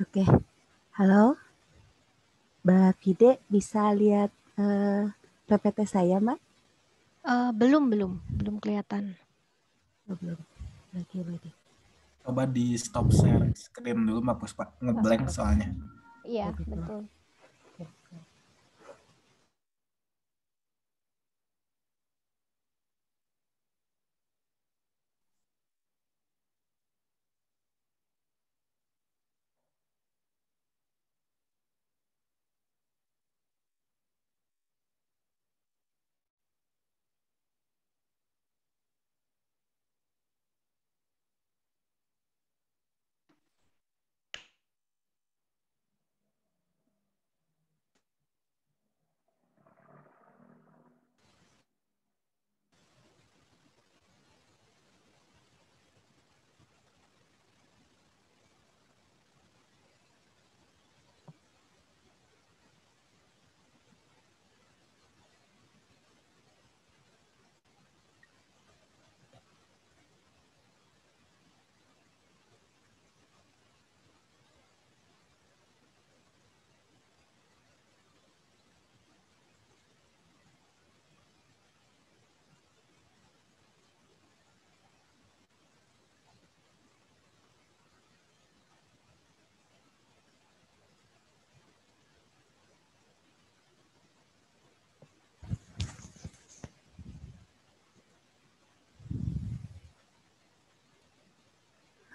Oke, okay. halo, Mbak Fide bisa lihat uh, PPT saya, Mbak? Uh, belum, belum, belum kelihatan. Oh, belum, lagi lagi. Coba di stop share screen dulu, Mbak Puspa, ngeblank soalnya. Iya, oh, gitu. betul.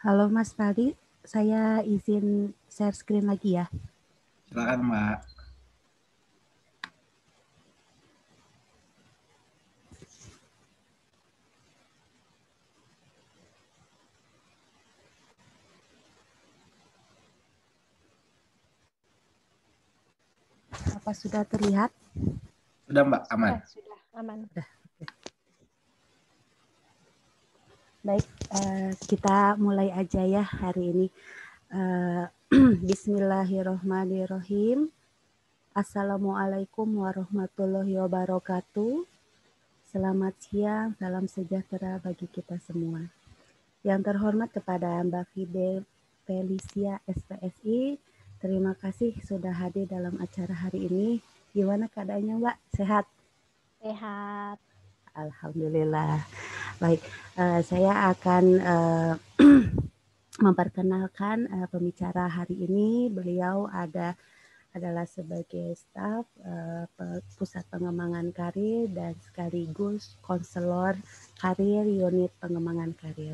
Halo Mas tadi saya izin share screen lagi ya. Silakan Mbak. Apa sudah terlihat? Sudah Mbak, aman. Sudah, ya, sudah aman. Sudah. Baik, uh, kita mulai aja ya hari ini. Uh, Bismillahirrohmanirrohim. Assalamualaikum warahmatullahi wabarakatuh. Selamat siang, salam sejahtera bagi kita semua. Yang terhormat kepada Mbak Fide Felicia SPSI, terima kasih sudah hadir dalam acara hari ini. Gimana keadaannya Mbak? Sehat? Sehat. Alhamdulillah. Baik, uh, saya akan uh, memperkenalkan uh, pembicara hari ini. Beliau ada adalah sebagai staf uh, pusat pengembangan karir dan sekaligus konselor karir unit pengembangan karir.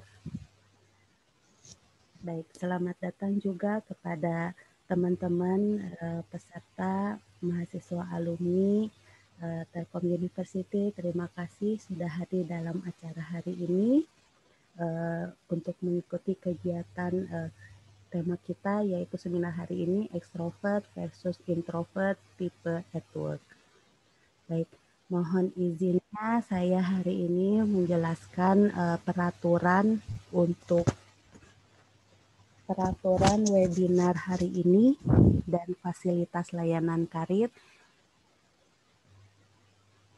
Baik, selamat datang juga kepada teman-teman uh, peserta mahasiswa alumni Telekom eh, Telkom University. Terima kasih sudah hadir dalam acara hari ini eh, untuk mengikuti kegiatan eh, tema kita yaitu seminar hari ini extrovert versus introvert tipe at work. Baik, mohon izinnya saya hari ini menjelaskan peraturan untuk peraturan webinar hari ini dan fasilitas layanan karir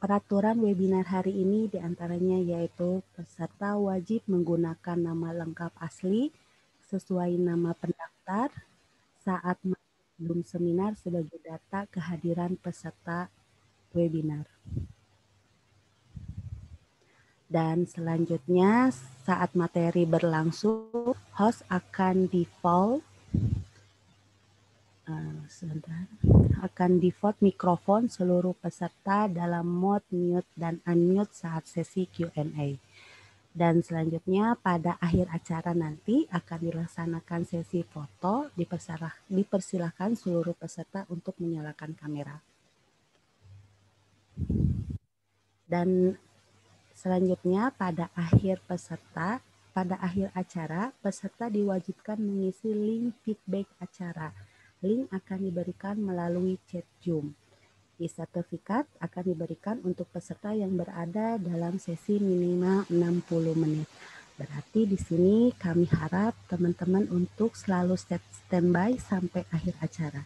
Peraturan webinar hari ini diantaranya yaitu peserta wajib menggunakan nama lengkap asli sesuai nama pendaftar saat belum seminar sebagai data kehadiran peserta webinar. Dan selanjutnya saat materi berlangsung, host akan default Eh, sebentar akan default mikrofon seluruh peserta dalam mode mute dan unmute saat sesi Q&A. Dan selanjutnya pada akhir acara nanti akan dilaksanakan sesi foto dipersilahkan seluruh peserta untuk menyalakan kamera. Dan selanjutnya pada akhir peserta pada akhir acara peserta diwajibkan mengisi link feedback acara Link akan diberikan melalui chat Zoom. E-sertifikat akan diberikan untuk peserta yang berada dalam sesi minimal 60 menit. Berarti di sini kami harap teman-teman untuk selalu standby sampai akhir acara.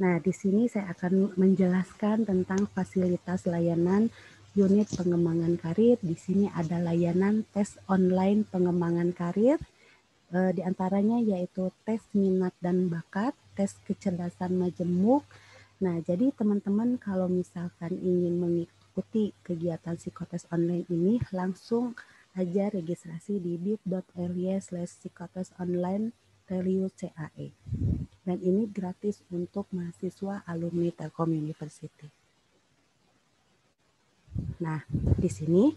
Nah, di sini saya akan menjelaskan tentang fasilitas layanan unit pengembangan karir. Di sini ada layanan tes online pengembangan karir uh, di yaitu tes minat dan bakat, tes kecerdasan majemuk. Nah, jadi teman-teman kalau misalkan ingin mengikuti kegiatan psikotes online ini langsung aja registrasi di bit.ly slash psikotes online CAE. Dan ini gratis untuk mahasiswa alumni Telkom University. Nah, di sini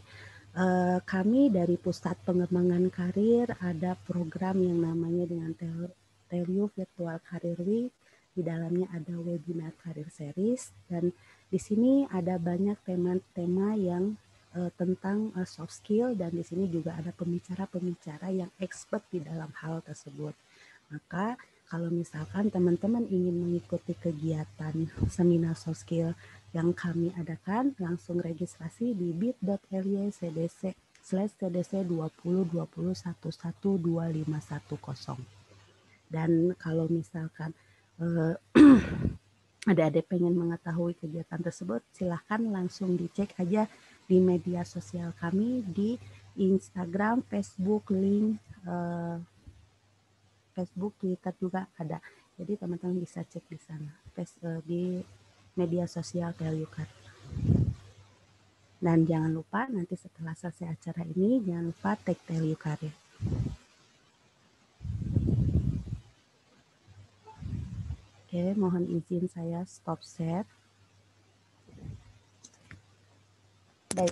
Eh, kami dari Pusat Pengembangan Karir ada program yang namanya dengan Telu Virtual Career Week. Di dalamnya ada webinar karir series dan di sini ada banyak tema-tema yang uh, tentang uh, soft skill dan di sini juga ada pembicara-pembicara yang expert di dalam hal tersebut. Maka kalau misalkan teman-teman ingin mengikuti kegiatan seminar soft skill yang kami adakan, langsung registrasi di bit.ly cdc slash cdc 2020112510. Dan kalau misalkan eh, ada ada pengen mengetahui kegiatan tersebut, silahkan langsung dicek aja di media sosial kami di Instagram, Facebook, link, eh, Facebook, Twitter juga ada. Jadi teman-teman bisa cek di sana, eh, di media sosial Telukat. Dan jangan lupa nanti setelah selesai acara ini jangan lupa tag Telukat ya. Oke, mohon izin saya stop share. Baik.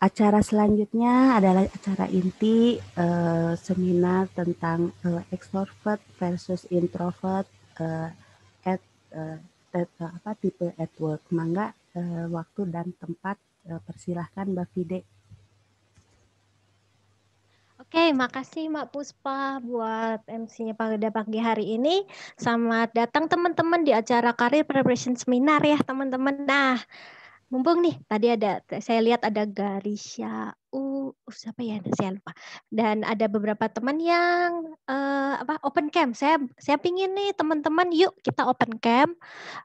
Acara selanjutnya adalah acara inti eh, seminar tentang eh, extrovert versus introvert eh, at eh, eh, apa tipe at work mangga eh, waktu dan tempat eh, persilahkan Mbak Fide Oke, makasih Mbak Puspa buat MC-nya pada pagi hari ini. Selamat datang teman-teman di acara Career Preparation Seminar ya teman-teman. Nah, mumpung nih tadi ada saya lihat ada Garisha U uh, siapa ya saya lupa dan ada beberapa teman yang uh, apa open camp saya saya pingin nih teman-teman yuk kita open camp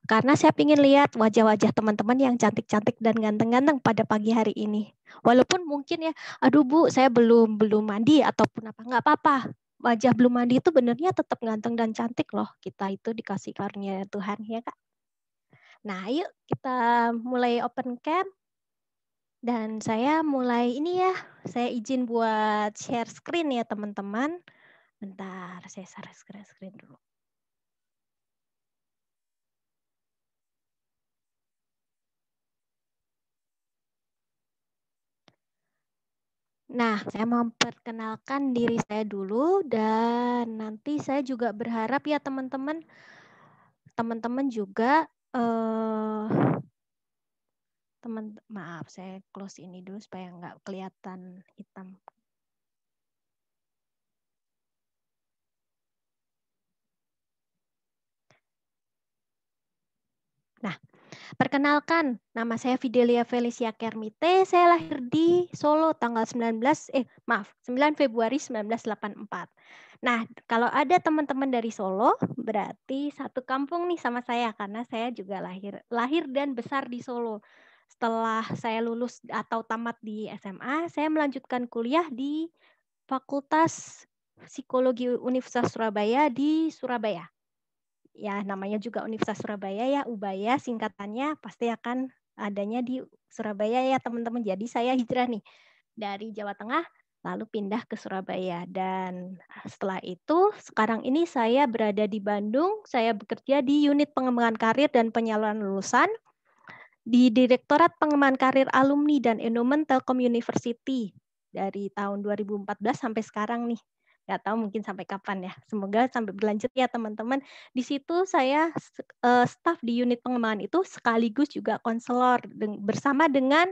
karena saya pingin lihat wajah-wajah teman-teman yang cantik-cantik dan ganteng-ganteng pada pagi hari ini walaupun mungkin ya aduh bu saya belum belum mandi ataupun apa nggak apa-apa wajah belum mandi itu benernya tetap ganteng dan cantik loh kita itu dikasih karunia Tuhan ya kak nah yuk kita mulai open camp dan saya mulai ini ya, saya izin buat share screen ya teman-teman. Bentar, saya share screen dulu. Nah, saya mau memperkenalkan diri saya dulu dan nanti saya juga berharap ya teman-teman teman-teman juga eh, teman maaf saya close ini dulu supaya nggak kelihatan hitam Nah, perkenalkan nama saya Fidelia Felicia Kermite. Saya lahir di Solo tanggal 19 eh maaf, 9 Februari 1984. Nah, kalau ada teman-teman dari Solo, berarti satu kampung nih sama saya karena saya juga lahir lahir dan besar di Solo. Setelah saya lulus atau tamat di SMA, saya melanjutkan kuliah di Fakultas Psikologi Universitas Surabaya di Surabaya. Ya, namanya juga Universitas Surabaya ya, Ubaya singkatannya pasti akan adanya di Surabaya ya teman-teman. Jadi saya hijrah nih dari Jawa Tengah lalu pindah ke Surabaya dan setelah itu sekarang ini saya berada di Bandung, saya bekerja di unit pengembangan karir dan penyaluran lulusan di Direktorat Pengembangan Karir Alumni dan Endowment Telkom University dari tahun 2014 sampai sekarang nih. Nggak tahu mungkin sampai kapan ya. Semoga sampai berlanjut ya teman-teman. Di situ saya uh, staff di unit pengembangan itu sekaligus juga konselor bersama dengan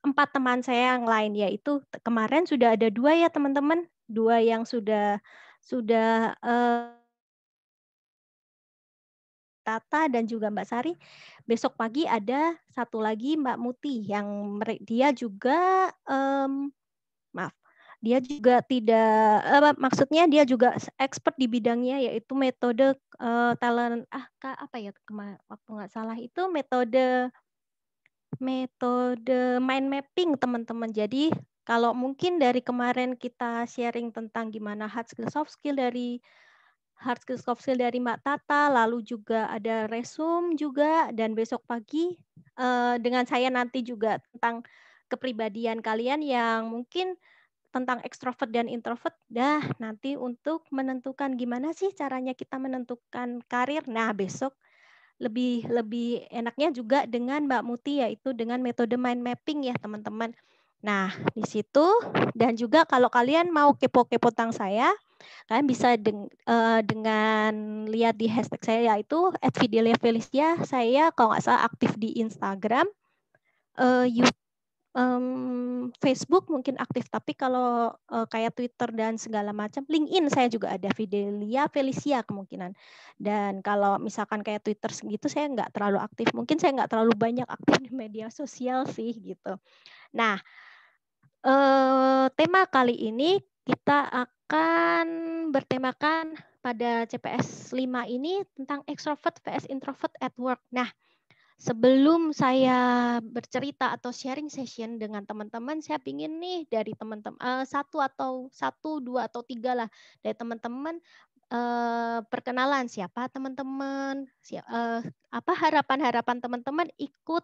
empat teman saya yang lain yaitu kemarin sudah ada dua ya teman-teman dua yang sudah sudah uh, Tata dan juga Mbak Sari. Besok pagi ada satu lagi Mbak Muti yang dia juga um, maaf, dia juga tidak uh, maksudnya dia juga expert di bidangnya yaitu metode uh, talent ah apa ya waktu nggak salah itu metode metode mind mapping teman-teman. Jadi kalau mungkin dari kemarin kita sharing tentang gimana hard skill soft skill dari hard skill soft skill dari Mbak Tata, lalu juga ada resume juga dan besok pagi uh, dengan saya nanti juga tentang kepribadian kalian yang mungkin tentang ekstrovert dan introvert. Dah, nanti untuk menentukan gimana sih caranya kita menentukan karir. Nah, besok lebih lebih enaknya juga dengan Mbak Muti yaitu dengan metode mind mapping ya, teman-teman. Nah, di situ dan juga kalau kalian mau kepo-kepo tentang saya, Kalian bisa deng uh, dengan lihat di hashtag saya yaitu @videliafelicia. Saya kalau nggak salah aktif di Instagram, uh, eh, YouTube, um, Facebook mungkin aktif, tapi kalau uh, kayak Twitter dan segala macam, LinkedIn saya juga ada Fidelia Felicia kemungkinan. Dan kalau misalkan kayak Twitter segitu, saya nggak terlalu aktif. Mungkin saya nggak terlalu banyak aktif di media sosial sih gitu. Nah, uh, tema kali ini kita akan bertemakan pada CPS 5 ini tentang extrovert vs introvert at work. Nah, sebelum saya bercerita atau sharing session dengan teman-teman, saya ingin nih dari teman-teman uh, satu atau satu, dua atau tiga lah dari teman-teman uh, perkenalan siapa teman-teman, siapa, uh, eh, apa harapan-harapan teman-teman ikut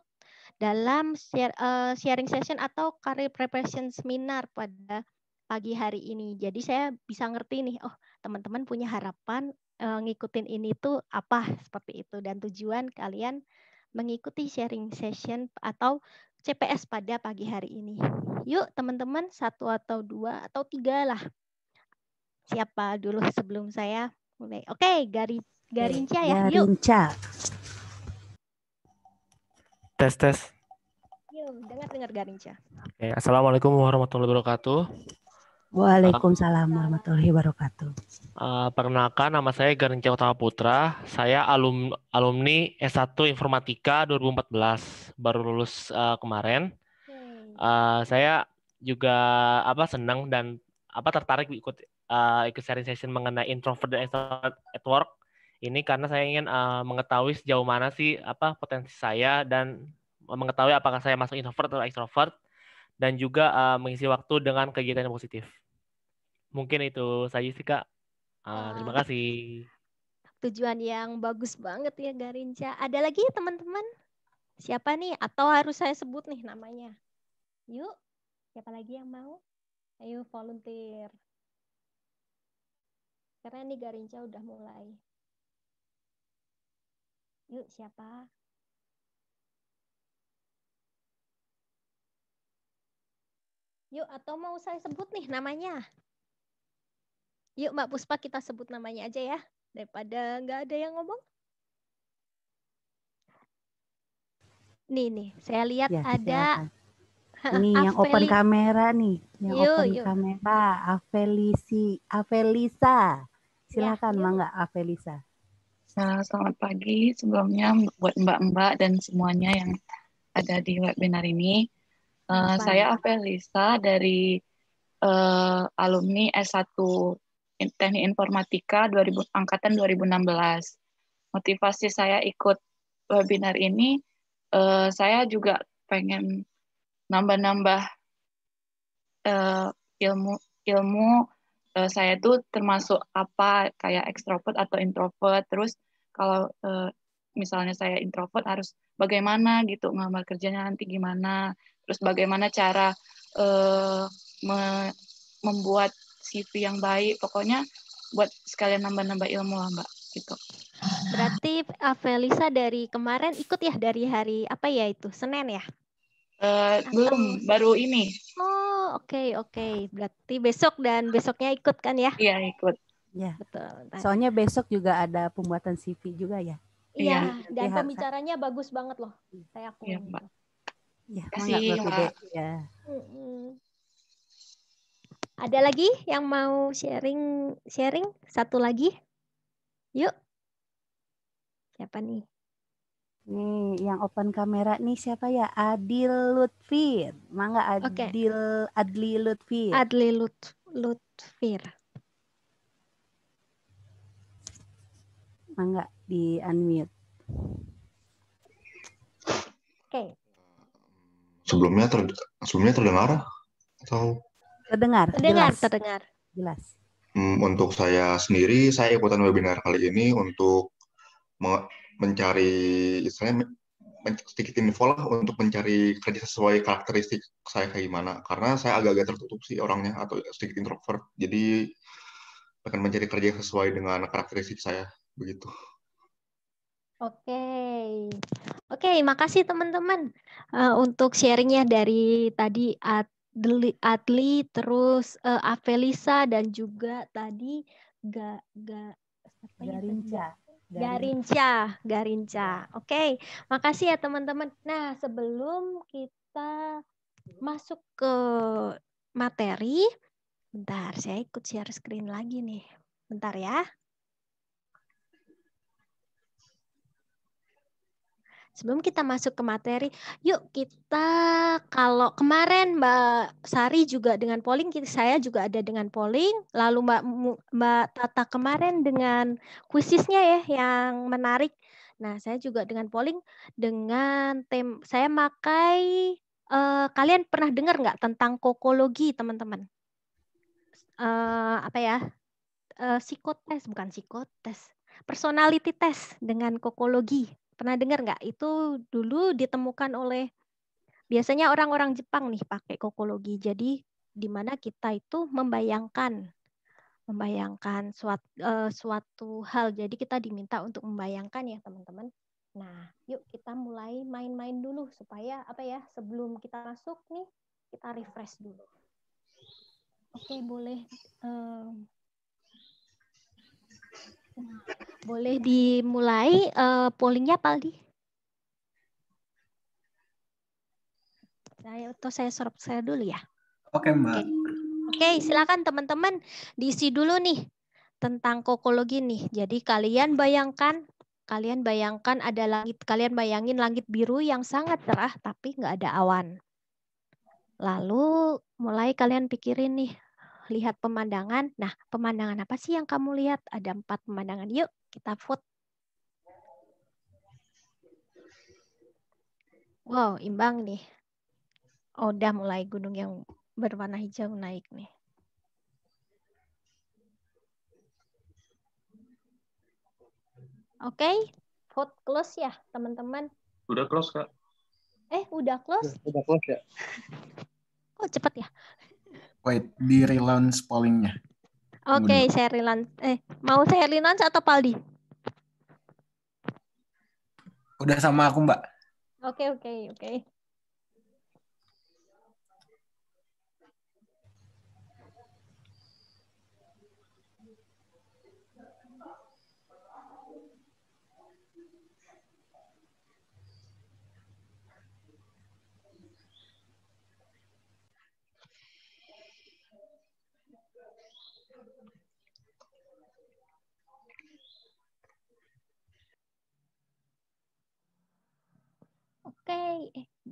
dalam share, uh, sharing session atau career preparation seminar pada pagi hari ini. Jadi saya bisa ngerti nih, oh teman-teman punya harapan e, ngikutin ini tuh apa seperti itu dan tujuan kalian mengikuti sharing session atau CPS pada pagi hari ini. Yuk teman-teman satu atau dua atau tiga lah. Siapa dulu sebelum saya mulai? Oke, okay, Gari Garinca ya. Garinca. Yuk. Tes tes. Yuk, dengar dengar Garinca. okay. assalamualaikum warahmatullahi wabarakatuh. Waalaikumsalam warahmatullahi wabarakatuh. Uh, perkenalkan nama saya Garenca Utama Putra. Saya alum, alumni S1 Informatika 2014, baru lulus uh, kemarin. Uh, saya juga apa senang dan apa tertarik ikut uh, ikut sharing session mengenai introvert dan extrovert at ini karena saya ingin uh, mengetahui sejauh mana sih apa potensi saya dan mengetahui apakah saya masuk introvert atau extrovert dan juga uh, mengisi waktu dengan kegiatan yang positif. Mungkin itu saja sih Kak. Uh, terima kasih. Tujuan yang bagus banget ya Garinca. Ada lagi teman-teman? Siapa nih? Atau harus saya sebut nih namanya? Yuk, siapa lagi yang mau? Ayo volunteer. Karena nih Garinca udah mulai. Yuk, siapa? Yuk, atau mau saya sebut nih namanya? Yuk Mbak Puspa kita sebut namanya aja ya, daripada nggak ada yang ngomong. Nih nih, saya lihat ya, ada ini Nih yang open kamera nih, yang yuk, open yuk. kamera Avelisi, Avelisa. Ya, silakan ya, Mangga Avelisa. selamat pagi sebelumnya buat Mbak-mbak dan semuanya yang ada di webinar ini. Uh, saya Avelisa dari uh, alumni S1 Teknik Informatika 2000, angkatan 2016. Motivasi saya ikut webinar ini, uh, saya juga pengen nambah-nambah uh, ilmu ilmu uh, saya tuh termasuk apa kayak ekstrovert atau introvert. Terus kalau uh, misalnya saya introvert harus bagaimana gitu ngamar kerjanya nanti gimana terus bagaimana cara uh, me membuat CV yang baik pokoknya buat sekalian nambah-nambah ilmu lah mbak gitu berarti eh, Felisa dari kemarin ikut ya dari hari apa ya itu Senin ya Uh, belum, baru ini. Oh, oke okay, oke. Okay. Berarti besok dan besoknya ikut kan ya? Iya, ikut. Iya. Betul. Nah. Soalnya besok juga ada pembuatan CV juga ya. Iya, iya. dan iya. pembicaranya bagus banget loh. Saya iya, aku. Ya, Mbak. Ya, kasih iya. Ada lagi yang mau sharing sharing satu lagi? Yuk. Siapa nih? Nih, yang open kamera nih siapa ya? Adil Lutfir. Mangga Adil okay. Adli Lutfir. Adli Lut Lutfir. Mangga di unmute. Oke. Okay sebelumnya ter, sebelumnya terdengar ah? atau terdengar terdengar jelas. terdengar jelas hmm, untuk saya sendiri saya ikutan webinar kali ini untuk mencari istilahnya sedikit info lah untuk mencari kerja sesuai karakteristik saya kayak gimana karena saya agak-agak tertutup sih orangnya atau sedikit introvert jadi akan mencari kerja sesuai dengan karakteristik saya begitu oke Oke, okay, makasih teman-teman uh, untuk sharingnya dari tadi Adli, Adli terus uh, Avelisa dan juga tadi Ga, Ga ya Garinca. Garinca, Garinca. Ya. Oke, okay. makasih ya teman-teman. Nah, sebelum kita masuk ke materi, bentar saya ikut share screen lagi nih. Bentar ya. Sebelum kita masuk ke materi, yuk kita kalau kemarin Mbak Sari juga dengan polling, saya juga ada dengan polling, lalu Mbak Mbak Tata kemarin dengan kuisisnya ya yang menarik. Nah, saya juga dengan polling dengan tem saya pakai uh, eh, kalian pernah dengar nggak tentang kokologi, teman-teman? Uh, apa ya? Uh, psikotes bukan psikotes personality test dengan kokologi Pernah dengar nggak? Itu dulu ditemukan oleh biasanya orang-orang Jepang nih pakai kokologi. Jadi di mana kita itu membayangkan membayangkan suatu, uh, eh, suatu hal. Jadi kita diminta untuk membayangkan ya teman-teman. Nah, yuk kita mulai main-main dulu supaya apa ya sebelum kita masuk nih kita refresh dulu. Oke, boleh. Um, boleh dimulai uh, pollingnya Pak Aldi? Saya, atau saya sorot saya dulu ya? Oke Mbak. Oke, okay. okay, silakan teman-teman diisi dulu nih tentang kokologi nih. Jadi kalian bayangkan kalian bayangkan ada langit kalian bayangin langit biru yang sangat cerah tapi nggak ada awan lalu mulai kalian pikirin nih lihat pemandangan nah pemandangan apa sih yang kamu lihat ada empat pemandangan yuk kita vote. Wow, imbang nih. Oh, udah mulai gunung yang berwarna hijau naik nih. Oke, okay. vote close ya, teman-teman. Udah close, Kak. Eh, udah close? Udah, udah close ya. oh, cepet ya. Wait, di relaunch pollingnya. Oke, okay, Sherilan. Eh, mau Sherilan atau Paldi? Udah sama aku, Mbak. Oke, okay, oke, okay, oke. Okay.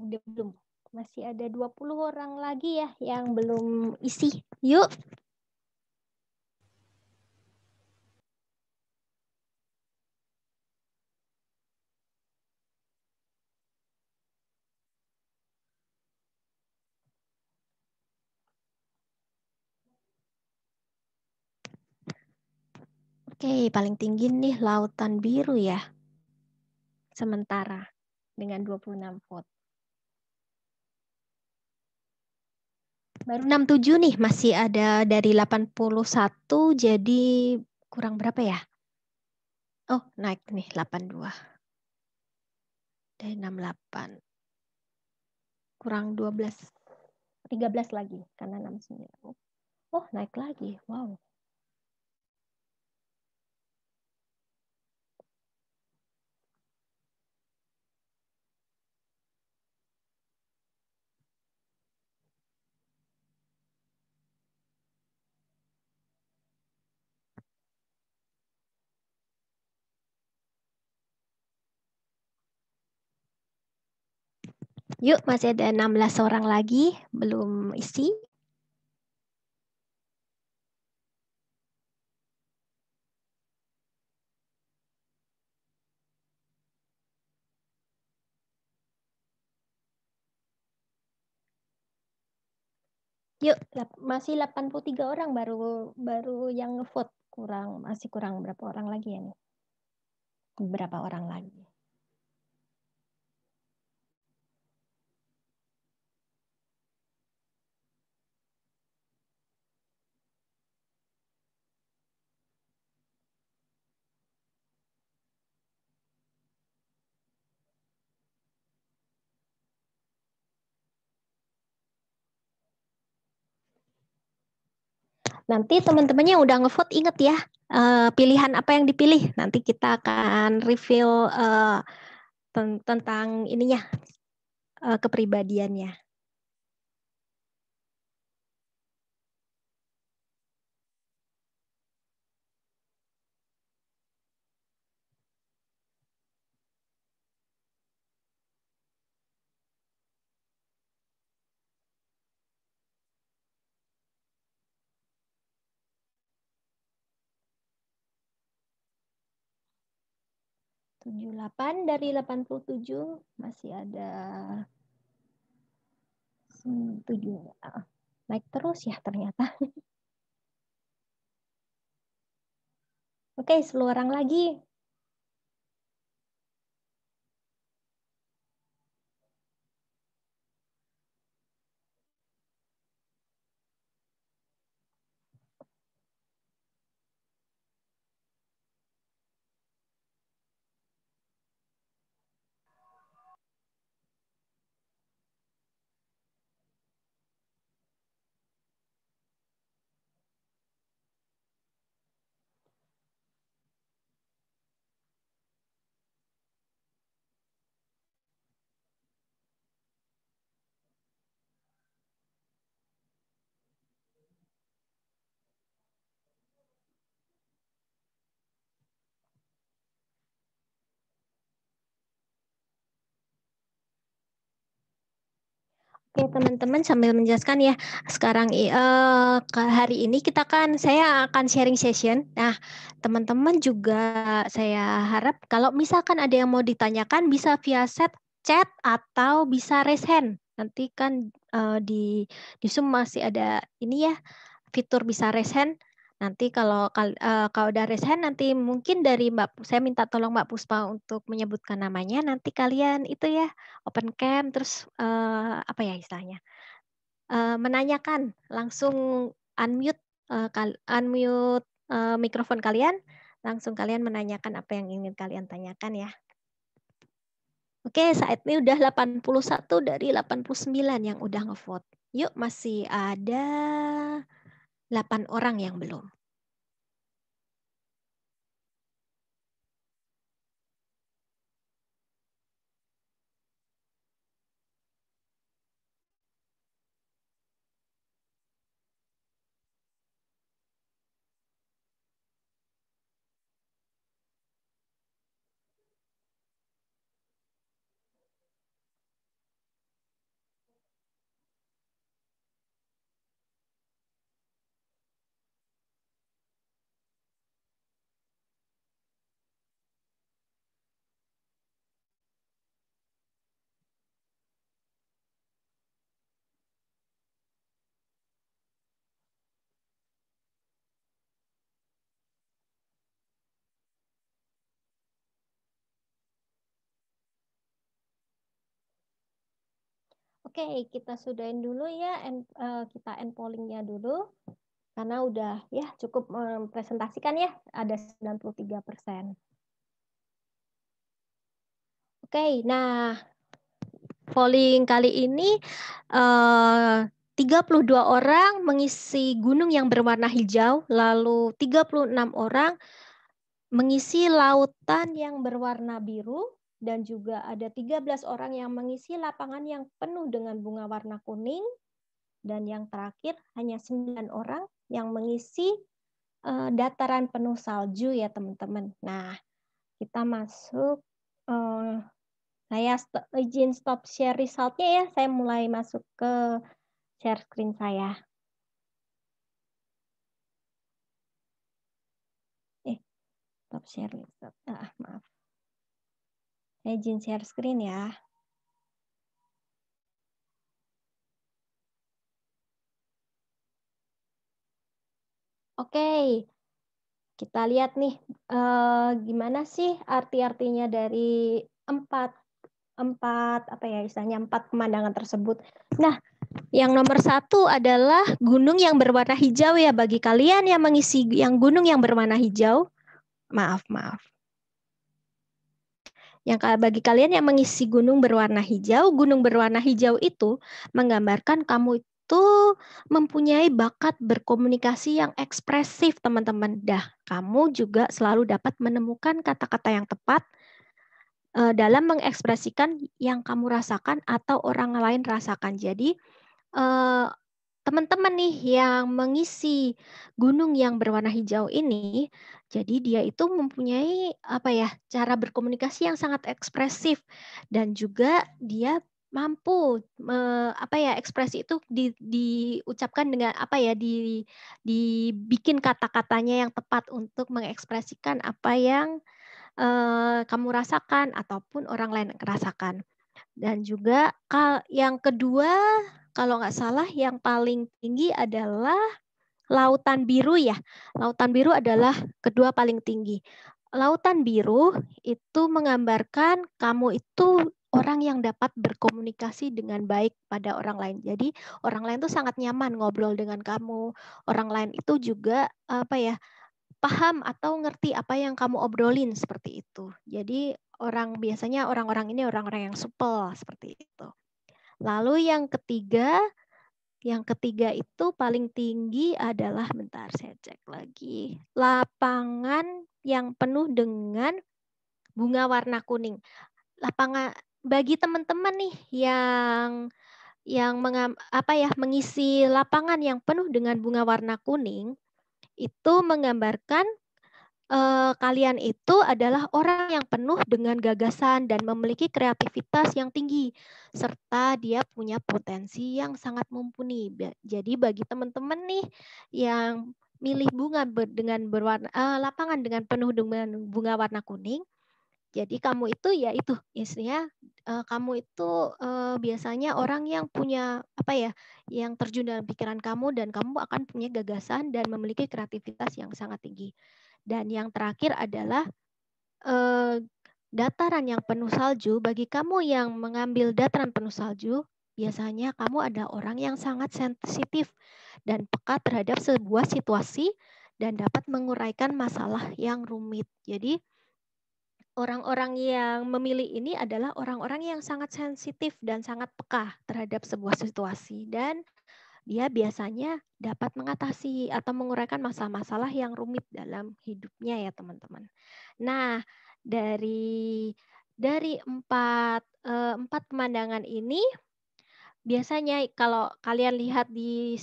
udah belum masih ada 20 orang lagi ya yang belum isi yuk Oke, paling tinggi nih lautan biru ya. Sementara dengan 26 vote. Baru 67 nih, masih ada dari 81 jadi kurang berapa ya? Oh, naik nih 82. Dari 68. Kurang 12. 13 lagi karena 69. Oh, naik lagi. Wow. Yuk, masih ada 16 orang lagi belum isi. Yuk, masih 83 orang baru baru yang vote kurang masih kurang berapa orang lagi ya nih? Berapa orang lagi? Nanti teman-temannya udah ngevote inget ya uh, pilihan apa yang dipilih. Nanti kita akan review uh, eh, tentang ininya uh, kepribadiannya. 78 dari 87 masih ada 7 ah, naik terus ya ternyata. Oke, okay, 10 orang lagi. Oke teman-teman sambil menjelaskan ya sekarang uh, hari ini kita kan saya akan sharing session. Nah teman-teman juga saya harap kalau misalkan ada yang mau ditanyakan bisa via set chat atau bisa raise hand. Nanti kan uh, di di Zoom masih ada ini ya fitur bisa raise hand. Nanti kalau uh, kalau udah resign nanti mungkin dari Mbak saya minta tolong Mbak Puspa untuk menyebutkan namanya. Nanti kalian itu ya open cam terus uh, apa ya istilahnya uh, menanyakan langsung unmute uh, unmute uh, mikrofon kalian langsung kalian menanyakan apa yang ingin kalian tanyakan ya. Oke, saat ini udah 81 dari 89 yang udah ngevote. Yuk, masih ada 8 orang yang belum. Oke, okay, kita sudahin dulu ya end, uh, eh, kita end pollingnya dulu karena udah ya cukup mempresentasikan ya ada 93 persen. Oke, okay, nah polling kali ini eh, uh, 32 orang mengisi gunung yang berwarna hijau, lalu 36 orang mengisi lautan yang berwarna biru, dan juga ada 13 orang yang mengisi lapangan yang penuh dengan bunga warna kuning dan yang terakhir hanya 9 orang yang mengisi uh, dataran penuh salju ya teman-teman. Nah, kita masuk uh, saya st izin stop share resultnya ya. Saya mulai masuk ke share screen saya. Eh, stop share result. Ah, maaf. Saya share screen ya. Oke, kita lihat nih eh, gimana sih arti-artinya dari empat empat apa ya istilahnya empat pemandangan tersebut. Nah, yang nomor satu adalah gunung yang berwarna hijau ya bagi kalian yang mengisi yang gunung yang berwarna hijau. Maaf maaf. Yang bagi kalian yang mengisi gunung berwarna hijau, gunung berwarna hijau itu menggambarkan kamu itu mempunyai bakat berkomunikasi yang ekspresif, teman-teman. Dah, kamu juga selalu dapat menemukan kata-kata yang tepat eh, dalam mengekspresikan yang kamu rasakan atau orang lain rasakan. Jadi, eh, teman-teman nih yang mengisi gunung yang berwarna hijau ini, jadi dia itu mempunyai apa ya cara berkomunikasi yang sangat ekspresif dan juga dia mampu me, apa ya ekspresi itu di, diucapkan dengan apa ya di dibikin kata-katanya yang tepat untuk mengekspresikan apa yang eh, kamu rasakan ataupun orang lain rasakan dan juga yang kedua kalau nggak salah yang paling tinggi adalah Lautan Biru ya. Lautan Biru adalah kedua paling tinggi. Lautan Biru itu menggambarkan kamu itu orang yang dapat berkomunikasi dengan baik pada orang lain. Jadi orang lain itu sangat nyaman ngobrol dengan kamu. Orang lain itu juga apa ya paham atau ngerti apa yang kamu obrolin seperti itu. Jadi orang biasanya orang-orang ini orang-orang yang supel seperti itu. Lalu yang ketiga, yang ketiga itu paling tinggi adalah bentar saya cek lagi. Lapangan yang penuh dengan bunga warna kuning. Lapangan bagi teman-teman nih yang yang mengam, apa ya mengisi lapangan yang penuh dengan bunga warna kuning itu menggambarkan eh, kalian itu adalah orang yang penuh dengan gagasan dan memiliki kreativitas yang tinggi serta dia punya potensi yang sangat mumpuni. Jadi bagi teman-teman nih yang milih bunga ber, dengan berwarna eh, lapangan dengan penuh dengan bunga warna kuning, jadi kamu itu ya itu istilahnya uh, eh, kamu itu uh, biasanya orang yang punya apa ya yang terjun dalam pikiran kamu dan kamu akan punya gagasan dan memiliki kreativitas yang sangat tinggi. Dan yang terakhir adalah eh, dataran yang penuh salju. Bagi kamu yang mengambil dataran penuh salju, biasanya kamu ada orang yang sangat sensitif dan peka terhadap sebuah situasi dan dapat menguraikan masalah yang rumit. Jadi orang-orang yang memilih ini adalah orang-orang yang sangat sensitif dan sangat peka terhadap sebuah situasi dan dia biasanya dapat mengatasi atau menguraikan masalah-masalah yang rumit dalam hidupnya ya teman-teman. Nah dari dari empat eh, empat pemandangan ini biasanya kalau kalian lihat di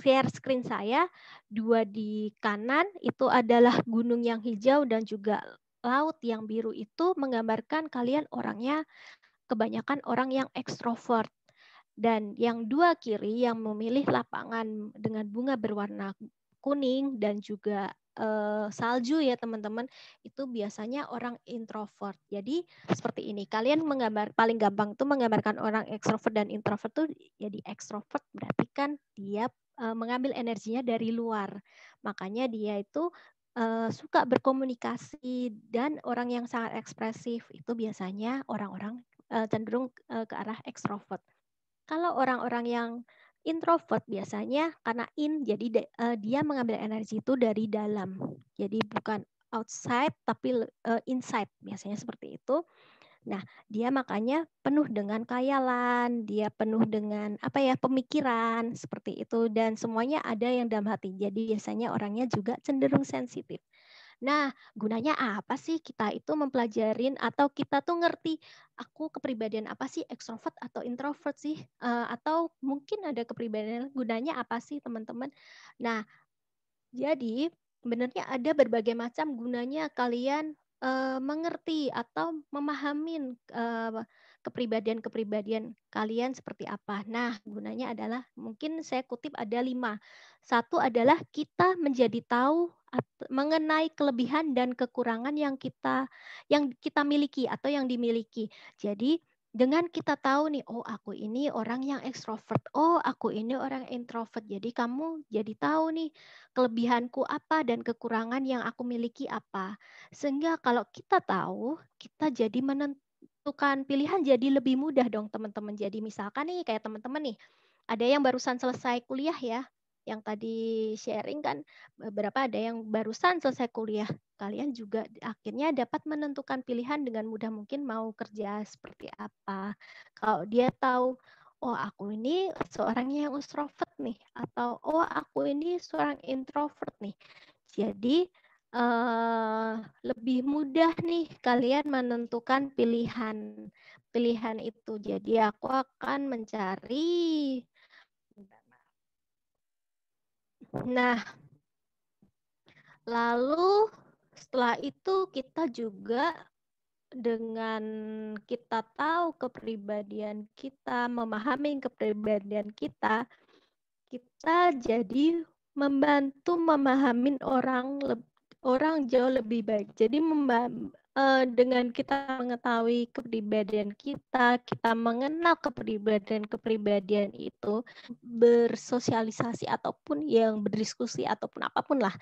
share screen saya dua di kanan itu adalah gunung yang hijau dan juga laut yang biru itu menggambarkan kalian orangnya kebanyakan orang yang ekstrovert dan yang dua kiri yang memilih lapangan dengan bunga berwarna kuning dan juga eh, salju ya teman-teman itu biasanya orang introvert. Jadi seperti ini. Kalian menggambar paling gampang tuh menggambarkan orang ekstrovert dan introvert tuh jadi ekstrovert berarti kan dia eh, mengambil energinya dari luar. Makanya dia itu eh, suka berkomunikasi dan orang yang sangat ekspresif itu biasanya orang-orang cenderung ke arah ekstrovert. Kalau orang-orang yang introvert biasanya karena in jadi de, uh, dia mengambil energi itu dari dalam. Jadi bukan outside tapi uh, inside biasanya seperti itu. Nah, dia makanya penuh dengan kayalan, dia penuh dengan apa ya, pemikiran seperti itu dan semuanya ada yang dalam hati. Jadi biasanya orangnya juga cenderung sensitif. Nah, gunanya apa sih kita itu mempelajarin atau kita tuh ngerti aku kepribadian apa sih ekstrovert atau introvert sih uh, atau mungkin ada kepribadian gunanya apa sih teman-teman. Nah, jadi sebenarnya ada berbagai macam gunanya kalian uh, mengerti atau memahamin uh, kepribadian-kepribadian kalian seperti apa. Nah, gunanya adalah mungkin saya kutip ada lima. Satu adalah kita menjadi tahu mengenai kelebihan dan kekurangan yang kita yang kita miliki atau yang dimiliki. Jadi dengan kita tahu nih, oh aku ini orang yang ekstrovert, oh aku ini orang introvert. Jadi kamu jadi tahu nih kelebihanku apa dan kekurangan yang aku miliki apa. Sehingga kalau kita tahu, kita jadi menentukan menentukan pilihan jadi lebih mudah dong teman-teman. Jadi misalkan nih kayak teman-teman nih, ada yang barusan selesai kuliah ya, yang tadi sharing kan beberapa ada yang barusan selesai kuliah. Kalian juga akhirnya dapat menentukan pilihan dengan mudah mungkin mau kerja seperti apa. Kalau dia tahu oh aku ini seorangnya yang introvert nih atau oh aku ini seorang introvert nih. Jadi Eh, lebih mudah nih kalian menentukan pilihan pilihan itu. Jadi aku akan mencari Nah, lalu setelah itu kita juga dengan kita tahu kepribadian kita, memahami kepribadian kita, kita jadi membantu memahami orang orang jauh lebih baik. Jadi uh, dengan kita mengetahui kepribadian kita, kita mengenal kepribadian-kepribadian itu, bersosialisasi ataupun yang berdiskusi ataupun apapun lah,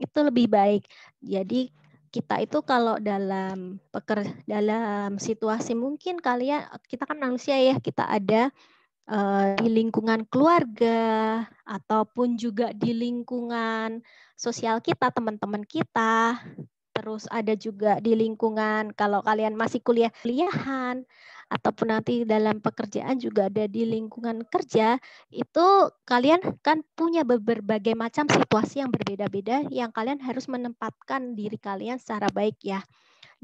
itu lebih baik. Jadi kita itu kalau dalam peker dalam situasi mungkin kalian ya, kita kan manusia ya, kita ada uh, di lingkungan keluarga ataupun juga di lingkungan sosial kita, teman-teman kita, terus ada juga di lingkungan kalau kalian masih kuliah kuliahan ataupun nanti dalam pekerjaan juga ada di lingkungan kerja itu kalian kan punya berbagai macam situasi yang berbeda-beda yang kalian harus menempatkan diri kalian secara baik ya.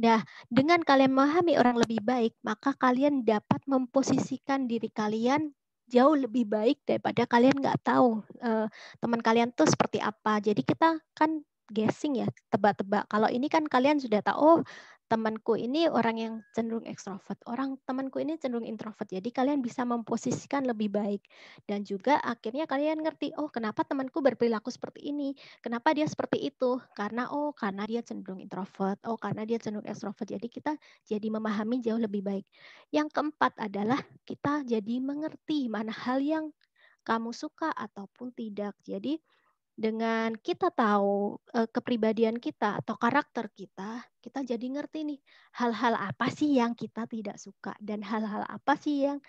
Nah, dengan kalian memahami orang lebih baik, maka kalian dapat memposisikan diri kalian jauh lebih baik daripada kalian nggak tahu uh, teman kalian tuh seperti apa. Jadi kita kan guessing ya, tebak-tebak. Kalau ini kan kalian sudah tahu, oh temanku ini orang yang cenderung ekstrovert, orang temanku ini cenderung introvert. Jadi kalian bisa memposisikan lebih baik dan juga akhirnya kalian ngerti, oh kenapa temanku berperilaku seperti ini, kenapa dia seperti itu, karena oh karena dia cenderung introvert, oh karena dia cenderung ekstrovert. Jadi kita jadi memahami jauh lebih baik. Yang keempat adalah kita jadi mengerti mana hal yang kamu suka ataupun tidak. Jadi dengan kita tahu e, kepribadian kita atau karakter kita, kita jadi ngerti nih hal-hal apa sih yang kita tidak suka dan hal-hal apa sih yang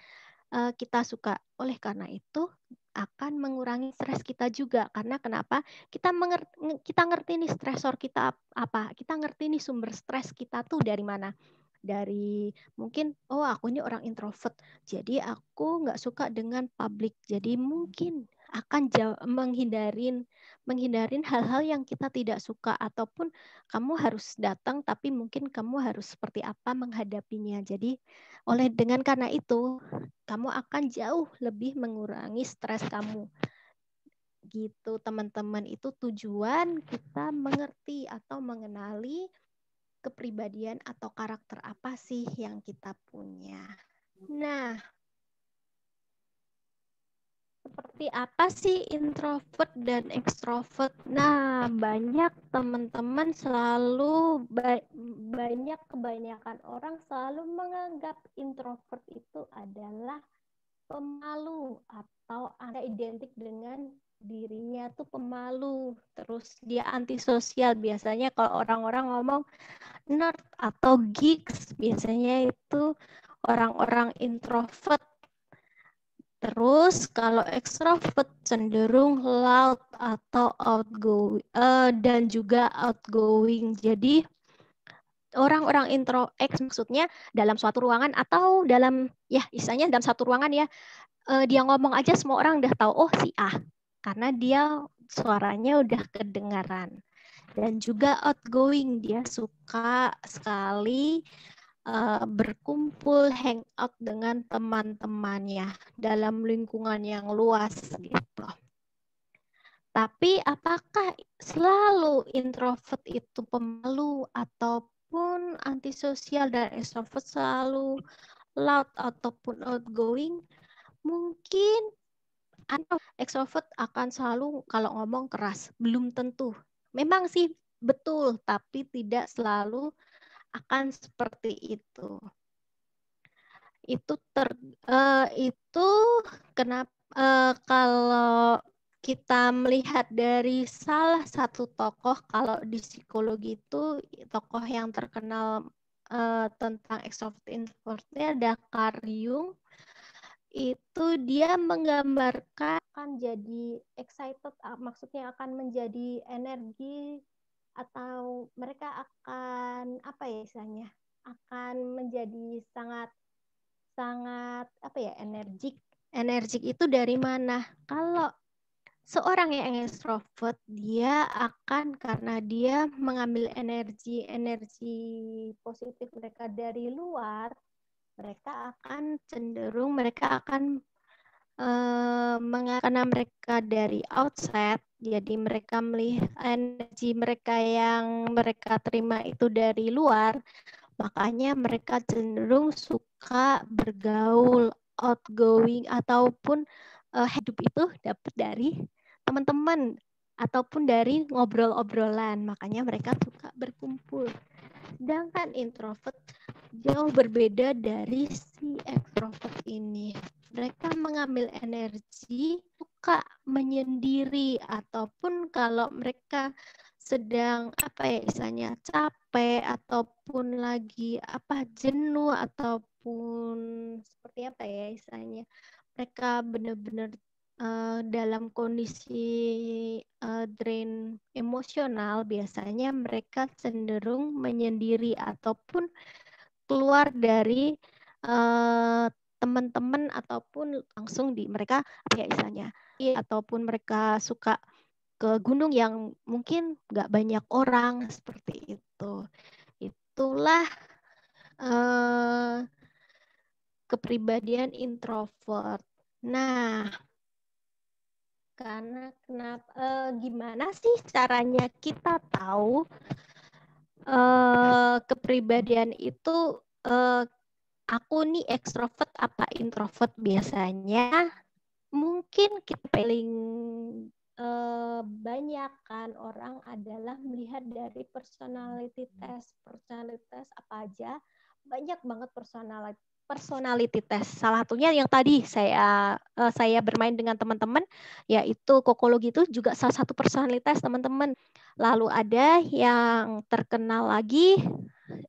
e, kita suka. Oleh karena itu akan mengurangi stres kita juga karena kenapa? Kita mengerti, kita ngerti nih stresor kita apa, kita ngerti nih sumber stres kita tuh dari mana dari mungkin oh aku ini orang introvert jadi aku nggak suka dengan publik jadi mungkin akan jauh, menghindarin menghindarin hal-hal yang kita tidak suka ataupun kamu harus datang tapi mungkin kamu harus seperti apa menghadapinya. Jadi oleh hmm. dengan karena itu kamu akan jauh lebih mengurangi stres kamu. Gitu teman-teman itu tujuan kita mengerti atau mengenali kepribadian atau karakter apa sih yang kita punya. Nah, seperti apa sih introvert dan ekstrovert? Nah, banyak teman-teman selalu ba banyak kebanyakan orang selalu menganggap introvert itu adalah pemalu atau ada identik dengan dirinya tuh pemalu, terus dia antisosial. Biasanya kalau orang-orang ngomong nerd atau geeks, biasanya itu orang-orang introvert Terus kalau extrovert cenderung loud atau outgoing uh, dan juga outgoing. Jadi orang-orang intro X maksudnya dalam suatu ruangan atau dalam ya istilahnya dalam satu ruangan ya uh, dia ngomong aja semua orang udah tahu oh si ah karena dia suaranya udah kedengaran dan juga outgoing dia suka sekali uh, berkumpul hangout dengan teman-temannya dalam lingkungan yang luas gitu. Tapi apakah selalu introvert itu pemalu ataupun antisosial dan extrovert selalu loud ataupun outgoing? Mungkin extrovert akan selalu kalau ngomong keras, belum tentu. Memang sih betul, tapi tidak selalu akan seperti itu. Itu ter uh, itu kenapa uh, eh, kalau kita melihat dari salah satu tokoh kalau di psikologi itu tokoh yang terkenal uh, tentang extrovert introvertnya ada Carl Jung itu dia menggambarkan akan jadi excited maksudnya akan menjadi energi atau mereka akan apa ya istilahnya akan menjadi sangat sangat apa ya energik energik itu dari mana kalau seorang yang extrovert dia akan karena dia mengambil energi energi positif mereka dari luar mereka akan cenderung mereka akan mengakana mereka dari outset, jadi mereka melihat energi mereka yang mereka terima itu dari luar, makanya mereka cenderung suka bergaul outgoing ataupun uh, hidup itu dapat dari teman-teman ataupun dari ngobrol-obrolan. Makanya mereka suka berkumpul. Sedangkan introvert jauh berbeda dari si extrovert ini. Mereka mengambil energi suka menyendiri ataupun kalau mereka sedang apa ya misalnya capek ataupun lagi apa jenuh ataupun seperti apa ya misalnya mereka benar-benar uh, dalam kondisi uh, drain emosional biasanya mereka cenderung menyendiri ataupun keluar dari teman eh, teman-teman ataupun langsung di mereka ya misalnya iya, ataupun mereka suka ke gunung yang mungkin nggak banyak orang seperti itu itulah uh, kepribadian introvert nah karena kenapa uh, eh, gimana sih caranya kita tahu uh, kepribadian itu uh, aku nih ekstrovert apa introvert biasanya mungkin kita paling uh, banyak kan orang adalah melihat dari personality test personality test apa aja banyak banget personality personality test. Salah satunya yang tadi saya eh, saya bermain dengan teman-teman yaitu kokologi itu juga salah satu personality test teman-teman. Lalu ada yang terkenal lagi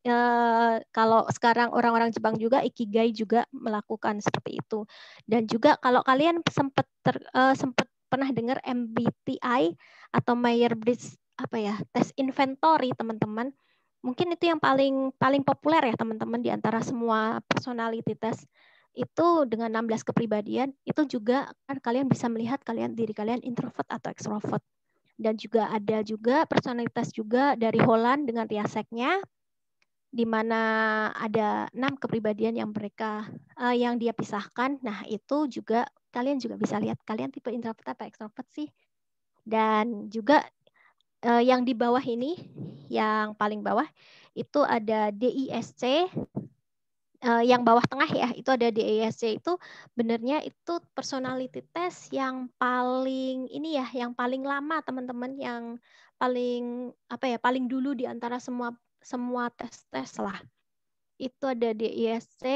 uh, kalau sekarang orang-orang Jepang juga ikigai juga melakukan seperti itu. Dan juga kalau kalian sempat ter, uh, eh, sempat pernah dengar MBTI atau myers briggs apa ya, tes inventory teman-teman mungkin itu yang paling paling populer ya teman-teman di antara semua personality test itu dengan 16 kepribadian itu juga kan kalian bisa melihat kalian diri kalian introvert atau extrovert dan juga ada juga personalitas juga dari Holland dengan riaseknya di mana ada enam kepribadian yang mereka uh, yang dia pisahkan nah itu juga kalian juga bisa lihat kalian tipe introvert apa extrovert sih dan juga uh, yang di bawah ini, yang paling bawah itu ada DISC. Uh, eh, yang bawah tengah ya, itu ada DISC itu benarnya itu personality test yang paling ini ya, yang paling lama teman-teman yang paling apa ya, paling dulu di antara semua semua tes-tes lah. Itu ada DISC.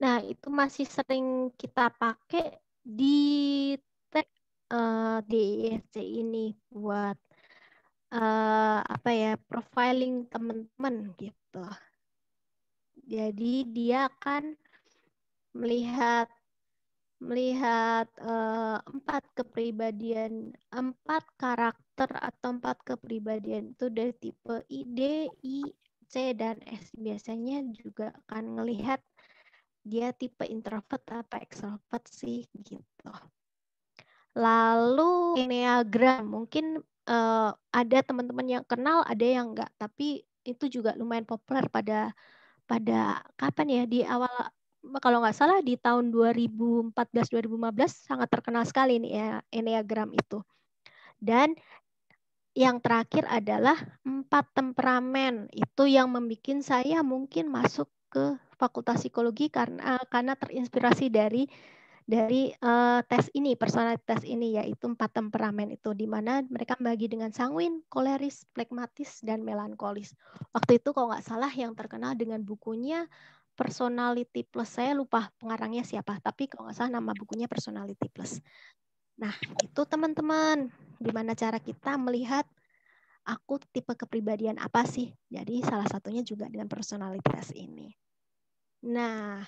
Nah, itu masih sering kita pakai di tes uh, DISC ini buat uh, apa ya profiling teman-teman gitu. Jadi dia akan melihat melihat uh, empat kepribadian, empat karakter atau empat kepribadian itu dari tipe I, D, I, C dan S. Biasanya juga akan melihat dia tipe introvert apa extrovert sih gitu. Lalu enneagram mungkin uh, ada teman-teman yang kenal, ada yang enggak, tapi itu juga lumayan populer pada pada kapan ya di awal kalau nggak salah di tahun 2014 2015 sangat terkenal sekali ini ya enneagram itu. Dan yang terakhir adalah empat temperamen itu yang membuat saya mungkin masuk ke fakultas psikologi karena karena terinspirasi dari dari uh, tes ini, personalitas ini yaitu empat temperamen itu di mana mereka bagi dengan sanguin, koleris, plekmatis dan melankolis. Waktu itu kalau nggak salah yang terkenal dengan bukunya Personality Plus. Saya lupa pengarangnya siapa, tapi kalau nggak salah nama bukunya Personality Plus. Nah, itu teman-teman, gimana cara kita melihat aku tipe kepribadian apa sih? Jadi salah satunya juga dengan personalitas ini. Nah,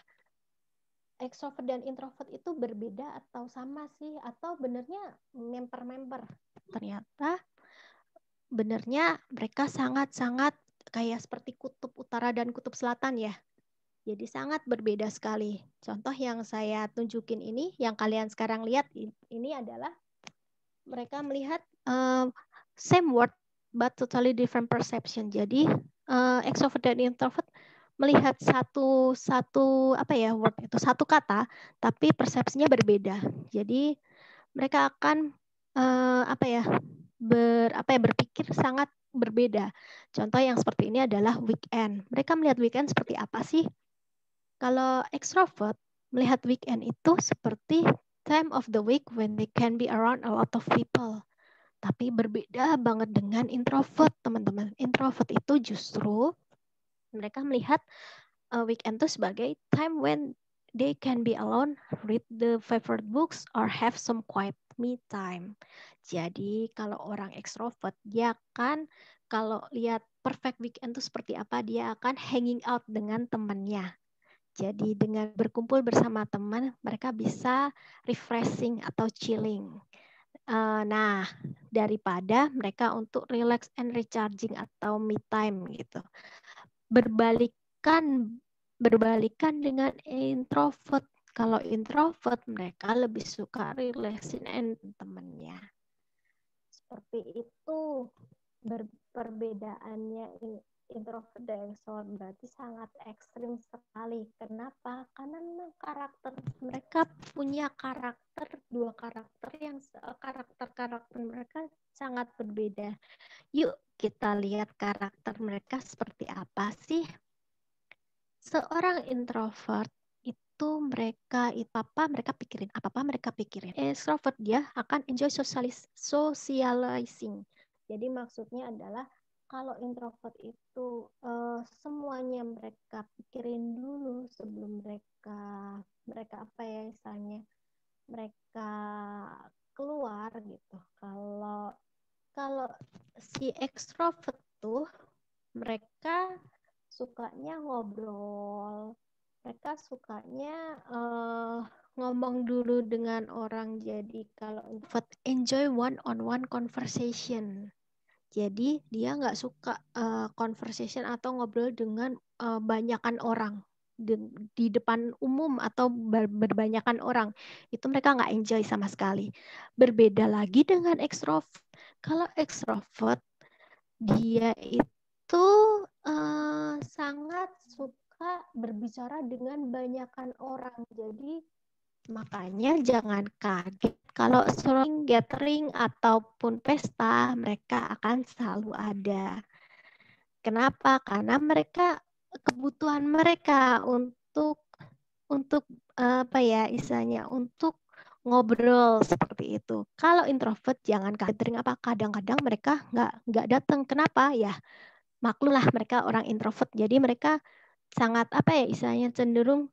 ekstrovert dan introvert itu berbeda atau sama sih atau benernya member-member? Ternyata benernya mereka sangat-sangat kayak seperti kutub utara dan kutub selatan ya. Jadi sangat berbeda sekali. Contoh yang saya tunjukin ini, yang kalian sekarang lihat ini adalah mereka melihat uh, same word but totally different perception. Jadi uh, extrovert dan introvert melihat satu satu apa ya word itu satu kata tapi persepsinya berbeda. Jadi mereka akan uh, apa ya ber apa ya berpikir sangat berbeda. Contoh yang seperti ini adalah weekend. Mereka melihat weekend seperti apa sih? Kalau extrovert melihat weekend itu seperti time of the week when they can be around a lot of people. Tapi berbeda banget dengan introvert, teman-teman. Introvert itu justru mereka melihat uh, weekend itu sebagai time when they can be alone, read the favorite books, or have some quiet me time. Jadi kalau orang extrovert dia kan kalau lihat perfect weekend itu seperti apa, dia akan hanging out dengan temannya. Jadi dengan berkumpul bersama teman, mereka bisa refreshing atau chilling. Uh, nah, daripada mereka untuk relax and recharging atau me time gitu berbalikan berbalikan dengan introvert. Kalau introvert mereka lebih suka relaxing and temennya. Seperti itu perbedaannya introvert dan extrovert berarti sangat ekstrim sekali. Kenapa? Karena memang karakter mereka punya karakter dua karakter yang eh, karakter karakter mereka sangat berbeda. Yuk kita lihat karakter mereka seperti apa sih. Seorang introvert itu mereka itu apa mereka pikirin apa apa mereka pikirin. Extrovert dia akan enjoy socialis, socializing. Jadi maksudnya adalah kalau introvert itu uh, semuanya mereka pikirin dulu sebelum mereka mereka apa ya misalnya mereka keluar gitu. Kalau kalau si ekstrovert tuh mereka sukanya ngobrol, mereka sukanya uh, ngomong dulu dengan orang. Jadi kalau introvert enjoy one on one conversation. Jadi dia nggak suka uh, conversation atau ngobrol dengan uh, banyakan orang di, di depan umum atau ber, berbanyakan orang. Itu mereka nggak enjoy sama sekali. Berbeda lagi dengan extrovert. Kalau extrovert dia itu uh, sangat suka berbicara dengan banyakan orang. Jadi Makanya jangan kaget kalau sering gathering ataupun pesta mereka akan selalu ada. Kenapa? Karena mereka kebutuhan mereka untuk untuk eh, apa ya isanya untuk ngobrol seperti itu. Kalau introvert jangan kaget gathering apa kadang-kadang mereka nggak nggak datang. Kenapa? Ya maklumlah mereka orang introvert. Jadi mereka sangat apa ya isanya cenderung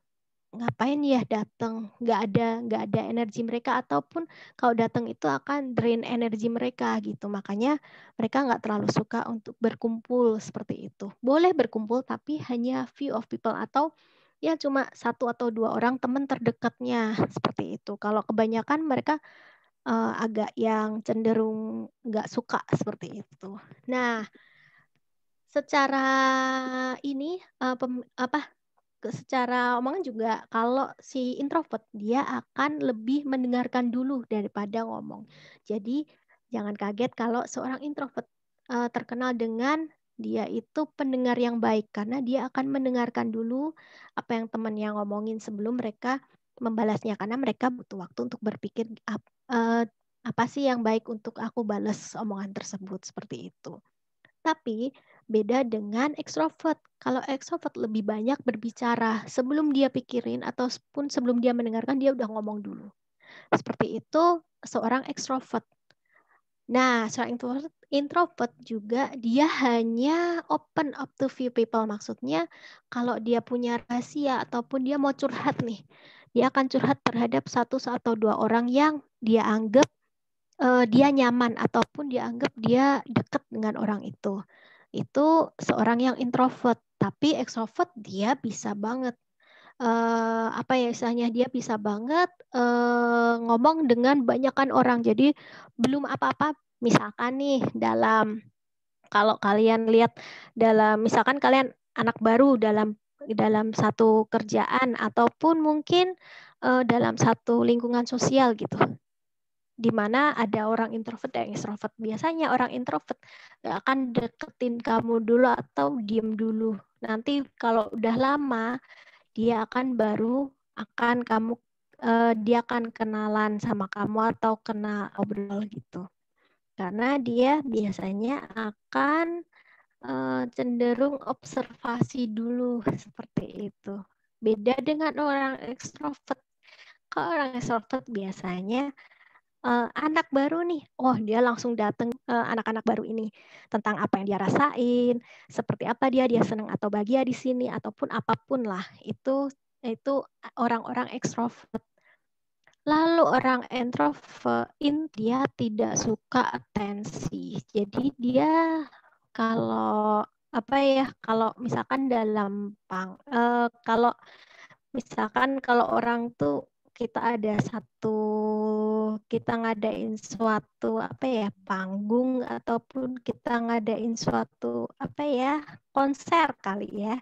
ngapain ya datang nggak ada nggak ada energi mereka ataupun kalau datang itu akan drain energi mereka gitu makanya mereka nggak terlalu suka untuk berkumpul seperti itu boleh berkumpul tapi hanya few of people atau ya cuma satu atau dua orang teman terdekatnya seperti itu kalau kebanyakan mereka uh, agak yang cenderung nggak suka seperti itu nah secara ini uh, pem, apa secara omongan juga kalau si introvert dia akan lebih mendengarkan dulu daripada ngomong. Jadi jangan kaget kalau seorang introvert uh, terkenal dengan dia itu pendengar yang baik karena dia akan mendengarkan dulu apa yang teman yang ngomongin sebelum mereka membalasnya karena mereka butuh waktu untuk berpikir uh, apa sih yang baik untuk aku balas omongan tersebut seperti itu. Tapi Beda dengan ekstrovert. Kalau ekstrovert lebih banyak berbicara sebelum dia pikirin ataupun sebelum dia mendengarkan dia udah ngomong dulu. Seperti itu seorang ekstrovert. Nah, seorang introvert, introvert juga dia hanya open up to few people. Maksudnya kalau dia punya rahasia ataupun dia mau curhat nih, dia akan curhat terhadap satu atau dua orang yang dia anggap uh, dia nyaman ataupun dia anggap dia dekat dengan orang itu itu seorang yang introvert, tapi extrovert dia bisa banget uh, apa ya istilahnya dia bisa banget uh, ngomong dengan banyakkan orang. Jadi belum apa-apa misalkan nih dalam kalau kalian lihat dalam misalkan kalian anak baru dalam dalam satu kerjaan ataupun mungkin uh, dalam satu lingkungan sosial gitu di mana ada orang introvert dan extrovert. Biasanya orang introvert gak akan deketin kamu dulu atau diem dulu. Nanti kalau udah lama, dia akan baru akan kamu uh, dia akan kenalan sama kamu atau kena obrol gitu. Karena dia biasanya akan uh, cenderung observasi dulu seperti itu. Beda dengan orang extrovert. Kalau orang extrovert biasanya uh, anak baru nih, oh dia langsung datang anak eh, anak-anak baru ini tentang apa yang dia rasain, seperti apa dia dia senang atau bahagia di sini ataupun apapun lah itu itu orang-orang ekstrovert. Lalu orang introvert dia tidak suka atensi, jadi dia kalau apa ya kalau misalkan dalam pang uh, kalau misalkan kalau orang tuh kita ada satu kita ngadain suatu apa ya panggung ataupun kita ngadain suatu apa ya konser kali ya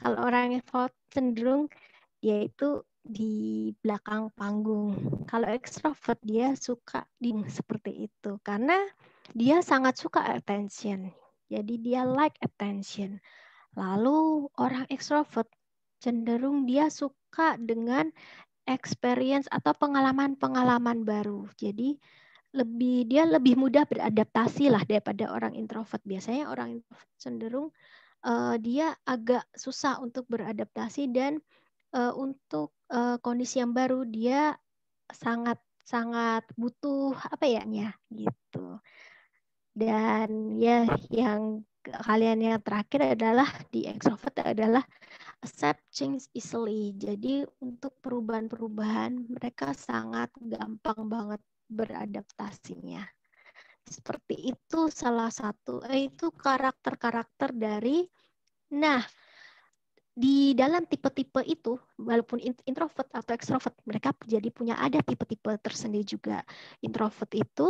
kalau orang introvert cenderung yaitu di belakang panggung kalau ekstrovert dia suka di seperti itu karena dia sangat suka attention jadi dia like attention lalu orang ekstrovert cenderung dia suka dengan experience atau pengalaman-pengalaman baru. Jadi lebih dia lebih mudah beradaptasi lah daripada orang introvert. Biasanya orang introvert cenderung uh, dia agak susah untuk beradaptasi dan uh, untuk uh, kondisi yang baru dia sangat sangat butuh apa ya ya gitu. Dan ya yang kalian yang terakhir adalah di extrovert adalah accept change easily. Jadi untuk perubahan-perubahan mereka sangat gampang banget beradaptasinya. Seperti itu salah satu eh, itu karakter-karakter dari nah di dalam tipe-tipe itu, walaupun introvert atau extrovert mereka jadi punya ada tipe-tipe tersendiri juga. Introvert itu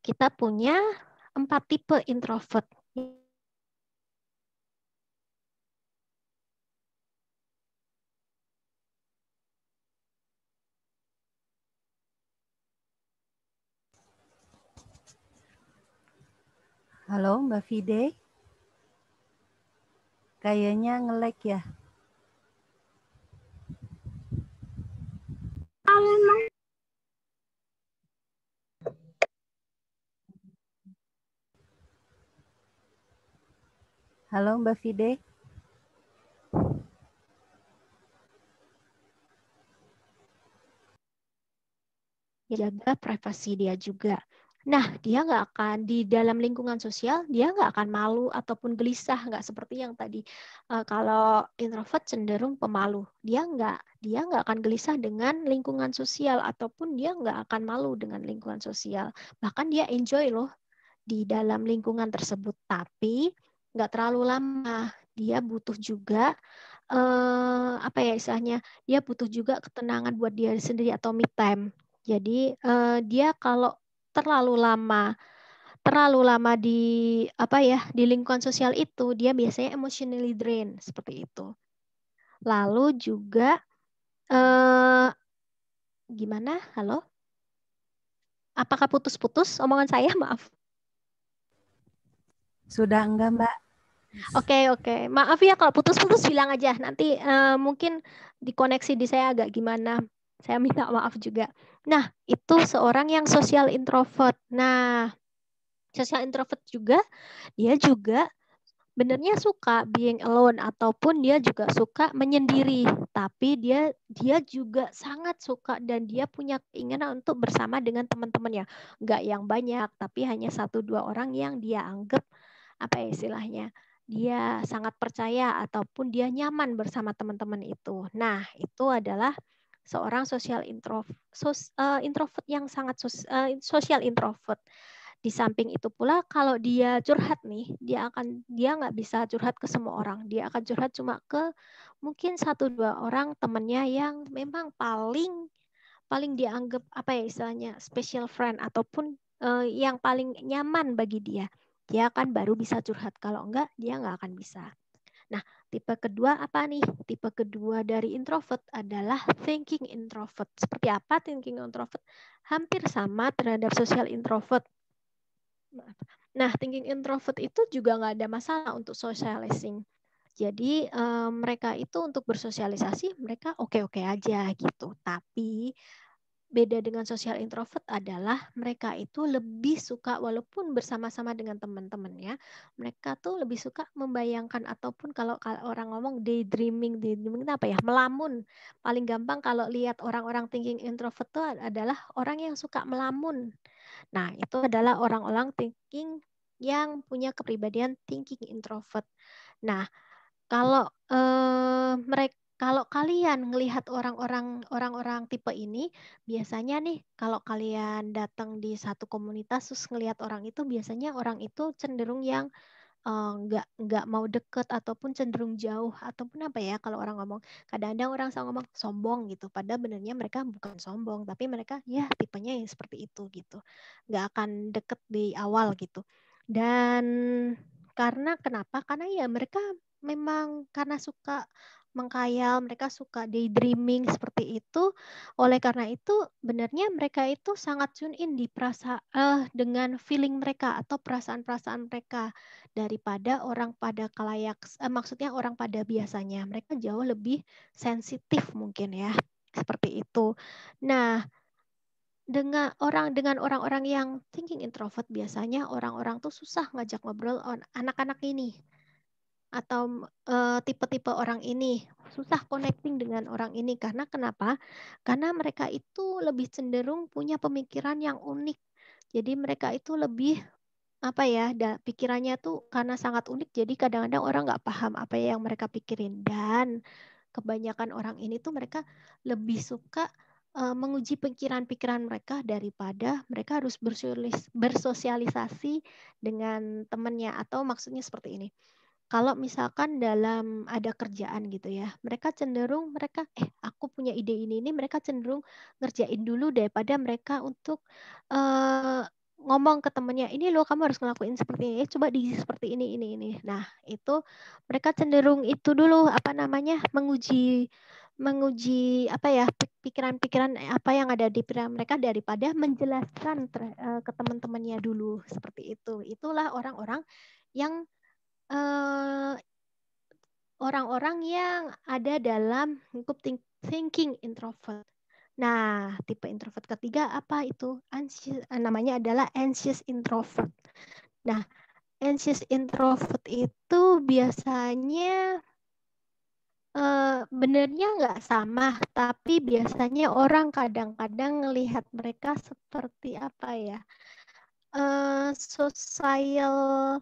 kita punya empat tipe introvert. Halo Mbak Fide. Kayaknya ngelek ya. Halo Halo Mbak Fide. Jaga privasi dia juga. Nah, dia nggak akan di dalam lingkungan sosial, dia nggak akan malu ataupun gelisah, nggak seperti yang tadi. Uh, kalau introvert cenderung pemalu, dia nggak, dia nggak akan gelisah dengan lingkungan sosial ataupun dia nggak akan malu dengan lingkungan sosial. Bahkan dia enjoy loh di dalam lingkungan tersebut, tapi nggak terlalu lama. Dia butuh juga eh, apa ya istilahnya? Dia butuh juga ketenangan buat dia sendiri atau me time. Jadi eh, dia kalau terlalu lama terlalu lama di apa ya di lingkungan sosial itu dia biasanya emotionally drain seperti itu lalu juga eh, gimana halo apakah putus-putus omongan saya maaf sudah enggak mbak Oke okay, oke, okay. maaf ya kalau putus-putus bilang aja. Nanti uh, mungkin dikoneksi di saya agak gimana. Saya minta maaf juga. Nah, itu seorang yang sosial introvert. Nah, sosial introvert juga dia juga benarnya suka being alone ataupun dia juga suka menyendiri, tapi dia dia juga sangat suka dan dia punya keinginan untuk bersama dengan teman-temannya. Enggak yang banyak, tapi hanya satu dua orang yang dia anggap apa ya istilahnya? dia sangat percaya ataupun dia nyaman bersama teman-teman itu. Nah, itu adalah seorang sosial introvert, sos, uh, introvert yang sangat sos, uh, sosial introvert. Di samping itu pula kalau dia curhat nih, dia akan dia nggak bisa curhat ke semua orang. Dia akan curhat cuma ke mungkin satu dua orang temennya yang memang paling paling dianggap apa ya istilahnya special friend ataupun uh, yang paling nyaman bagi dia. Dia akan baru bisa curhat. Kalau enggak, dia nggak akan bisa. Nah, tipe kedua apa nih? Tipe kedua dari introvert adalah thinking introvert. Seperti apa thinking introvert? Hampir sama terhadap social introvert. Nah, thinking introvert itu juga nggak ada masalah untuk socializing. Jadi um, mereka itu untuk bersosialisasi mereka oke-oke aja gitu. Tapi beda dengan sosial introvert adalah mereka itu lebih suka walaupun bersama-sama dengan teman-temannya, mereka tuh lebih suka membayangkan ataupun kalau, orang ngomong daydreaming, daydreaming itu apa ya? Melamun. Paling gampang kalau lihat orang-orang thinking introvert itu adalah orang yang suka melamun. Nah, itu adalah orang-orang thinking yang punya kepribadian thinking introvert. Nah, kalau eh, mereka kalau kalian ngelihat orang-orang orang-orang tipe ini, biasanya nih kalau kalian datang di satu komunitas terus ngelihat orang itu, biasanya orang itu cenderung yang eh, nggak uh, nggak mau deket ataupun cenderung jauh ataupun apa ya kalau orang ngomong kadang-kadang orang selalu ngomong sombong gitu padahal benarnya mereka bukan sombong tapi mereka ya tipenya yang seperti itu gitu nggak akan deket di awal gitu dan karena kenapa karena ya mereka memang karena suka mengkayal mereka suka daydreaming seperti itu. Oleh karena itu, benarnya mereka itu sangat tune in di perasaan uh, eh, dengan feeling mereka atau perasaan-perasaan mereka daripada orang pada kelayak uh, eh, maksudnya orang pada biasanya. Mereka jauh lebih sensitif mungkin ya. Seperti itu. Nah, dengan orang dengan orang-orang yang thinking introvert biasanya orang-orang tuh susah ngajak ngobrol on anak-anak ini atau eh, tipe-tipe orang ini susah connecting dengan orang ini karena kenapa? Karena mereka itu lebih cenderung punya pemikiran yang unik. Jadi mereka itu lebih apa ya, da, pikirannya tuh karena sangat unik. Jadi kadang-kadang orang nggak paham apa ya yang mereka pikirin dan kebanyakan orang ini tuh mereka lebih suka uh, menguji pikiran-pikiran mereka daripada mereka harus bersosialisasi dengan temannya atau maksudnya seperti ini kalau misalkan dalam ada kerjaan gitu ya, mereka cenderung mereka eh aku punya ide ini ini mereka cenderung ngerjain dulu daripada mereka untuk uh, ngomong ke temennya ini loh kamu harus ngelakuin seperti ini eh, coba di seperti ini ini ini nah itu mereka cenderung itu dulu apa namanya menguji menguji apa ya pikiran-pikiran eh, apa yang ada di pikiran mereka daripada menjelaskan ter, uh, ke teman-temannya dulu seperti itu itulah orang-orang yang Eh, orang-orang uh, yang ada dalam lingkup thinking introvert. Nah, tipe introvert ketiga apa itu? Anxious, eh, namanya adalah anxious introvert. Nah, anxious introvert itu biasanya uh, benernya nggak sama, tapi biasanya orang kadang-kadang ngelihat mereka seperti apa ya? Uh, social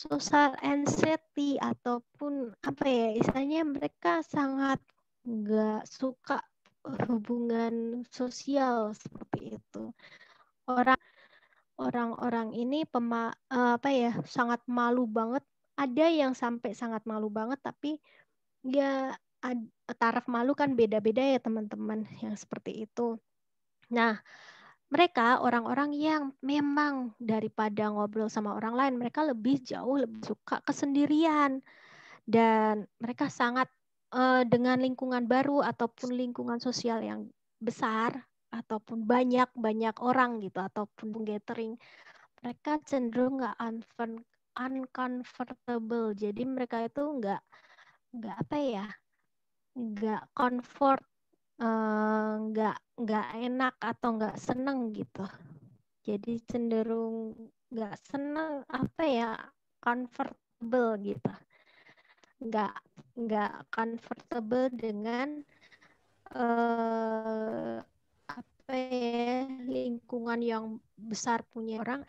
social anxiety ataupun apa ya istilahnya mereka sangat nggak suka hubungan sosial seperti itu orang orang-orang ini pema, eh, apa ya sangat malu banget ada yang sampai sangat malu banget tapi ya ad, taraf malu kan beda-beda ya teman-teman yang seperti itu nah mereka orang-orang yang memang daripada ngobrol sama orang lain, mereka lebih jauh lebih suka kesendirian dan mereka sangat uh, dengan lingkungan baru ataupun lingkungan sosial yang besar ataupun banyak banyak orang gitu ataupun gathering mereka cenderung nggak unfun, uncomfortable jadi mereka itu nggak nggak apa ya nggak comfort Eh, nggak uh, nggak enak atau nggak seneng gitu jadi cenderung nggak seneng apa ya comfortable gitu nggak nggak comfortable dengan uh, apa ya lingkungan yang besar punya orang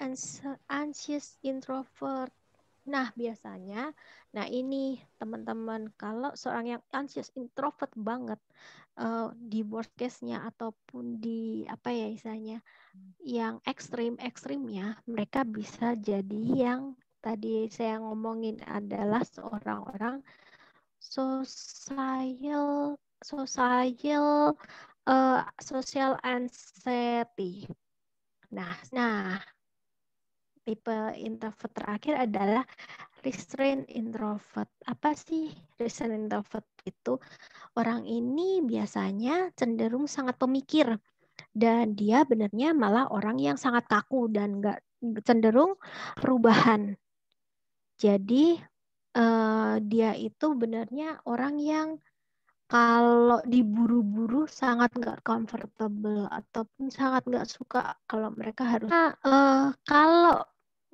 anxious introvert Nah, biasanya, nah ini teman-teman, kalau seorang yang anxious, introvert banget, uh, di worst case-nya ataupun di apa ya misalnya yang ekstrim ekstrimnya mereka bisa jadi yang tadi saya ngomongin adalah seorang orang social social uh, social anxiety. Nah, nah tipe introvert terakhir adalah restrained introvert. Apa sih restrained introvert itu? Orang ini biasanya cenderung sangat pemikir dan dia benarnya malah orang yang sangat kaku dan nggak cenderung perubahan. Jadi uh, dia itu benarnya orang yang kalau diburu-buru sangat nggak comfortable ataupun sangat nggak suka kalau mereka harus nah, uh, kalau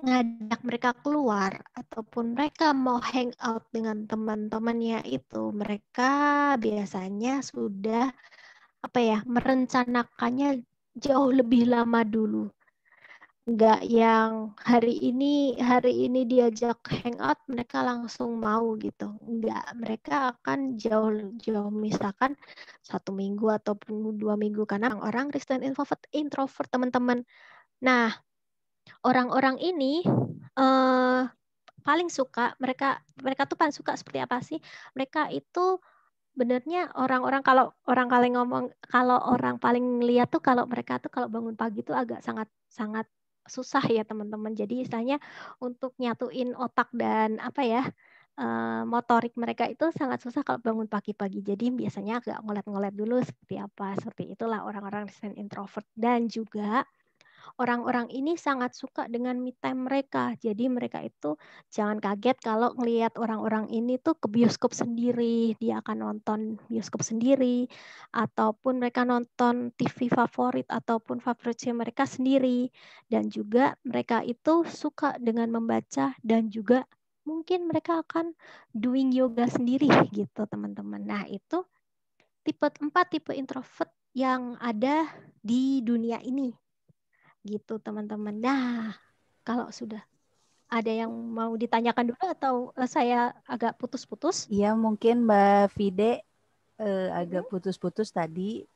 ngajak mereka keluar ataupun mereka mau hang out dengan teman-temannya itu mereka biasanya sudah apa ya merencanakannya jauh lebih lama dulu nggak yang hari ini hari ini diajak hangout mereka langsung mau gitu nggak mereka akan jauh jauh misalkan satu minggu ataupun dua minggu karena orang orang Kristen introvert introvert teman-teman nah orang-orang ini eh, paling suka mereka mereka tuh paling suka seperti apa sih mereka itu sebenarnya orang-orang kalau orang paling ngomong kalau orang paling lihat tuh kalau mereka tuh kalau bangun pagi tuh agak sangat sangat susah ya teman-teman. Jadi istilahnya untuk nyatuin otak dan apa ya motorik mereka itu sangat susah kalau bangun pagi-pagi. Jadi biasanya agak ngeliat-ngeliat dulu seperti apa. Seperti itulah orang-orang resisten introvert dan juga orang-orang ini sangat suka dengan me time mereka. Jadi mereka itu jangan kaget kalau ngelihat orang-orang ini tuh ke bioskop sendiri, dia akan nonton bioskop sendiri ataupun mereka nonton TV favorit ataupun favorit mereka sendiri dan juga mereka itu suka dengan membaca dan juga mungkin mereka akan doing yoga sendiri gitu teman-teman. Nah, itu tipe 4 tipe introvert yang ada di dunia ini gitu teman-teman. Nah, kalau sudah ada yang mau ditanyakan dulu atau eh, saya agak putus-putus? Iya, mungkin Mbak Fide eh, iya. agak putus-putus tadi.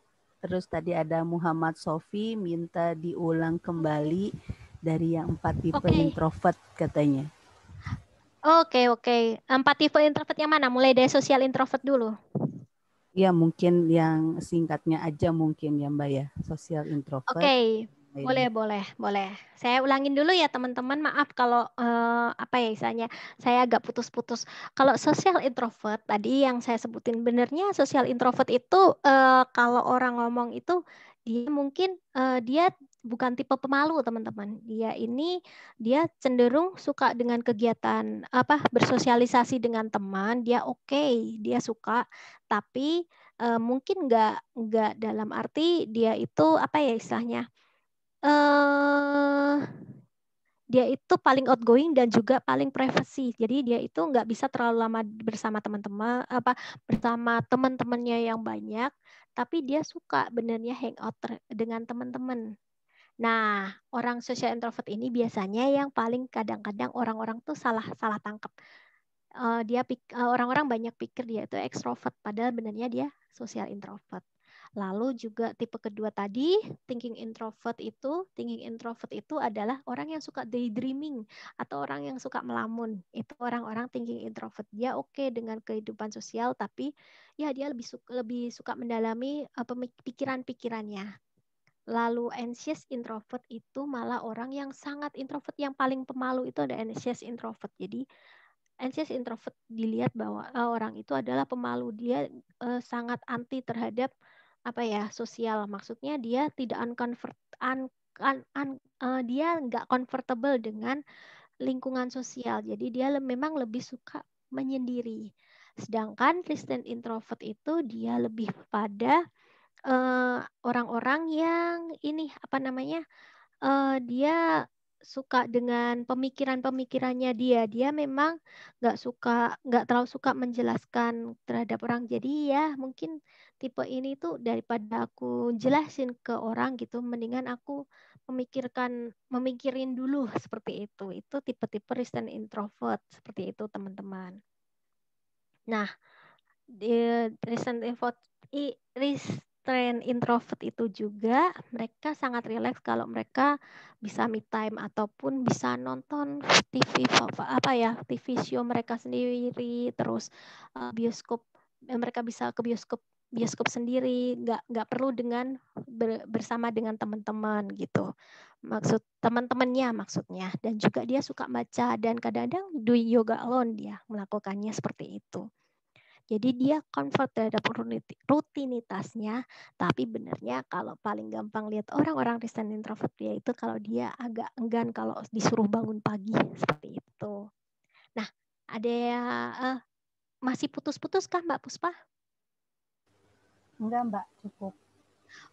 Terus tadi ada Muhammad Sofi minta diulang kembali dari yang empat tipe okay. introvert katanya. Oke, okay, oke. Okay. Empat tipe introvert yang mana? Mulai dari sosial introvert dulu. Ya, mungkin yang singkatnya aja mungkin ya Mbak ya, sosial introvert. Oke. Okay. Boleh, boleh, boleh. Saya ulangin dulu ya teman-teman. Maaf kalau eh, apa ya istilahnya, saya agak putus-putus. Kalau social introvert tadi yang saya sebutin benernya social introvert itu eh, kalau orang ngomong itu dia mungkin eh, dia bukan tipe pemalu teman-teman dia ini dia cenderung suka dengan kegiatan apa bersosialisasi dengan teman dia oke okay, dia suka tapi eh, mungkin nggak nggak dalam arti dia itu apa ya istilahnya Eh, dia itu paling outgoing dan juga paling privacy. Jadi dia itu nggak bisa terlalu lama bersama teman-teman apa bersama teman-temannya yang banyak, tapi dia suka benernya hangout dengan teman-teman. Nah, orang social introvert ini biasanya yang paling kadang-kadang orang-orang tuh salah salah tangkap. Uh, eh, dia eh, orang-orang uh, banyak pikir dia itu ekstrovert padahal benarnya dia social introvert. Lalu juga tipe kedua tadi, thinking introvert itu, thinking introvert itu adalah orang yang suka daydreaming atau orang yang suka melamun. Itu orang-orang thinking introvert. Dia oke okay dengan kehidupan sosial tapi ya dia lebih suka, lebih suka mendalami eh, pikiran-pikirannya. Lalu anxious introvert itu malah orang yang sangat introvert yang paling pemalu itu ada anxious introvert. Jadi anxious introvert dilihat bahwa uh, orang itu adalah pemalu, dia uh, sangat anti terhadap apa ya sosial maksudnya dia tidak unconvert un, un, un, uh, dia nggak comfortable dengan lingkungan sosial jadi dia le memang lebih suka menyendiri sedangkan Kristen introvert itu dia lebih pada eh, orang-orang uh, yang ini apa namanya uh, dia suka dengan pemikiran-pemikirannya dia. Dia memang nggak suka, nggak terlalu suka menjelaskan terhadap orang. Jadi ya mungkin tipe ini tuh daripada aku jelasin ke orang gitu, mendingan aku memikirkan, memikirin dulu seperti itu. Itu tipe-tipe resistant introvert seperti itu teman-teman. Nah, di resident introvert, Trend introvert itu juga mereka sangat rileks kalau mereka bisa me time ataupun bisa nonton TV apa ya TV show mereka sendiri terus uh, bioskop eh, mereka bisa ke bioskop bioskop sendiri nggak nggak perlu dengan ber, bersama dengan teman-teman gitu maksud teman-temannya maksudnya dan juga dia suka baca dan kadang-kadang do yoga alone dia melakukannya seperti itu jadi dia convert terhadap rutinitasnya, tapi benarnya kalau paling gampang lihat orang-orang resign introvert dia itu kalau dia agak enggan kalau disuruh bangun pagi seperti itu. Nah, ada uh, masih putus-putus kah Mbak Puspa? Enggak Mbak, cukup.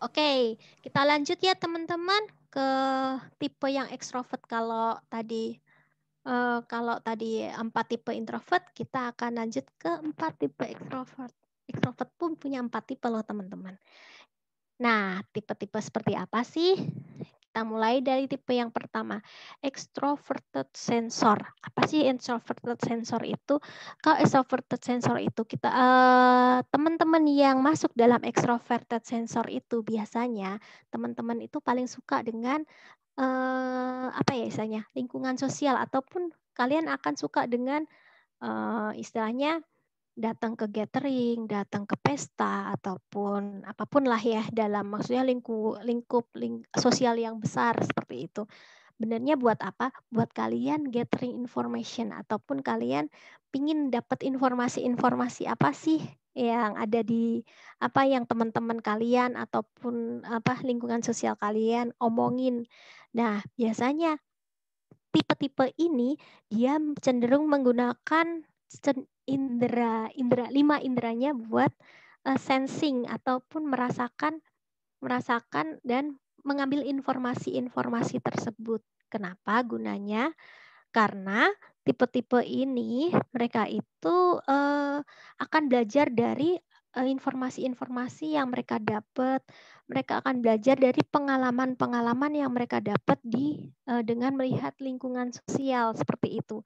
Oke, kita lanjut ya teman-teman ke tipe yang ekstrovert kalau tadi uh, kalau tadi empat tipe introvert, kita akan lanjut ke empat tipe extrovert. Extrovert pun punya empat tipe loh teman-teman. Nah, tipe-tipe seperti apa sih? Kita mulai dari tipe yang pertama, extroverted sensor. Apa sih introverted sensor itu? Kalau extroverted sensor itu kita eh, teman-teman uh, yang masuk dalam extroverted sensor itu biasanya teman-teman itu paling suka dengan Eh, apa ya istilahnya lingkungan sosial ataupun kalian akan suka dengan eh, istilahnya datang ke gathering, datang ke pesta ataupun apapun lah ya dalam maksudnya lingkup lingkup ling, sosial yang besar seperti itu sebenarnya buat apa? Buat kalian gathering information ataupun kalian pingin dapat informasi-informasi apa sih yang ada di apa yang teman-teman kalian ataupun apa lingkungan sosial kalian omongin. Nah, biasanya tipe-tipe ini dia cenderung menggunakan indera indera lima inderanya buat uh, sensing ataupun merasakan merasakan dan mengambil informasi-informasi tersebut. Kenapa gunanya? Karena tipe-tipe ini mereka itu eh, akan belajar dari eh, informasi-informasi yang mereka dapat. Mereka akan belajar dari pengalaman-pengalaman yang mereka dapat di eh, dengan melihat lingkungan sosial seperti itu.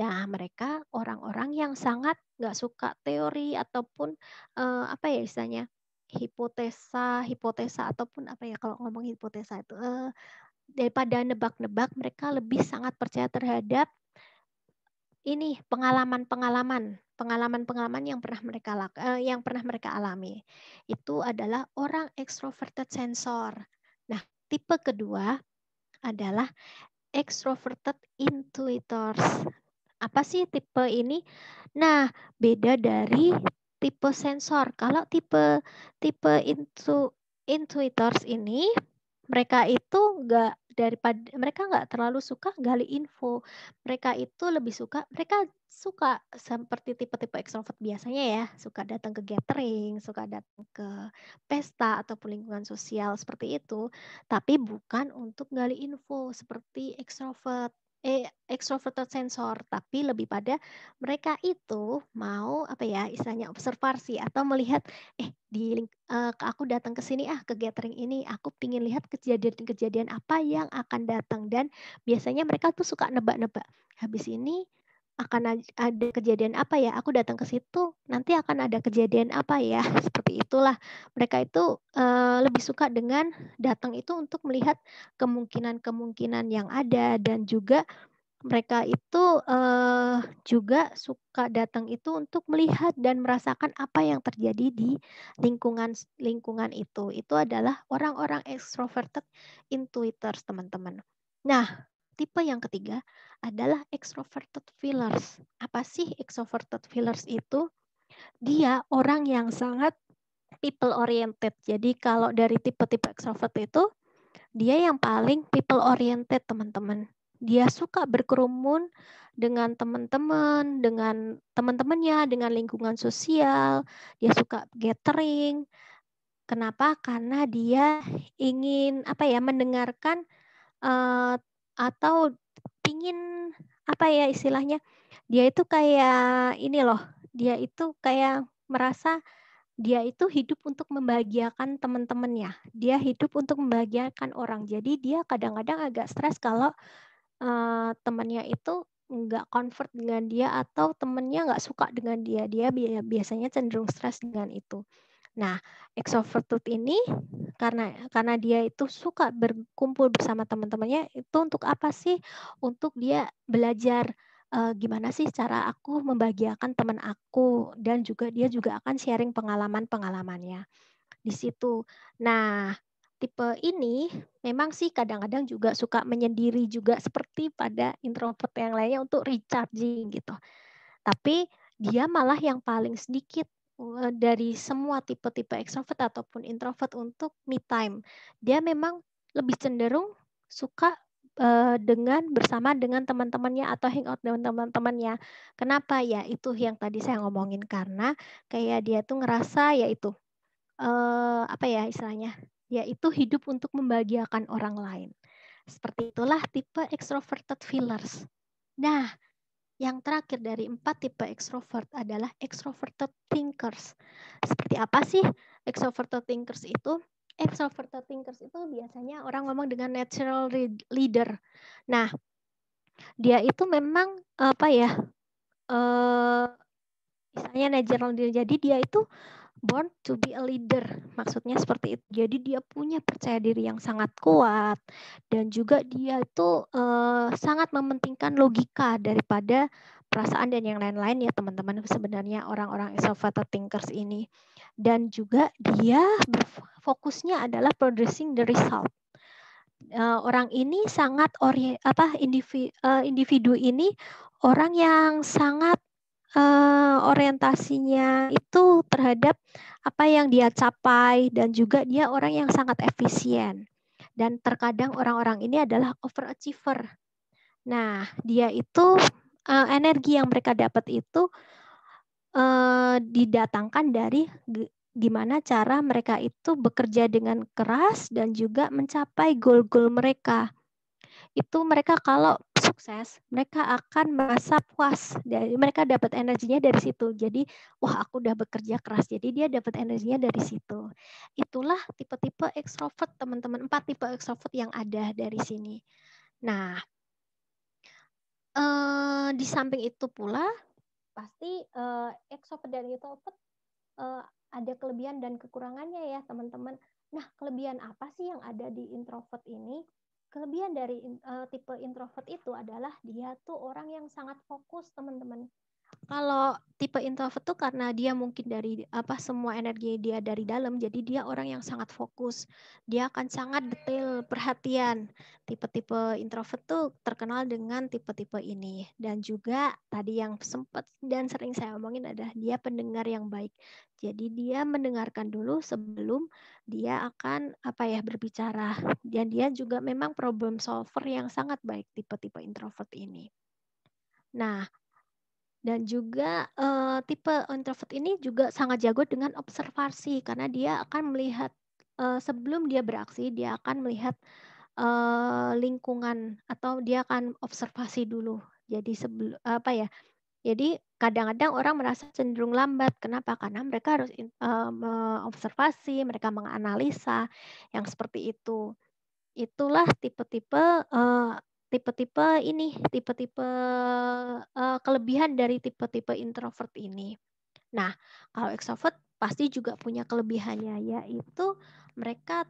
Nah, mereka orang-orang yang sangat nggak suka teori ataupun eh, apa ya istilahnya hipotesa hipotesa ataupun apa ya kalau ngomong hipotesa itu eh, daripada nebak-nebak mereka lebih sangat percaya terhadap ini pengalaman-pengalaman pengalaman-pengalaman yang pernah mereka eh, yang pernah mereka alami itu adalah orang extroverted sensor. Nah, tipe kedua adalah extroverted intuitors. Apa sih tipe ini? Nah, beda dari tipe sensor. Kalau tipe tipe intu, intuitors ini mereka itu enggak daripada mereka nggak terlalu suka gali info. Mereka itu lebih suka mereka suka seperti tipe-tipe ekstrovert biasanya ya, suka datang ke gathering, suka datang ke pesta atau lingkungan sosial seperti itu, tapi bukan untuk gali info seperti ekstrovert eh, extroverted sensor, tapi lebih pada mereka itu mau apa ya istilahnya observasi atau melihat eh di eh, aku datang ke sini ah ke gathering ini aku pingin lihat kejadian-kejadian apa yang akan datang dan biasanya mereka tuh suka nebak-nebak habis ini akan ada kejadian apa ya aku datang ke situ nanti akan ada kejadian apa ya seperti itulah mereka itu uh, lebih suka dengan datang itu untuk melihat kemungkinan-kemungkinan yang ada dan juga mereka itu uh, juga suka datang itu untuk melihat dan merasakan apa yang terjadi di lingkungan lingkungan itu itu adalah orang-orang extroverted intuitors teman-teman nah Tipe yang ketiga adalah extroverted fillers. Apa sih extroverted fillers itu? Dia orang yang sangat people oriented. Jadi kalau dari tipe-tipe extrovert itu, dia yang paling people oriented, teman-teman. Dia suka berkerumun dengan teman-teman, dengan teman-temannya, dengan lingkungan sosial, dia suka gathering. Kenapa? Karena dia ingin apa ya, mendengarkan uh, atau pingin apa ya istilahnya dia itu kayak ini loh dia itu kayak merasa dia itu hidup untuk membahagiakan teman-temannya dia hidup untuk membahagiakan orang jadi dia kadang-kadang agak stres kalau uh, temannya itu nggak convert dengan dia atau temennya nggak suka dengan dia dia biasanya cenderung stres dengan itu Nah, extroverted ini karena karena dia itu suka berkumpul bersama teman-temannya itu untuk apa sih? Untuk dia belajar e, gimana sih cara aku membahagiakan teman aku dan juga dia juga akan sharing pengalaman-pengalamannya di situ. Nah, tipe ini memang sih kadang-kadang juga suka menyendiri juga seperti pada introvert yang lainnya untuk recharging gitu. Tapi dia malah yang paling sedikit Eh, dari semua tipe-tipe ekstrovert ataupun introvert untuk me time. Dia memang lebih cenderung suka uh, dengan bersama dengan teman-temannya atau hangout dengan teman-temannya. Kenapa? Ya itu yang tadi saya ngomongin karena kayak dia tuh ngerasa yaitu uh, eh, apa ya istilahnya? Yaitu hidup untuk membahagiakan orang lain. Seperti itulah tipe extroverted fillers. Nah, yang terakhir dari empat tipe extrovert adalah extroverted thinkers. Seperti apa sih extroverted thinkers itu? Extroverted thinkers itu biasanya orang ngomong dengan natural leader. Nah, dia itu memang apa ya? Eh, misalnya natural leader. Jadi dia itu born to be a leader. Maksudnya seperti itu. Jadi dia punya percaya diri yang sangat kuat dan juga dia itu uh, sangat mementingkan logika daripada perasaan dan yang lain-lain ya teman-teman sebenarnya orang-orang extroverted thinkers ini. Dan juga dia fokusnya adalah producing the result. Uh, orang ini sangat ori apa individu, uh, eh, individu ini orang yang sangat uh, orientasinya itu terhadap apa yang dia capai dan juga dia orang yang sangat efisien. Dan terkadang orang-orang ini adalah overachiever. Nah, dia itu uh, energi yang mereka dapat itu uh, didatangkan dari gimana cara mereka itu bekerja dengan keras dan juga mencapai goal-goal mereka. Itu mereka kalau sukses, mereka akan merasa puas. jadi mereka dapat energinya dari situ. Jadi, wah aku udah bekerja keras. Jadi dia dapat energinya dari situ. Itulah tipe-tipe ekstrovert teman-teman. Empat tipe ekstrovert yang ada dari sini. Nah, eh, di samping itu pula pasti eh, ekstrovert dan introvert eh, ada kelebihan dan kekurangannya ya teman-teman. Nah, kelebihan apa sih yang ada di introvert ini? kelebihan dari uh, tipe introvert itu adalah dia tuh orang yang sangat fokus teman-teman kalau tipe introvert tuh karena dia mungkin dari apa semua energi dia dari dalam, jadi dia orang yang sangat fokus. Dia akan sangat detail perhatian. Tipe-tipe introvert tuh terkenal dengan tipe-tipe ini. Dan juga tadi yang sempat dan sering saya omongin adalah dia pendengar yang baik. Jadi dia mendengarkan dulu sebelum dia akan apa ya berbicara. Dan dia juga memang problem solver yang sangat baik tipe-tipe introvert ini. Nah, dan juga uh, tipe introvert ini juga sangat jago dengan observasi karena dia akan melihat uh, sebelum dia beraksi dia akan melihat uh, lingkungan atau dia akan observasi dulu jadi sebelum apa ya jadi kadang-kadang orang merasa cenderung lambat kenapa karena mereka harus uh, mengobservasi mereka menganalisa yang seperti itu itulah tipe-tipe uh, tipe-tipe ini, tipe-tipe uh, kelebihan dari tipe-tipe introvert ini. Nah, kalau extrovert pasti juga punya kelebihannya yaitu mereka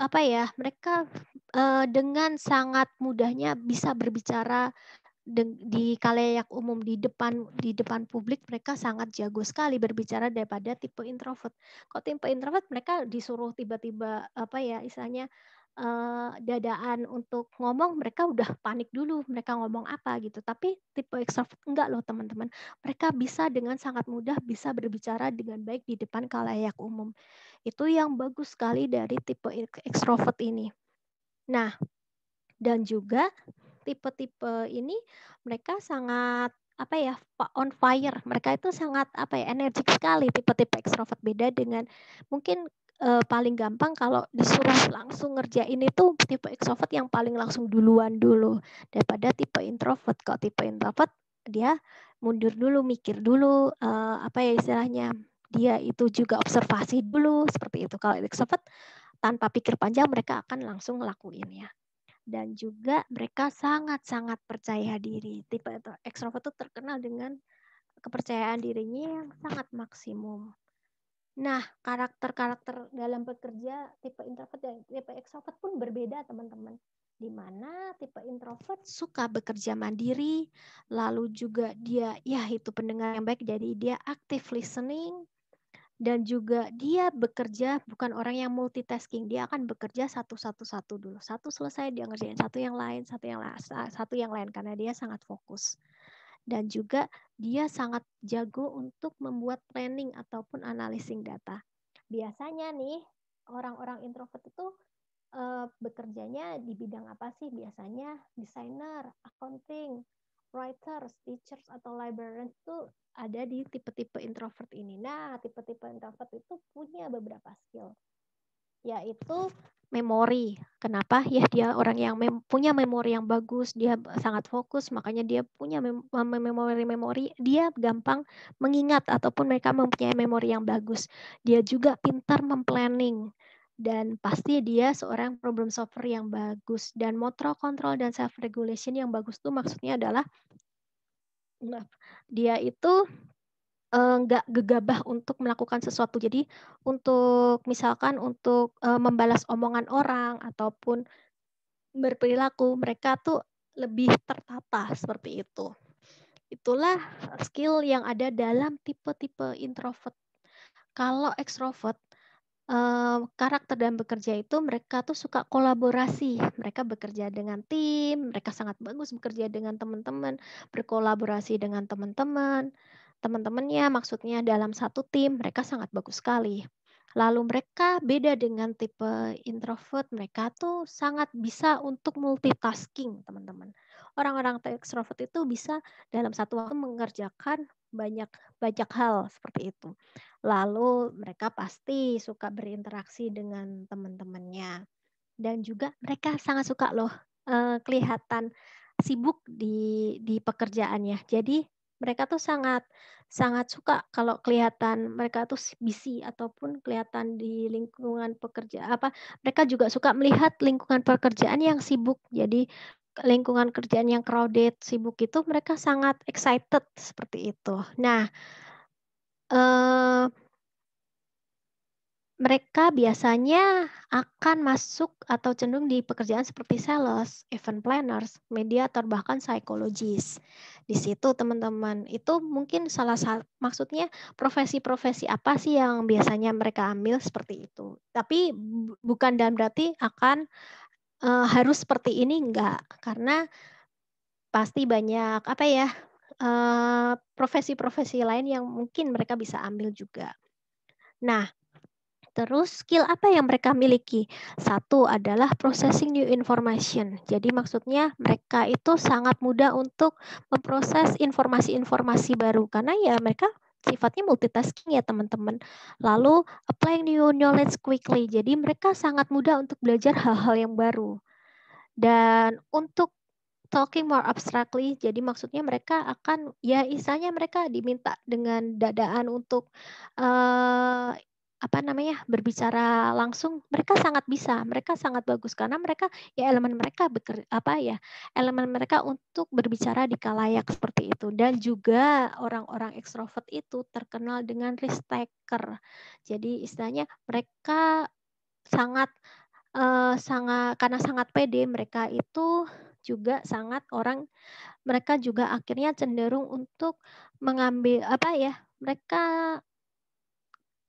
apa ya, mereka uh, dengan sangat mudahnya bisa berbicara di kalayak umum di depan di depan publik mereka sangat jago sekali berbicara daripada tipe introvert. Kok tipe introvert mereka disuruh tiba-tiba apa ya istilahnya uh, dadaan untuk ngomong mereka udah panik dulu mereka ngomong apa gitu tapi tipe extrovert enggak loh teman-teman mereka bisa dengan sangat mudah bisa berbicara dengan baik di depan kalayak umum itu yang bagus sekali dari tipe extrovert ini nah dan juga tipe-tipe ini mereka sangat apa ya on fire mereka itu sangat apa ya energik sekali tipe-tipe ekstrovert beda dengan mungkin e, paling gampang kalau disuruh langsung ngerjain itu tipe extrovert yang paling langsung duluan dulu daripada tipe introvert. Kalau tipe introvert dia mundur dulu, mikir dulu e, apa ya istilahnya. Dia itu juga observasi dulu seperti itu. Kalau extrovert tanpa pikir panjang mereka akan langsung ngelakuin ya dan juga mereka sangat-sangat percaya diri. Tipe extrovert itu terkenal dengan kepercayaan dirinya yang sangat maksimum. Nah, karakter-karakter dalam bekerja tipe introvert dan tipe ekstrovert pun berbeda, teman-teman. Di mana tipe introvert suka bekerja mandiri, lalu juga dia ya itu pendengar yang baik, jadi dia aktif listening dan juga dia bekerja bukan orang yang multitasking. Dia akan bekerja satu-satu-satu dulu. Satu selesai dia ngerjain satu yang lain, satu yang satu yang lain karena dia sangat fokus dan juga dia sangat jago untuk membuat training ataupun analyzing data. Biasanya nih orang-orang introvert itu e, bekerjanya di bidang apa sih? Biasanya desainer, accounting, writers, teachers atau librarian itu ada di tipe-tipe introvert ini. Nah, tipe-tipe introvert itu punya beberapa skill yaitu memori. Kenapa? Ya dia orang yang mem punya memori yang bagus, dia sangat fokus, makanya dia punya memori-memori, dia gampang mengingat ataupun mereka mempunyai memori yang bagus. Dia juga pintar memplanning dan pasti dia seorang problem solver yang bagus dan motor control dan self regulation yang bagus tuh maksudnya adalah nah, dia itu Eh, nggak gegabah untuk melakukan sesuatu. Jadi untuk misalkan untuk uh, membalas omongan orang ataupun berperilaku mereka tuh lebih tertata seperti itu. Itulah skill yang ada dalam tipe-tipe introvert. Kalau ekstrovert eh, karakter dan bekerja itu mereka tuh suka kolaborasi. Mereka bekerja dengan tim, mereka sangat bagus bekerja dengan teman-teman, berkolaborasi dengan teman-teman teman-temannya maksudnya dalam satu tim mereka sangat bagus sekali. Lalu mereka beda dengan tipe introvert, mereka tuh sangat bisa untuk multitasking, teman-teman. Orang-orang extrovert itu bisa dalam satu waktu mengerjakan banyak banyak hal seperti itu. Lalu mereka pasti suka berinteraksi dengan teman-temannya. Dan juga mereka sangat suka loh eh, kelihatan sibuk di di pekerjaannya. Jadi mereka tuh sangat sangat suka kalau kelihatan mereka tuh busy ataupun kelihatan di lingkungan pekerja apa mereka juga suka melihat lingkungan pekerjaan yang sibuk jadi lingkungan kerjaan yang crowded sibuk itu mereka sangat excited seperti itu nah eh, mereka biasanya akan masuk atau cenderung di pekerjaan seperti sales, event planners, mediator, bahkan psikologis. Di situ teman-teman, itu mungkin salah satu maksudnya profesi-profesi apa sih yang biasanya mereka ambil seperti itu. Tapi bukan dan berarti akan e, harus seperti ini enggak, karena pasti banyak apa ya eh, profesi-profesi lain yang mungkin mereka bisa ambil juga. Nah, Terus skill apa yang mereka miliki? Satu adalah processing new information. Jadi maksudnya mereka itu sangat mudah untuk memproses informasi-informasi baru karena ya mereka sifatnya multitasking ya teman-teman. Lalu applying new knowledge quickly. Jadi mereka sangat mudah untuk belajar hal-hal yang baru. Dan untuk talking more abstractly, jadi maksudnya mereka akan ya isanya mereka diminta dengan dadaan untuk eh, apa namanya berbicara langsung mereka sangat bisa mereka sangat bagus karena mereka ya elemen mereka beker, apa ya elemen mereka untuk berbicara di kalayak seperti itu dan juga orang-orang ekstrovert itu terkenal dengan risk taker jadi istilahnya mereka sangat eh, sangat karena sangat pede mereka itu juga sangat orang mereka juga akhirnya cenderung untuk mengambil apa ya mereka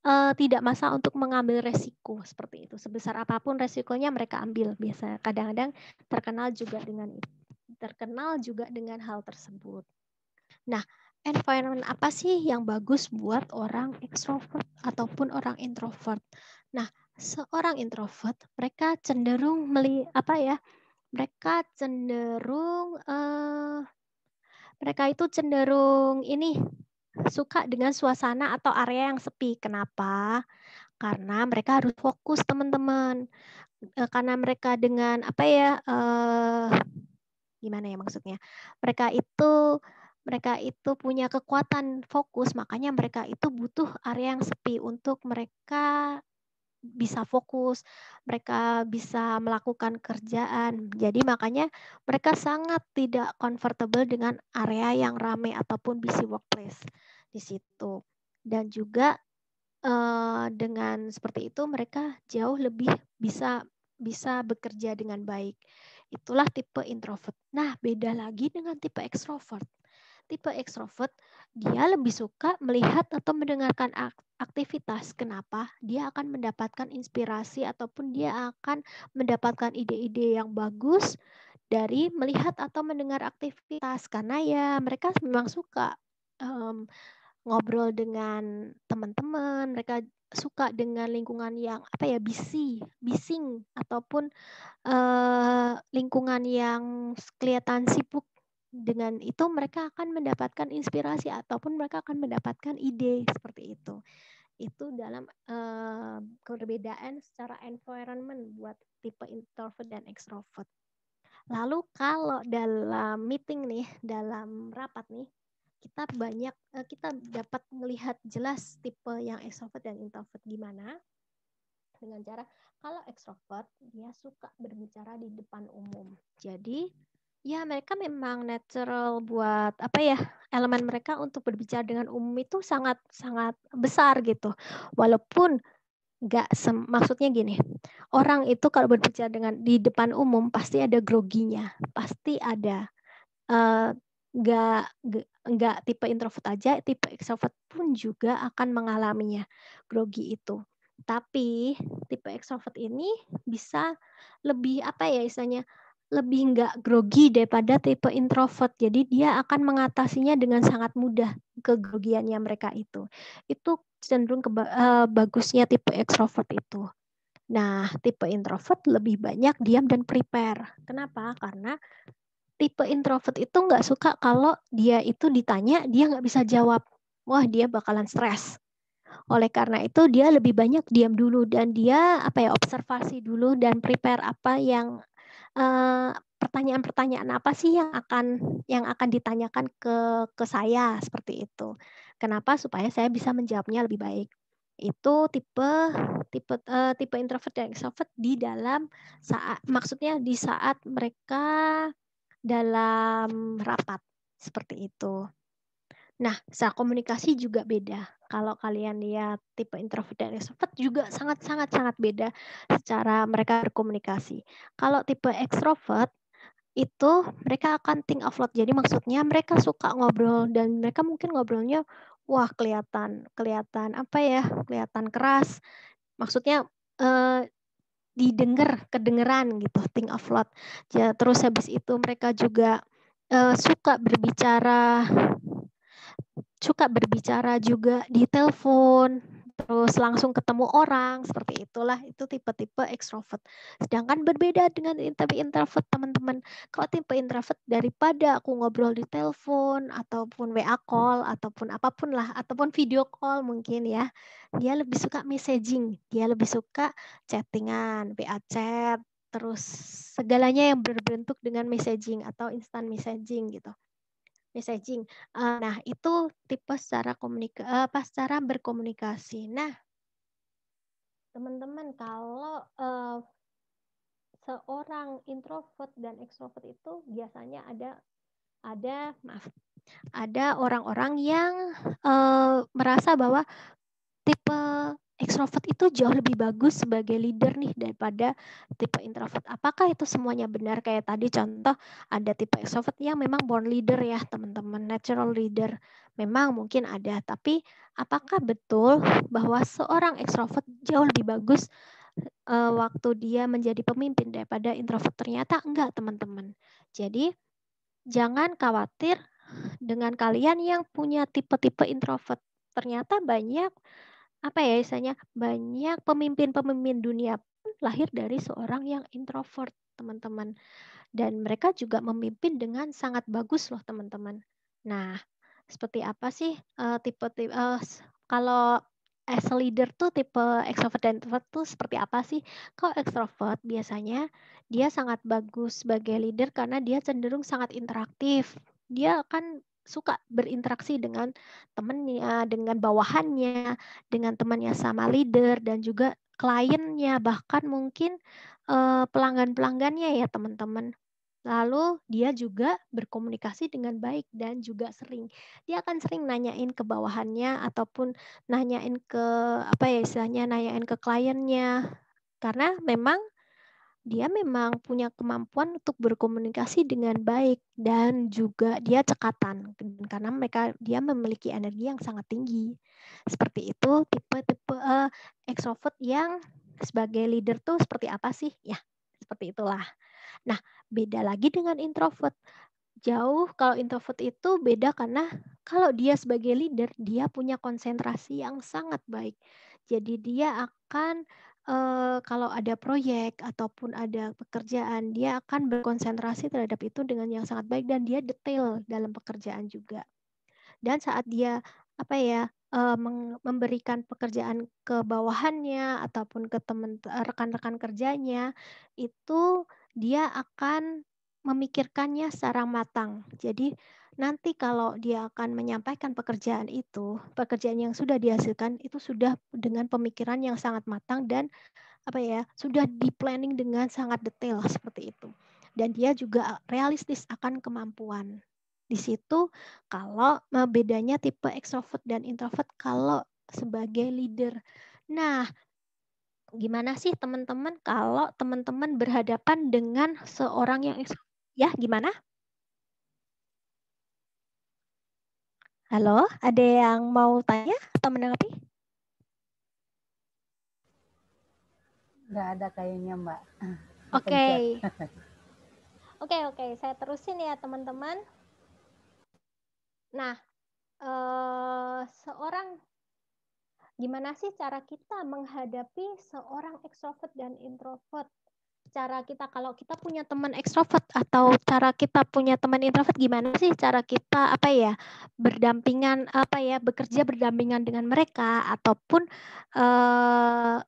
uh, tidak masalah untuk mengambil resiko seperti itu. Sebesar apapun resikonya mereka ambil. Biasa kadang-kadang terkenal juga dengan Terkenal juga dengan hal tersebut. Nah, environment apa sih yang bagus buat orang extrovert ataupun orang introvert? Nah, seorang introvert mereka cenderung meli apa ya? Mereka cenderung uh, mereka itu cenderung ini suka dengan suasana atau area yang sepi. Kenapa? Karena mereka harus fokus teman-teman. E, karena mereka dengan apa ya? Eh, gimana ya maksudnya? Mereka itu mereka itu punya kekuatan fokus, makanya mereka itu butuh area yang sepi untuk mereka bisa fokus, mereka bisa melakukan kerjaan. Jadi makanya mereka sangat tidak comfortable dengan area yang ramai ataupun busy workplace di situ. Dan juga eh, dengan seperti itu mereka jauh lebih bisa bisa bekerja dengan baik. Itulah tipe introvert. Nah, beda lagi dengan tipe ekstrovert tipe ekstrovert, dia lebih suka melihat atau mendengarkan aktivitas. Kenapa? Dia akan mendapatkan inspirasi ataupun dia akan mendapatkan ide-ide yang bagus dari melihat atau mendengar aktivitas karena ya mereka memang suka um, ngobrol dengan teman-teman, mereka suka dengan lingkungan yang apa ya busy, bising ataupun uh, lingkungan yang kelihatan sibuk dengan itu mereka akan mendapatkan inspirasi ataupun mereka akan mendapatkan ide seperti itu itu dalam uh, perbedaan secara environment buat tipe introvert dan extrovert. Lalu kalau dalam meeting nih, dalam rapat nih, kita banyak uh, kita dapat melihat jelas tipe yang extrovert dan introvert gimana dengan cara kalau extrovert dia suka berbicara di depan umum. Jadi ya mereka memang natural buat apa ya elemen mereka untuk berbicara dengan umum itu sangat sangat besar gitu walaupun nggak maksudnya gini orang itu kalau berbicara dengan di depan umum pasti ada groginya pasti ada eh, nggak uh, nggak tipe introvert aja tipe extrovert pun juga akan mengalaminya grogi itu tapi tipe extrovert ini bisa lebih apa ya istilahnya lebih nggak grogi daripada tipe introvert. Jadi dia akan mengatasinya dengan sangat mudah kegrogiannya mereka itu. Itu cenderung ke, uh, eh, bagusnya tipe ekstrovert itu. Nah, tipe introvert lebih banyak diam dan prepare. Kenapa? Karena tipe introvert itu nggak suka kalau dia itu ditanya, dia nggak bisa jawab. Wah, dia bakalan stres. Oleh karena itu, dia lebih banyak diam dulu dan dia apa ya observasi dulu dan prepare apa yang pertanyaan-pertanyaan apa sih yang akan yang akan ditanyakan ke ke saya seperti itu. Kenapa? Supaya saya bisa menjawabnya lebih baik. Itu tipe tipe uh, tipe introvert dan extrovert di dalam saat maksudnya di saat mereka dalam rapat seperti itu. Nah, secara komunikasi juga beda. Kalau kalian lihat tipe introvert dan extrovert juga sangat-sangat sangat beda secara mereka berkomunikasi. Kalau tipe extrovert itu mereka akan think of lot. Jadi maksudnya mereka suka ngobrol dan mereka mungkin ngobrolnya wah kelihatan kelihatan apa ya? kelihatan keras. Maksudnya eh, didengar, kedengeran gitu, think of lot. Ya, terus habis itu mereka juga eh, suka berbicara suka berbicara juga di telepon, terus langsung ketemu orang, seperti itulah itu tipe-tipe ekstrovert. Sedangkan berbeda dengan tipe introvert, teman-teman. Kalau tipe introvert daripada aku ngobrol di telepon ataupun WA call ataupun apapun lah, ataupun video call mungkin ya. Dia lebih suka messaging, dia lebih suka chattingan, WA chat, terus segalanya yang berbentuk dengan messaging atau instant messaging gitu messaging. Uh, nah, itu tipe secara komunika eh, apa uh, secara berkomunikasi. Nah, teman-teman kalau uh, seorang introvert dan ekstrovert itu biasanya ada ada maaf ada orang-orang yang uh, merasa bahwa tipe ekstrovert itu jauh lebih bagus sebagai leader nih daripada tipe introvert. Apakah itu semuanya benar? Kayak tadi contoh ada tipe ekstrovert yang memang born leader ya teman-teman, natural leader. Memang mungkin ada, tapi apakah betul bahwa seorang ekstrovert jauh lebih bagus uh, waktu dia menjadi pemimpin daripada introvert? Ternyata enggak teman-teman. Jadi jangan khawatir dengan kalian yang punya tipe-tipe introvert. Ternyata banyak apa ya misalnya banyak pemimpin-pemimpin dunia pun lahir dari seorang yang introvert teman-teman dan mereka juga memimpin dengan sangat bagus loh teman-teman nah seperti apa sih uh, eh, tipe tipe uh, kalau as a leader tuh tipe extrovert dan introvert tuh seperti apa sih? Kalau extrovert biasanya dia sangat bagus sebagai leader karena dia cenderung sangat interaktif. Dia akan suka berinteraksi dengan temennya, dengan bawahannya, dengan temannya sama leader dan juga kliennya bahkan mungkin uh, pelanggan-pelanggannya ya teman-teman. Lalu dia juga berkomunikasi dengan baik dan juga sering. Dia akan sering nanyain ke bawahannya ataupun nanyain ke apa ya istilahnya nanyain ke kliennya. Karena memang dia memang punya kemampuan untuk berkomunikasi dengan baik dan juga dia cekatan karena mereka dia memiliki energi yang sangat tinggi seperti itu tipe-tipe uh, extrovert yang sebagai leader tuh seperti apa sih ya seperti itulah nah beda lagi dengan introvert jauh kalau introvert itu beda karena kalau dia sebagai leader dia punya konsentrasi yang sangat baik jadi dia akan uh, kalau ada proyek ataupun ada pekerjaan, dia akan berkonsentrasi terhadap itu dengan yang sangat baik dan dia detail dalam pekerjaan juga. Dan saat dia apa ya eh, memberikan pekerjaan ke bawahannya ataupun ke teman eh, rekan-rekan kerjanya itu dia akan memikirkannya secara matang. Jadi nanti kalau dia akan menyampaikan pekerjaan itu, pekerjaan yang sudah dihasilkan itu sudah dengan pemikiran yang sangat matang dan apa ya, sudah di planning dengan sangat detail seperti itu. Dan dia juga realistis akan kemampuan. Di situ kalau e, bedanya tipe ekstrovert dan introvert kalau sebagai leader. Nah, gimana sih teman-teman kalau teman-teman berhadapan dengan seorang yang ya gimana? Halo, ada yang mau tanya atau menanggapi? Gak ada kayaknya, Mbak. Oke. Oke, oke. Saya terusin ya, teman-teman. Nah, eh, seorang gimana sih cara kita menghadapi seorang ekstrovert dan introvert? cara kita kalau kita punya teman ekstrovert atau cara kita punya teman introvert gimana sih cara kita apa ya berdampingan apa ya bekerja berdampingan dengan mereka ataupun eh,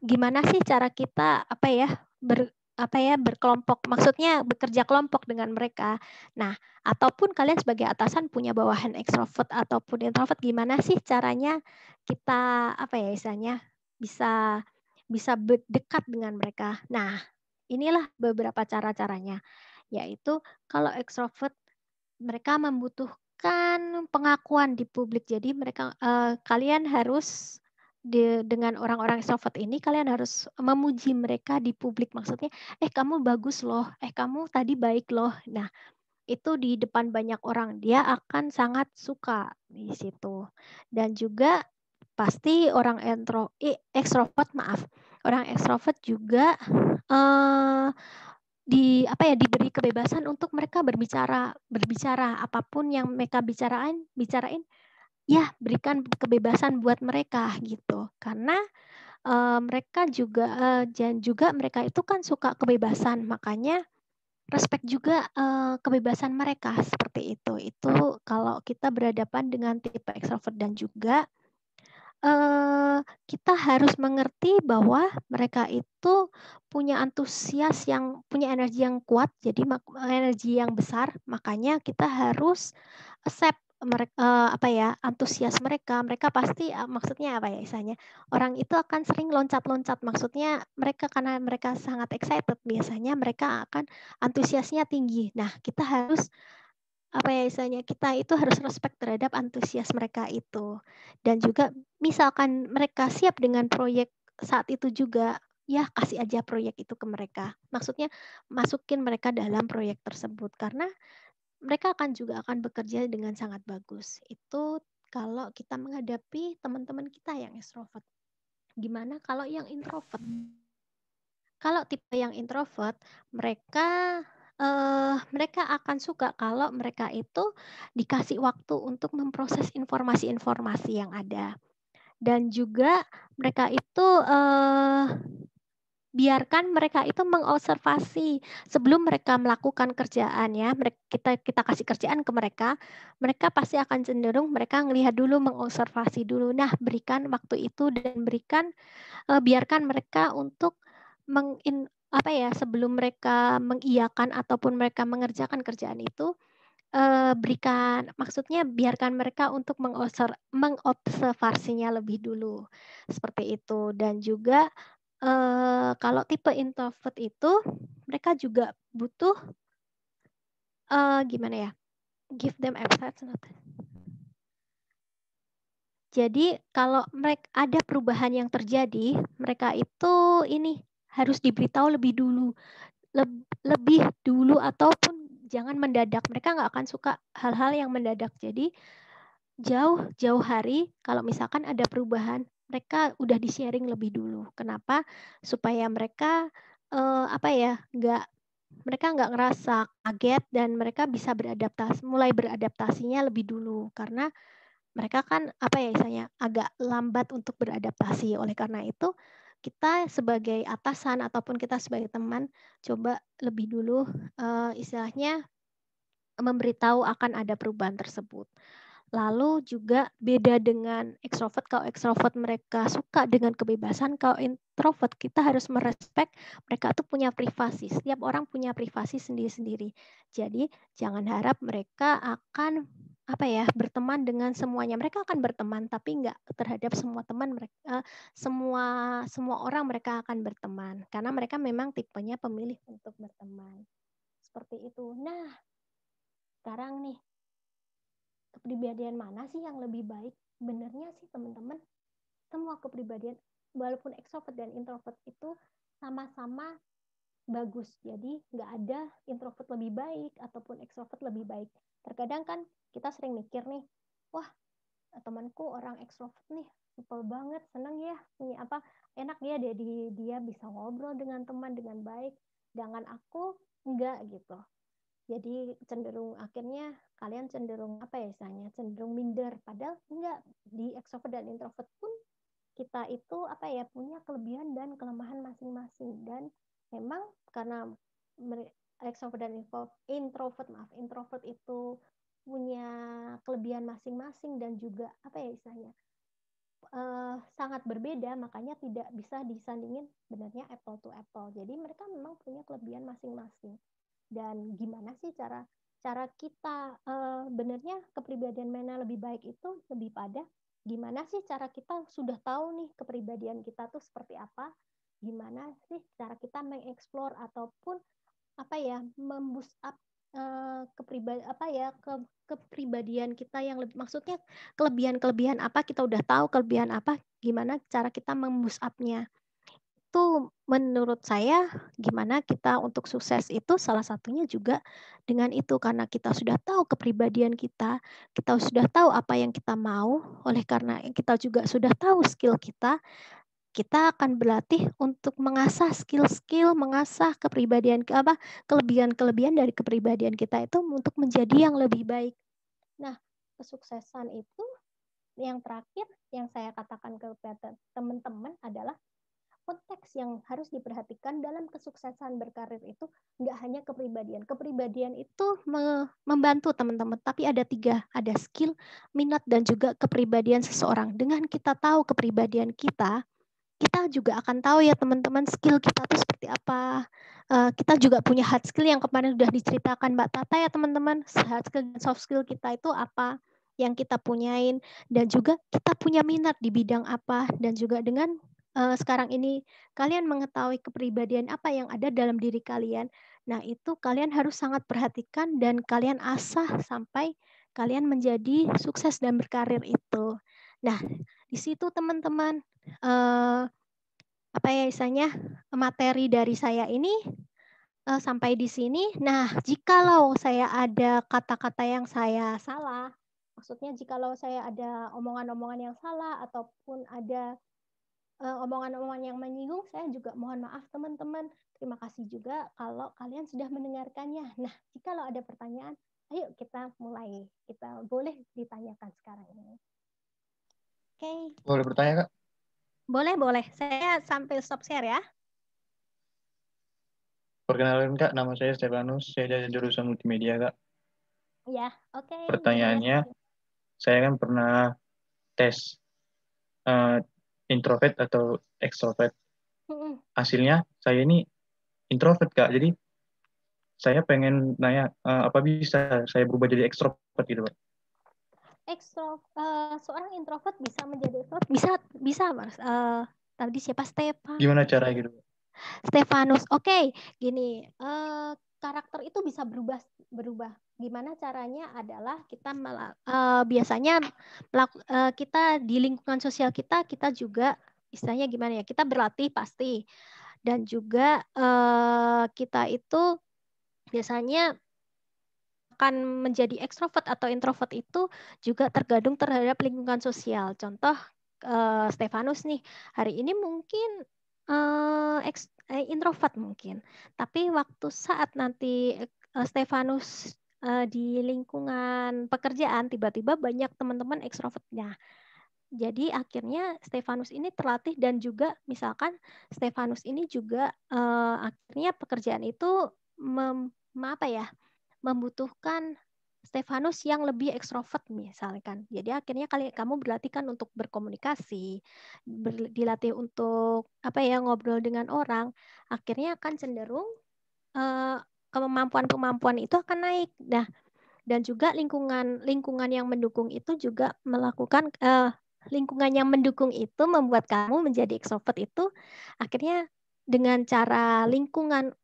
gimana sih cara kita apa ya ber apa ya berkelompok maksudnya bekerja kelompok dengan mereka. Nah, ataupun kalian sebagai atasan punya bawahan ekstrovert ataupun introvert gimana sih caranya kita apa ya misalnya bisa bisa dekat dengan mereka. Nah, Inilah beberapa cara-caranya, yaitu kalau ekstrovert mereka membutuhkan pengakuan di publik. Jadi mereka eh, kalian harus di, dengan orang-orang extrovert ini kalian harus memuji mereka di publik maksudnya eh kamu bagus loh eh kamu tadi baik loh nah itu di depan banyak orang dia akan sangat suka di situ dan juga pasti orang intro eh, extrovert maaf orang extrovert juga Eh, di apa ya diberi kebebasan untuk mereka berbicara berbicara apapun yang mereka bicarain bicarain ya berikan kebebasan buat mereka gitu karena uh, mereka juga uh, juga mereka itu kan suka kebebasan makanya respect juga uh, kebebasan mereka seperti itu itu kalau kita berhadapan dengan tipe ekstrovert dan juga Eh, kita harus mengerti bahwa mereka itu punya antusias yang punya energi yang kuat, jadi energi yang besar. Makanya kita harus accept mereka eh, apa ya antusias mereka mereka pasti eh, maksudnya apa ya misalnya orang itu akan sering loncat-loncat maksudnya mereka karena mereka sangat excited biasanya mereka akan antusiasnya tinggi nah kita harus apa ya misalnya kita itu harus respect terhadap antusias mereka itu dan juga misalkan mereka siap dengan proyek saat itu juga ya kasih aja proyek itu ke mereka maksudnya masukin mereka dalam proyek tersebut karena mereka akan juga akan bekerja dengan sangat bagus itu kalau kita menghadapi teman-teman kita yang extrovert gimana kalau yang introvert kalau tipe yang introvert mereka uh, mereka akan suka kalau mereka itu dikasih waktu untuk memproses informasi-informasi yang ada dan juga mereka itu uh, biarkan mereka itu mengobservasi sebelum mereka melakukan kerjaan ya kita kita kasih kerjaan ke mereka mereka pasti akan cenderung mereka melihat dulu mengobservasi dulu nah berikan waktu itu dan berikan eh, biarkan mereka untuk mengin apa ya sebelum mereka mengiyakan ataupun mereka mengerjakan kerjaan itu eh, berikan maksudnya biarkan mereka untuk mengoser, mengobservasinya lebih dulu seperti itu dan juga eh, kalau tipe introvert itu mereka juga butuh eh, gimana ya give them access jadi kalau mereka ada perubahan yang terjadi mereka itu ini harus diberitahu lebih dulu lebih dulu ataupun jangan mendadak mereka nggak akan suka hal-hal yang mendadak jadi jauh jauh hari kalau misalkan ada perubahan mereka udah di sharing lebih dulu kenapa supaya mereka uh, apa ya nggak mereka nggak ngerasa kaget dan mereka bisa beradaptasi mulai beradaptasinya lebih dulu karena mereka kan apa ya misalnya agak lambat untuk beradaptasi oleh karena itu kita sebagai atasan ataupun kita sebagai teman coba lebih dulu uh, istilahnya memberitahu akan ada perubahan tersebut. Lalu juga beda dengan ekstrovert, kalau ekstrovert mereka suka dengan kebebasan, kalau introvert kita harus merespek mereka tuh punya privasi. Setiap orang punya privasi sendiri-sendiri. Jadi jangan harap mereka akan apa ya berteman dengan semuanya. Mereka akan berteman tapi nggak terhadap semua teman mereka, eh, semua semua orang mereka akan berteman karena mereka memang tipenya pemilih untuk berteman. Seperti itu. Nah, sekarang nih kepribadian mana sih yang lebih baik benernya sih teman-teman semua kepribadian walaupun ekstrovert dan introvert itu sama-sama bagus jadi nggak ada introvert lebih baik ataupun ekstrovert lebih baik terkadang kan kita sering mikir nih wah temanku orang ekstrovert nih simple banget seneng ya ini apa enak ya dia dia bisa ngobrol dengan teman dengan baik jangan aku enggak gitu jadi cenderung akhirnya kalian cenderung apa ya istilahnya cenderung minder padahal enggak di extrovert dan introvert pun kita itu apa ya punya kelebihan dan kelemahan masing-masing dan memang karena extrovert dan introvert maaf introvert itu punya kelebihan masing-masing dan juga apa ya istilahnya uh, sangat berbeda makanya tidak bisa disandingin benarnya apple to apple jadi mereka memang punya kelebihan masing-masing dan gimana sih cara cara kita uh, eh, benernya kepribadian mana lebih baik itu lebih pada gimana sih cara kita sudah tahu nih kepribadian kita tuh seperti apa gimana sih cara kita mengeksplor ataupun apa ya membus up uh, eh, kepribadian apa ya ke kepribadian kita yang lebih maksudnya kelebihan kelebihan apa kita udah tahu kelebihan apa gimana cara kita membus upnya itu menurut saya gimana kita untuk sukses itu salah satunya juga dengan itu karena kita sudah tahu kepribadian kita, kita sudah tahu apa yang kita mau, oleh karena kita juga sudah tahu skill kita, kita akan berlatih untuk mengasah skill-skill, mengasah kepribadian apa kelebihan-kelebihan dari kepribadian kita itu untuk menjadi yang lebih baik. Nah, kesuksesan itu yang terakhir yang saya katakan ke teman-teman adalah konteks yang harus diperhatikan dalam kesuksesan berkarir itu nggak hanya kepribadian. Kepribadian itu membantu teman-teman, tapi ada tiga, ada skill, minat, dan juga kepribadian seseorang. Dengan kita tahu kepribadian kita, kita juga akan tahu ya teman-teman skill kita itu seperti apa. Uh, kita juga punya hard skill yang kemarin sudah diceritakan Mbak Tata ya teman-teman. Hard skill dan soft skill kita itu apa yang kita punyain dan juga kita punya minat di bidang apa dan juga dengan uh, sekarang ini kalian mengetahui kepribadian apa yang ada dalam diri kalian. Nah, itu kalian harus sangat perhatikan dan kalian asah sampai kalian menjadi sukses dan berkarir itu. Nah, di situ teman-teman uh, apa ya isanya materi dari saya ini uh, sampai di sini. Nah, jikalau saya ada kata-kata yang saya salah, maksudnya jikalau saya ada omongan-omongan yang salah ataupun ada Eh, omongan-omongan yang menyinggung, saya juga mohon maaf teman-teman. Terima kasih juga kalau kalian sudah mendengarkannya. Nah, jika lo ada pertanyaan, ayo kita mulai. Kita boleh ditanyakan sekarang ini. Oke. Okay. Boleh bertanya, Kak? Boleh, boleh. Saya sampai stop share ya. Perkenalkan, Kak. Nama saya Stefanus. Saya dari jurusan multimedia, Kak. Ya, oke. Okay. Pertanyaannya, saya kan pernah tes uh, introvert atau extrovert. Hasilnya saya ini introvert kak, jadi saya pengen nanya uh, apa bisa saya berubah jadi extrovert gitu pak? Extro, uh, seorang introvert bisa menjadi extrovert bisa bisa mas. Uh, tadi siapa Stefan? Gimana cara gitu? Stefanus, oke, okay. gini, uh, karakter itu bisa berubah berubah. Gimana caranya adalah kita malah eh, uh, biasanya melaku, uh, kita di lingkungan sosial kita kita juga istilahnya gimana ya kita berlatih pasti dan juga uh, kita itu biasanya akan menjadi ekstrovert atau introvert itu juga tergantung terhadap lingkungan sosial. Contoh uh, Stefanus nih hari ini mungkin uh, eh, ex, uh, eh, introvert mungkin. Tapi waktu saat nanti uh, Stefanus uh, di lingkungan pekerjaan tiba-tiba banyak teman-teman ekstrovertnya. Jadi akhirnya Stefanus ini terlatih dan juga misalkan Stefanus ini juga uh, akhirnya pekerjaan itu mem, apa ya membutuhkan Stefanus yang lebih ekstrovert misalkan. Jadi akhirnya kali kamu berlatihkan untuk berkomunikasi, ber, dilatih untuk apa ya ngobrol dengan orang, akhirnya akan cenderung uh, kemampuan-kemampuan itu akan naik. Nah, dan juga lingkungan lingkungan yang mendukung itu juga melakukan uh, lingkungan yang mendukung itu membuat kamu menjadi ekstrovert itu akhirnya dengan cara lingkungan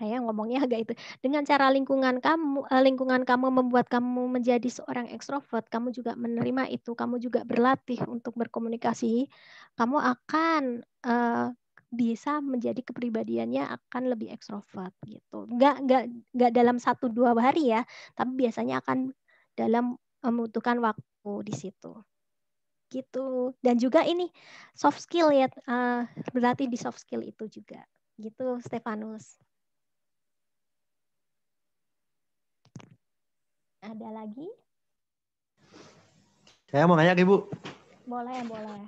saya ngomongnya agak itu dengan cara lingkungan kamu eh, lingkungan kamu membuat kamu menjadi seorang ekstrovert kamu juga menerima itu kamu juga berlatih untuk berkomunikasi kamu akan uh, bisa menjadi kepribadiannya akan lebih ekstrovert gitu nggak nggak nggak dalam satu dua hari ya tapi biasanya akan dalam membutuhkan waktu di situ gitu dan juga ini soft skill ya uh, berlatih di soft skill itu juga gitu Stefanus Ada lagi? Saya mau nanya, ke Ibu. Boleh, boleh.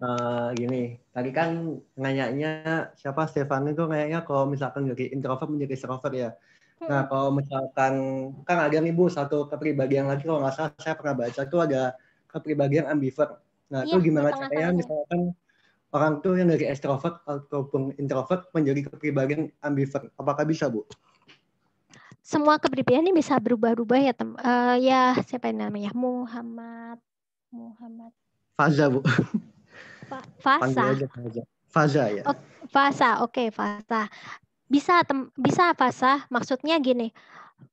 Uh, gini, tadi kan nanyanya siapa Stefan itu kayaknya kalau misalkan dari introvert menjadi extrovert ya. Hmm. Nah, kalau misalkan kan ada nih Ibu satu kepribadian lagi kalau nggak salah saya pernah baca itu ada kepribadian ambivert. Nah, iya, itu gimana caranya misalkan orang tuh yang dari extrovert ataupun introvert menjadi kepribadian ambivert? Apakah bisa, Bu? semua kepribadian ini bisa berubah-ubah ya tem uh, ya siapa yang namanya Muhammad Muhammad Faza bu Faza Faza. ya oh, Faza oke okay, Faza bisa tem bisa Faza maksudnya gini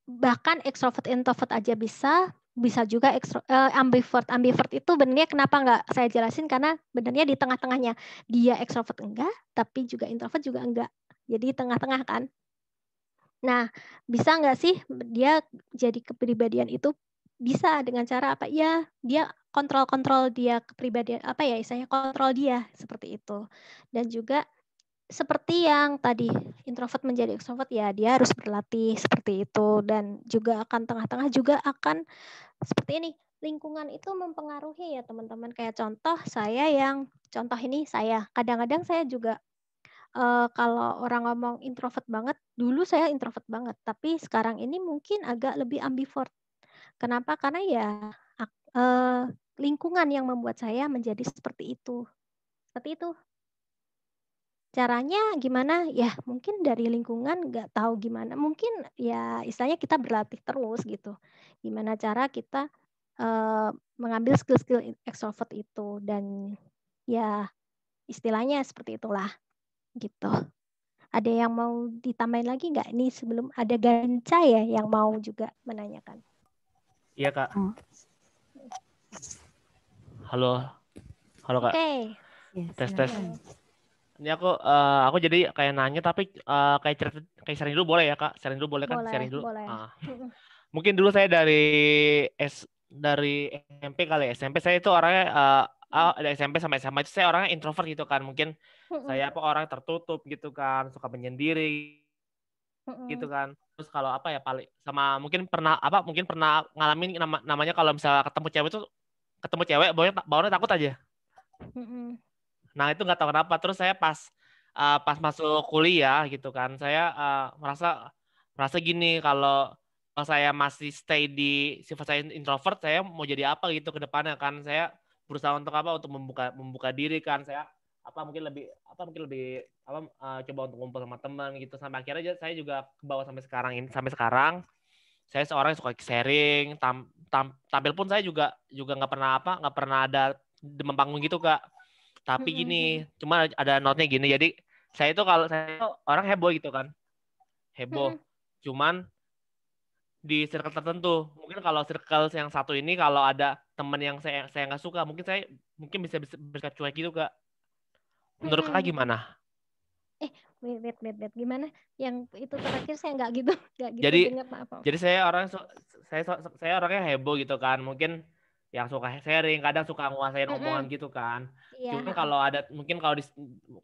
bahkan extrovert introvert aja bisa bisa juga ekstro, uh, eh, ambivert ambivert itu benernya kenapa nggak saya jelasin karena benarnya di tengah-tengahnya dia extrovert enggak tapi juga introvert juga enggak jadi tengah-tengah kan Nah, bisa nggak sih dia jadi kepribadian itu bisa dengan cara apa? Ya, dia kontrol-kontrol dia kepribadian apa ya? misalnya kontrol dia seperti itu. Dan juga seperti yang tadi introvert menjadi extrovert ya dia harus berlatih seperti itu dan juga akan tengah-tengah juga akan seperti ini lingkungan itu mempengaruhi ya teman-teman kayak contoh saya yang contoh ini saya kadang-kadang saya juga uh, kalau orang ngomong introvert banget, dulu saya introvert banget, tapi sekarang ini mungkin agak lebih ambivert. Kenapa? Karena ya uh, lingkungan yang membuat saya menjadi seperti itu. Seperti itu. Caranya gimana? Ya mungkin dari lingkungan nggak tahu gimana. Mungkin ya istilahnya kita berlatih terus gitu. Gimana cara kita uh, mengambil skill-skill extrovert itu dan ya istilahnya seperti itulah gitu. Ada yang mau ditambahin lagi nggak? Ini sebelum ada Ganca ya yang mau juga menanyakan. Iya kak. Hmm. Halo, halo kak. Oke. Okay. tes tes. Ini aku uh, aku jadi kayak nanya tapi uh, kayak cerita kayak sharing dulu boleh ya kak? Sharing dulu boleh kan? Boleh, sharing dulu. Boleh. Ah. Mungkin dulu saya dari S dari SMP kali ya. SMP saya itu orangnya uh, uh, oh, dari SMP sampai SMA itu saya orangnya introvert gitu kan mungkin mm-hmm. saya apa orang tertutup gitu kan suka menyendiri mm-hmm. gitu kan terus kalau apa ya paling sama mungkin pernah apa mungkin pernah ngalamin nama, namanya kalau misalnya ketemu cewek tuh ketemu cewek bawa baunya takut aja mm-hmm. nah itu nggak tahu kenapa terus saya pas uh, pas masuk kuliah gitu kan saya uh, merasa merasa gini kalau kalau saya masih stay di sifat saya introvert, saya mau jadi apa gitu ke depannya kan. Saya berusaha untuk apa untuk membuka membuka diri kan saya apa mungkin lebih apa mungkin lebih apa uh, coba untuk ngumpul sama teman gitu sampai akhirnya saya juga ke bawah sampai sekarang ini sampai sekarang saya seorang yang suka sharing tam, tam, tampil pun saya juga juga nggak pernah apa nggak pernah ada demam panggung gitu kak tapi hmm, hmm, gini mm cuma ada notnya gini jadi saya itu kalau saya itu orang heboh gitu kan heboh hmm. cuman di circle tertentu. Mungkin kalau circle yang satu ini kalau ada teman yang saya saya nggak suka, mungkin saya mungkin bisa bisa cuek gitu kak. Menurut kak kakak hmm. gimana? Eh, wait, wait, wait, wait. gimana? Yang itu terakhir saya nggak gitu, nggak gitu. Jadi, maaf, maaf. jadi saya orang saya saya orangnya heboh gitu kan. Mungkin yang suka sharing, kadang suka nguasain mm -hmm. omongan gitu kan. Yeah. Cuma kalau ada mungkin kalau di,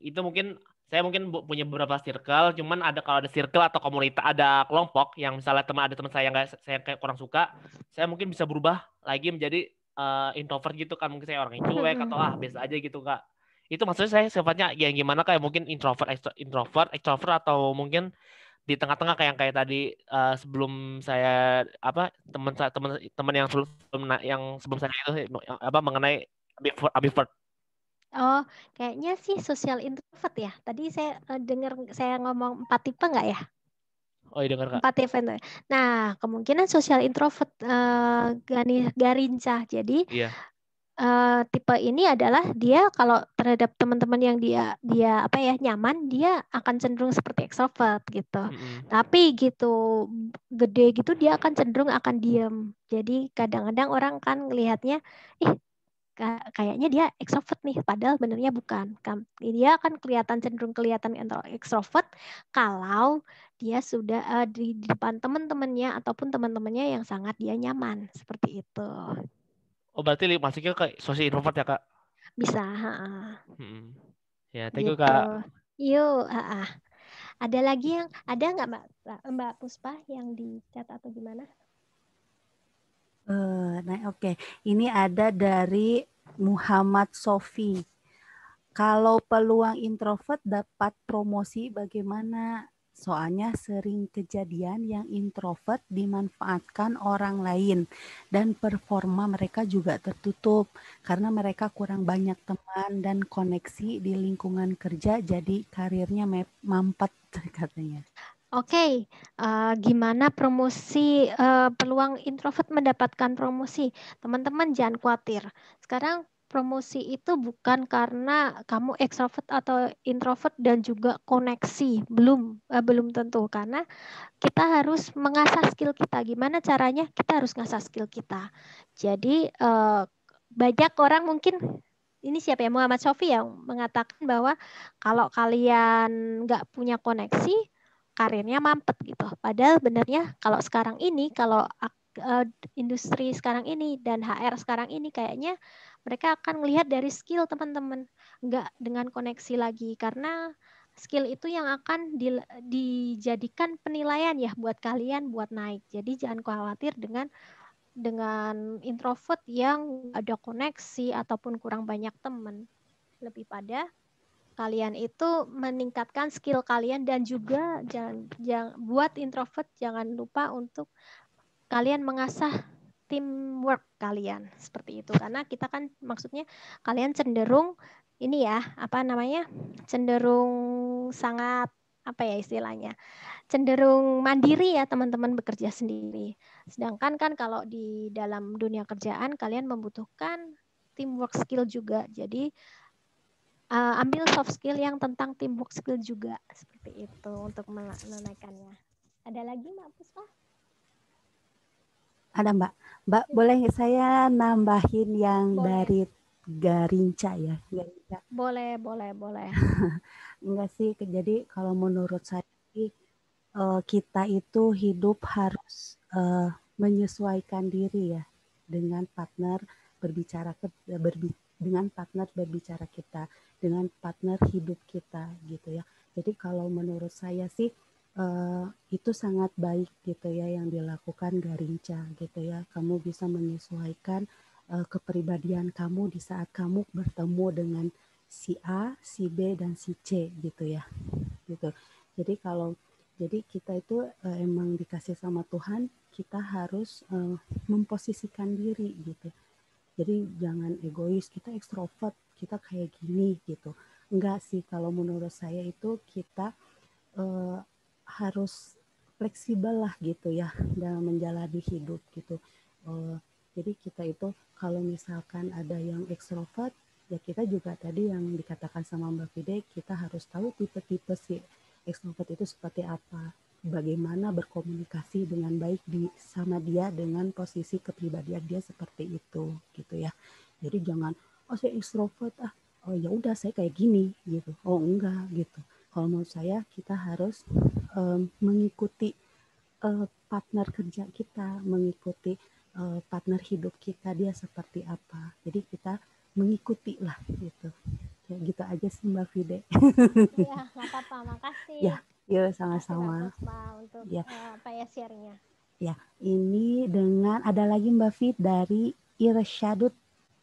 itu mungkin saya mungkin punya beberapa circle, cuman ada kalau ada circle atau komunitas ada kelompok yang misalnya teman ada teman saya yang nggak saya kayak kurang suka, saya mungkin bisa berubah lagi menjadi uh, introvert gitu kan mungkin saya orang yang cuek atau ah hmm. biasa aja gitu kak. Itu maksudnya saya sifatnya yang gimana kayak ya? mungkin introvert, extro, introvert, extrovert atau mungkin di tengah-tengah kayak yang kayak tadi uh, sebelum saya apa teman teman teman yang sebelum yang sebelum saya itu eh, apa mengenai ambivert Oh, kayaknya sih sosial introvert ya. Tadi saya uh, eh, dengar saya ngomong empat tipe nggak ya? Oh, iya dengar Kak. Empat tipe. Nah, kemungkinan sosial introvert uh, Garinca. Jadi Iya. Uh, tipe ini adalah dia kalau terhadap teman-teman yang dia dia apa ya nyaman dia akan cenderung seperti extrovert gitu mm-hmm. tapi gitu gede gitu dia akan cenderung akan diem jadi kadang-kadang orang kan melihatnya ih kayaknya dia extrovert nih padahal benernya bukan dia akan kelihatan cenderung kelihatan extrovert kalau dia sudah uh, di depan teman-temannya ataupun teman-temannya yang sangat dia nyaman seperti itu oh berarti masuknya ke sosial introvert ya kak bisa Hmm. ya thank you gitu. kak yuk ha -ha. ada lagi yang ada nggak mbak mbak Puspa yang dicat atau gimana Uh, nah, oke. Okay. Ini ada dari Muhammad Sofi. Kalau peluang introvert dapat promosi bagaimana? Soalnya sering kejadian yang introvert dimanfaatkan orang lain dan performa mereka juga tertutup karena mereka kurang banyak teman dan koneksi di lingkungan kerja jadi karirnya mampet katanya. Oke, okay. uh, eh, gimana promosi uh, peluang introvert mendapatkan promosi? Teman-teman jangan khawatir. Sekarang promosi itu bukan karena kamu ekstrovert atau introvert dan juga koneksi belum eh, belum tentu karena kita harus mengasah skill kita gimana caranya kita harus ngasah skill kita jadi eh, banyak orang mungkin ini siapa ya Muhammad Sofi yang mengatakan bahwa kalau kalian nggak punya koneksi karirnya mampet gitu. Padahal benernya kalau sekarang ini kalau eh, industri sekarang ini dan HR sekarang ini kayaknya mereka akan melihat dari skill teman-teman, enggak dengan koneksi lagi karena skill itu yang akan di, dijadikan penilaian ya buat kalian buat naik. Jadi jangan khawatir dengan dengan introvert yang ada koneksi ataupun kurang banyak teman. Lebih pada kalian itu meningkatkan skill kalian dan juga jangan, jangan buat introvert jangan lupa untuk kalian mengasah teamwork kalian seperti itu karena kita kan maksudnya kalian cenderung ini ya apa namanya cenderung sangat apa ya istilahnya cenderung mandiri ya teman-teman bekerja sendiri sedangkan kan kalau di dalam dunia kerjaan kalian membutuhkan teamwork skill juga jadi uh, ambil soft skill yang tentang teamwork skill juga seperti itu untuk menaikannya. Ada lagi Mbak Puspa? Ada Mbak. Mbak iya. boleh saya nambahin yang boleh. dari Garinca ya? Garinca. Boleh, boleh, boleh. Enggak sih. Jadi kalau menurut saya eh, kita itu hidup harus eh, menyesuaikan diri ya dengan partner berbicara ke berbicara dengan partner berbicara kita, dengan partner hidup kita gitu ya. Jadi kalau menurut saya sih uh, itu sangat baik gitu ya yang dilakukan Garinca gitu ya. Kamu bisa menyesuaikan uh, kepribadian kamu di saat kamu bertemu dengan si A, si B dan si C gitu ya. Gitu. Jadi kalau jadi kita itu uh, emang dikasih sama Tuhan, kita harus uh, memposisikan diri gitu jadi jangan egois kita ekstrovert kita kayak gini gitu enggak sih kalau menurut saya itu kita uh, harus fleksibel lah gitu ya dalam menjalani hidup gitu uh, jadi kita itu kalau misalkan ada yang ekstrovert ya kita juga tadi yang dikatakan sama Mbak Fide kita harus tahu tipe-tipe si ekstrovert itu seperti apa bagaimana berkomunikasi dengan baik di sama dia dengan posisi kepribadian dia seperti itu gitu ya jadi jangan oh saya introvert ah oh ya udah saya kayak gini gitu oh enggak gitu kalau menurut saya kita harus um, mengikuti uh, partner kerja kita mengikuti uh, partner hidup kita dia seperti apa jadi kita mengikuti lah gitu kayak gitu aja sih mbak Fide ya nggak apa-apa makasih ya Yuk iya, sama-sama. Untuk ya. apa ya share Ya, ini dengan ada lagi Mbak Fit dari Irsyadut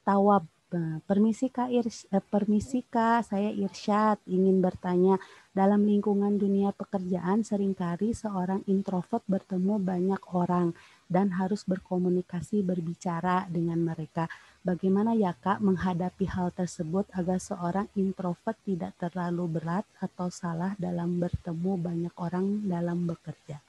Tawab. Nah, permisi Kak Irs eh, permisi Kak, saya Irsyad ingin bertanya dalam lingkungan dunia pekerjaan seringkali seorang introvert bertemu banyak orang dan harus berkomunikasi berbicara dengan mereka. Bagaimana ya Kak menghadapi hal tersebut agar seorang introvert tidak terlalu berat atau salah dalam bertemu banyak orang dalam bekerja?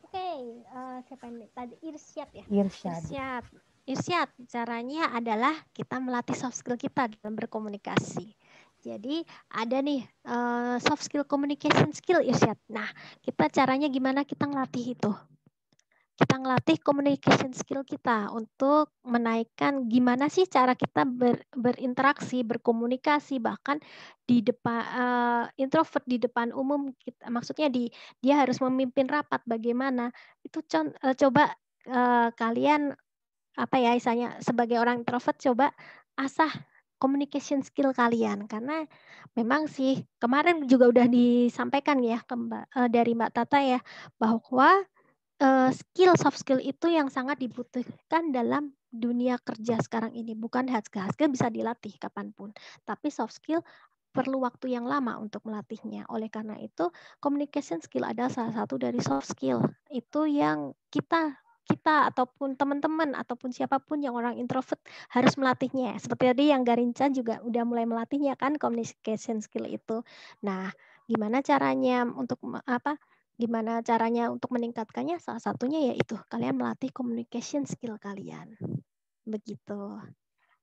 Oke, okay, uh, eh, siapa ini? Tadi Irsyad ya? Irsyad. Irsyad. Irsyad, caranya adalah kita melatih soft skill kita dalam berkomunikasi. Jadi ada nih uh, soft skill communication skill Irsyad. Nah, kita caranya gimana kita ngelatih itu? kita ngelatih communication skill kita untuk menaikkan gimana sih cara kita ber, berinteraksi, berkomunikasi bahkan di depan uh, introvert di depan umum kita, maksudnya di dia harus memimpin rapat bagaimana itu con, eh, coba uh, kalian apa ya misalnya sebagai orang introvert coba asah communication skill kalian karena memang sih kemarin juga udah disampaikan ya ke, uh, dari Mbak Tata ya bahwa uh, skill soft skill itu yang sangat dibutuhkan dalam dunia kerja sekarang ini. Bukan hard skill, hard skill bisa dilatih kapanpun, tapi soft skill perlu waktu yang lama untuk melatihnya. Oleh karena itu, communication skill adalah salah satu dari soft skill. Itu yang kita kita ataupun teman-teman ataupun siapapun yang orang introvert harus melatihnya. Seperti tadi yang Garinca juga udah mulai melatihnya kan communication skill itu. Nah, gimana caranya untuk apa Gimana caranya untuk meningkatkannya? Salah satunya yaitu kalian melatih communication skill kalian. Begitu.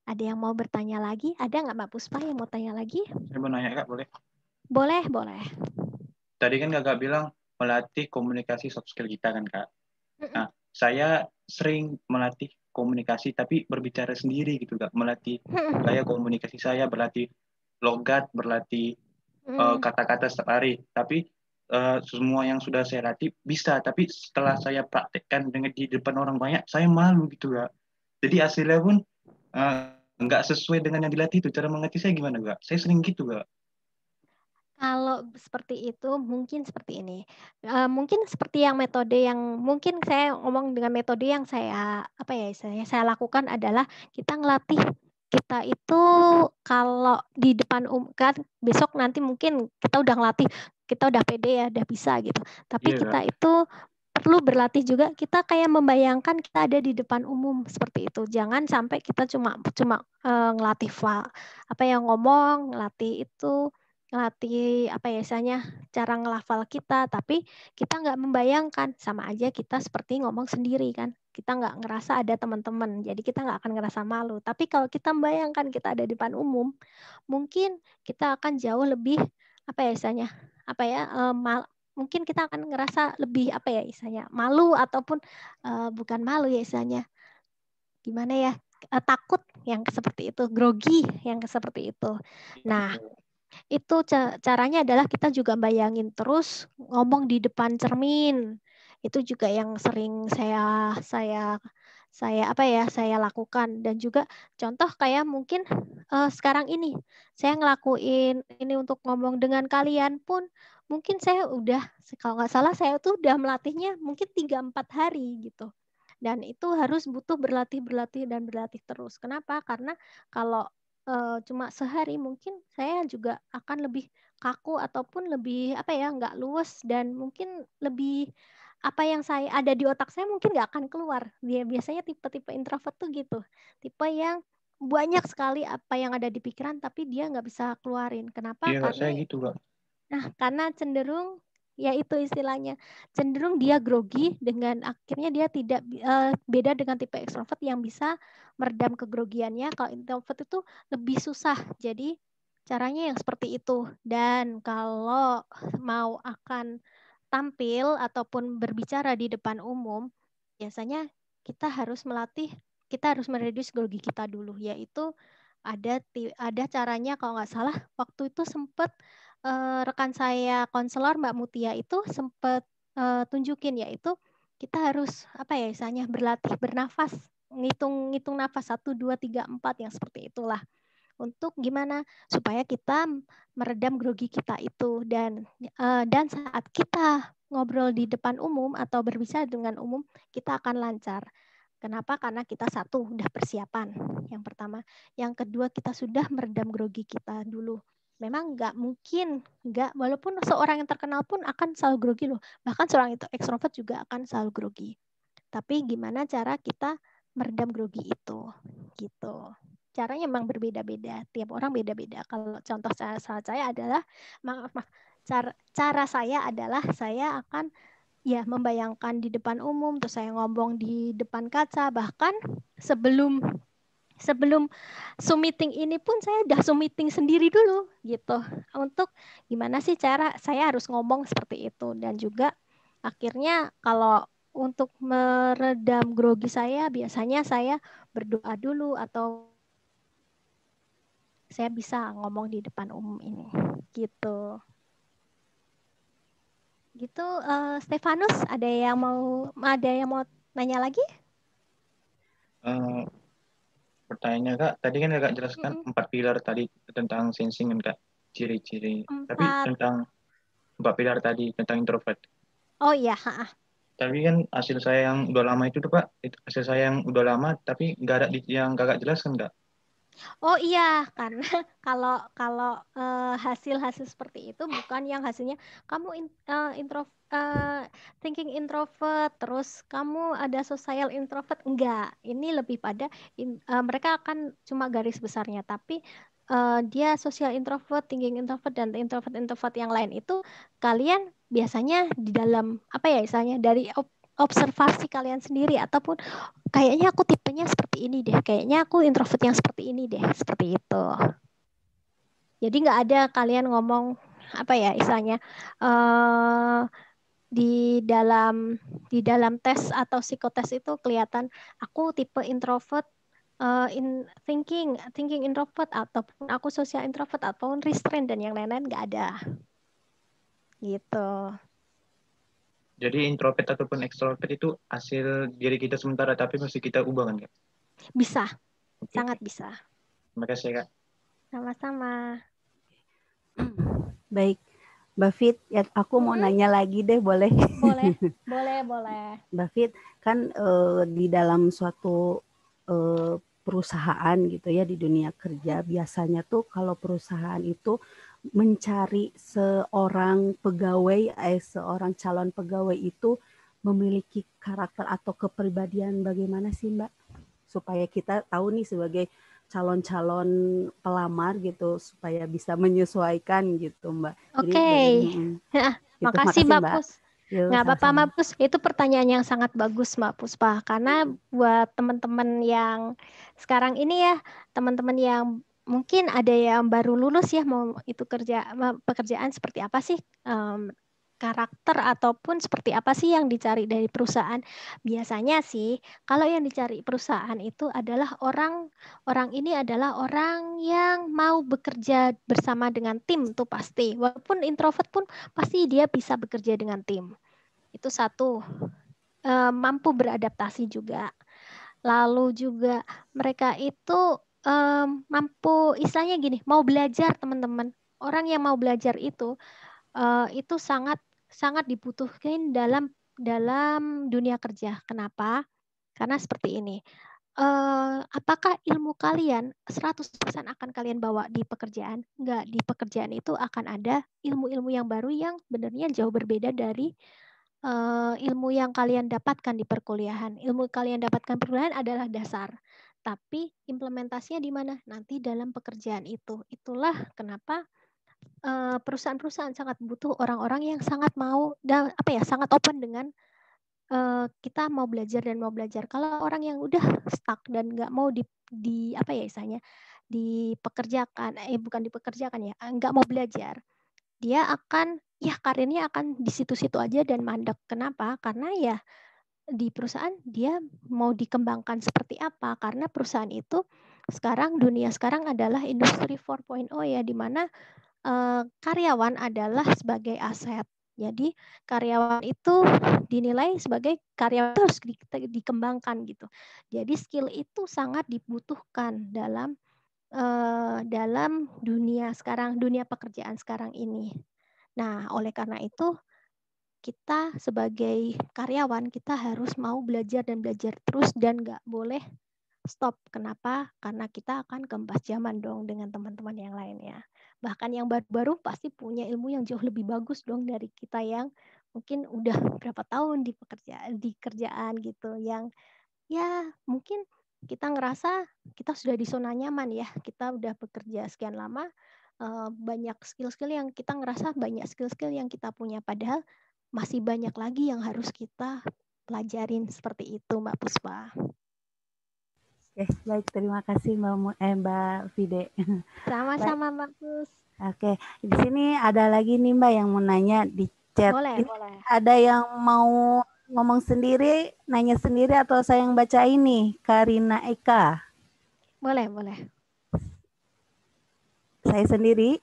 Ada yang mau bertanya lagi? Ada nggak Mbak Puspa yang mau tanya lagi? Saya mau nanya Kak, boleh? Boleh, boleh. Tadi kan Kakak bilang melatih komunikasi soft skill kita kan Kak. Nah, saya sering melatih komunikasi tapi berbicara sendiri gitu Kak. Melatih saya komunikasi saya berlatih logat, berlatih eh, kata-kata setiap hari. Tapi uh, semua yang sudah saya latih bisa, tapi setelah hmm. saya praktekkan dengan di depan orang banyak, saya malu gitu kak. Jadi hasilnya pun uh, nggak sesuai dengan yang dilatih itu. Cara mengerti saya gimana gak Saya sering gitu gak Kalau seperti itu mungkin seperti ini, uh, mungkin seperti yang metode yang mungkin saya ngomong dengan metode yang saya apa ya saya saya lakukan adalah kita ngelatih kita itu kalau di depan umum kan besok nanti mungkin kita udah ngelatih kita udah pede ya udah bisa gitu tapi yeah. kita itu perlu berlatih juga kita kayak membayangkan kita ada di depan umum seperti itu jangan sampai kita cuma cuma uh, ngelatih fa, apa yang ngomong ngelatih itu ngelatih apa ya isanya, cara ngelafal kita tapi kita nggak membayangkan sama aja kita seperti ngomong sendiri kan kita nggak ngerasa ada teman-teman jadi kita nggak akan ngerasa malu tapi kalau kita membayangkan kita ada di depan umum mungkin kita akan jauh lebih apa ya isanya, apa ya um, mal, mungkin kita akan ngerasa lebih apa ya misalnya malu ataupun uh, bukan malu ya misalnya gimana ya uh, takut yang seperti itu grogi yang seperti itu nah itu caranya adalah kita juga bayangin terus ngomong di depan cermin itu juga yang sering saya saya saya apa ya saya lakukan dan juga contoh kayak mungkin uh, sekarang ini saya ngelakuin ini untuk ngomong dengan kalian pun mungkin saya udah kalau nggak salah saya tuh udah melatihnya mungkin tiga empat hari gitu dan itu harus butuh berlatih berlatih dan berlatih terus kenapa karena kalau uh, cuma sehari mungkin saya juga akan lebih kaku ataupun lebih apa ya nggak luwes dan mungkin lebih apa yang saya ada di otak saya mungkin nggak akan keluar. Dia biasanya tipe-tipe introvert tuh gitu, tipe yang banyak sekali apa yang ada di pikiran tapi dia nggak bisa keluarin. Kenapa? Iya, karena saya gitu, Nah, karena cenderung ya itu istilahnya cenderung dia grogi dengan akhirnya dia tidak uh, beda dengan tipe ekstrovert yang bisa meredam kegrogiannya kalau introvert itu lebih susah jadi caranya yang seperti itu dan kalau mau akan tampil ataupun berbicara di depan umum, biasanya kita harus melatih, kita harus meredus grogi kita dulu, yaitu ada ada caranya kalau nggak salah waktu itu sempat eh, rekan saya konselor Mbak Mutia itu sempat eh, tunjukin yaitu kita harus apa ya misalnya berlatih bernafas ngitung ngitung nafas satu dua tiga empat yang seperti itulah untuk gimana supaya kita meredam grogi kita itu dan uh, dan saat kita ngobrol di depan umum atau berbicara dengan umum kita akan lancar. Kenapa? Karena kita satu udah persiapan yang pertama, yang kedua kita sudah meredam grogi kita dulu memang nggak mungkin nggak walaupun seorang yang terkenal pun akan selalu grogi loh bahkan seorang itu ekstrovert juga akan selalu grogi tapi gimana cara kita meredam grogi itu gitu caranya memang berbeda-beda. Tiap orang beda-beda. Kalau contoh cara, saya adalah maaf maaf cara, cara saya adalah saya akan ya membayangkan di depan umum terus saya ngomong di depan kaca bahkan sebelum sebelum Zoom meeting ini pun saya udah Zoom meeting sendiri dulu gitu untuk gimana sih cara saya harus ngomong seperti itu dan juga akhirnya kalau untuk meredam grogi saya biasanya saya berdoa dulu atau saya bisa ngomong di depan umum ini gitu gitu uh, Stefanus ada yang mau ada yang mau nanya lagi eh, pertanyaannya kak tadi kan kak jelaskan mm -hmm. empat pilar tadi tentang sensing kan kak ciri-ciri tapi tentang empat pilar tadi tentang introvert oh iya ha -ha. tapi kan hasil saya yang udah lama itu tuh pak hasil saya yang udah lama tapi nggak ada yang kakak jelaskan kak. Oh iya, karena kalau kalau uh, hasil-hasil seperti itu bukan yang hasilnya kamu in, uh, eh, intro uh, eh, thinking introvert, terus kamu ada social introvert enggak. Ini lebih pada in, uh, mereka akan cuma garis besarnya, tapi uh, dia social introvert, thinking introvert dan introvert introvert yang lain itu kalian biasanya di dalam apa ya misalnya dari op observasi kalian sendiri ataupun kayaknya aku tipenya seperti ini deh, kayaknya aku introvert yang seperti ini deh, seperti itu. Jadi nggak ada kalian ngomong apa ya istilahnya uh, di dalam di dalam tes atau psikotes itu kelihatan aku tipe introvert uh, in thinking thinking introvert ataupun aku sosial introvert ataupun restraint dan yang lain-lain nggak ada gitu. Jadi introvert ataupun extrovert itu hasil diri kita sementara tapi masih kita ubah kan kak? Bisa, okay. sangat bisa. Terima kasih kak. Sama-sama. Baik, Mbak Fit, ya aku mau hmm. nanya lagi deh, boleh? Boleh, boleh, boleh. Mbak Fit, kan e, di dalam suatu e, perusahaan gitu ya di dunia kerja biasanya tuh kalau perusahaan itu mencari seorang pegawai, eh, seorang calon pegawai itu memiliki karakter atau kepribadian bagaimana sih Mbak? Supaya kita tahu nih sebagai calon-calon pelamar gitu supaya bisa menyesuaikan gitu Mbak. Oke. Okay. gitu. Makasih Mbak Pus. Nggak apa-apa Mbak Pus, itu pertanyaan yang sangat bagus Mbak Pus pak, Karena buat teman-teman yang sekarang ini ya, teman-teman yang mungkin ada yang baru lulus ya mau itu kerja pekerjaan seperti apa sih um, karakter ataupun seperti apa sih yang dicari dari perusahaan biasanya sih kalau yang dicari perusahaan itu adalah orang orang ini adalah orang yang mau bekerja bersama dengan tim tuh pasti walaupun introvert pun pasti dia bisa bekerja dengan tim itu satu um, mampu beradaptasi juga lalu juga mereka itu um, mampu istilahnya gini mau belajar teman-teman orang yang mau belajar itu uh, itu sangat sangat dibutuhkan dalam dalam dunia kerja kenapa karena seperti ini uh, apakah ilmu kalian 100% akan kalian bawa di pekerjaan? Enggak, di pekerjaan itu akan ada ilmu-ilmu yang baru yang benernya jauh berbeda dari uh, ilmu yang kalian dapatkan di perkuliahan. Ilmu kalian dapatkan perkuliahan adalah dasar tapi implementasinya di mana nanti dalam pekerjaan itu itulah kenapa eh, perusahaan-perusahaan sangat butuh orang-orang yang sangat mau dan apa ya sangat open dengan uh, kita mau belajar dan mau belajar kalau orang yang udah stuck dan nggak mau di, di apa ya misalnya dipekerjakan eh bukan dipekerjakan ya nggak mau belajar dia akan ya karirnya akan di situ-situ aja dan mandek kenapa karena ya di perusahaan dia mau dikembangkan seperti apa karena perusahaan itu sekarang dunia sekarang adalah industri 4.0 ya di mana eh, karyawan adalah sebagai aset. Jadi karyawan itu dinilai sebagai karyawan terus di, dikembangkan gitu. Jadi skill itu sangat dibutuhkan dalam eh, dalam dunia sekarang dunia pekerjaan sekarang ini. Nah, oleh karena itu kita sebagai karyawan kita harus mau belajar dan belajar terus dan nggak boleh stop. Kenapa? Karena kita akan kempas zaman dong dengan teman-teman yang lainnya. Bahkan yang baru-baru pasti punya ilmu yang jauh lebih bagus dong dari kita yang mungkin udah berapa tahun di pekerjaan di kerjaan gitu yang ya mungkin kita ngerasa kita sudah di zona nyaman ya kita udah bekerja sekian lama eh, banyak skill-skill yang kita ngerasa banyak skill-skill yang kita punya padahal masih banyak lagi yang harus kita pelajarin seperti itu Mbak Puspa. Oke, baik terima kasih Mbak eh, Mbak Vide. Sama-sama Mbak Pus. Oke, di sini ada lagi nih Mbak yang mau nanya di chat. Boleh, ini boleh. Ada yang mau ngomong sendiri, nanya sendiri atau saya yang baca ini Karina Eka. Boleh, boleh. Saya sendiri.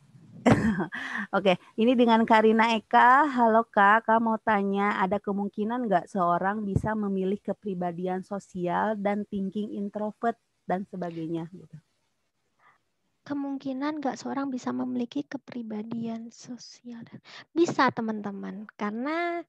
Oke, ini dengan Karina Eka. Halo Kak, Kak mau tanya, ada kemungkinan nggak seorang bisa memilih kepribadian sosial dan thinking introvert dan sebagainya? Gitu. Kemungkinan nggak seorang bisa memiliki kepribadian sosial dan bisa teman-teman, karena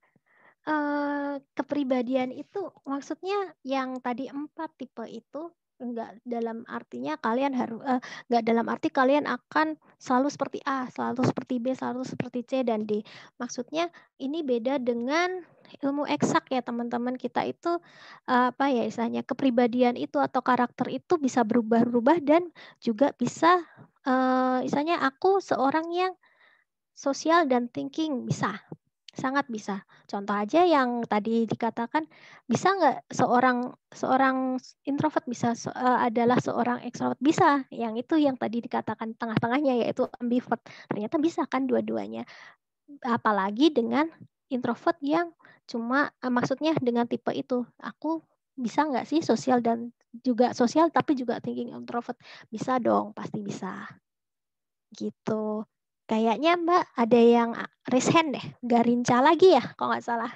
eh, kepribadian itu maksudnya yang tadi empat tipe itu nggak dalam artinya kalian harus uh, nggak dalam arti kalian akan selalu seperti A, selalu seperti B, selalu seperti C dan D. Maksudnya ini beda dengan ilmu eksak ya teman-teman kita itu eh, apa ya istilahnya kepribadian itu atau karakter itu bisa berubah-ubah dan juga bisa uh, istilahnya aku seorang yang sosial dan thinking bisa sangat bisa. Contoh aja yang tadi dikatakan bisa nggak seorang seorang introvert bisa se eh, adalah seorang ekstrovert bisa. Yang itu yang tadi dikatakan tengah-tengahnya yaitu ambivert. Ternyata bisa kan dua-duanya. Apalagi dengan introvert yang cuma eh, maksudnya dengan tipe itu aku bisa nggak sih sosial dan juga sosial tapi juga thinking introvert bisa dong pasti bisa gitu Kayaknya Mbak ada yang raise hand deh, Garinca lagi ya kalau nggak salah.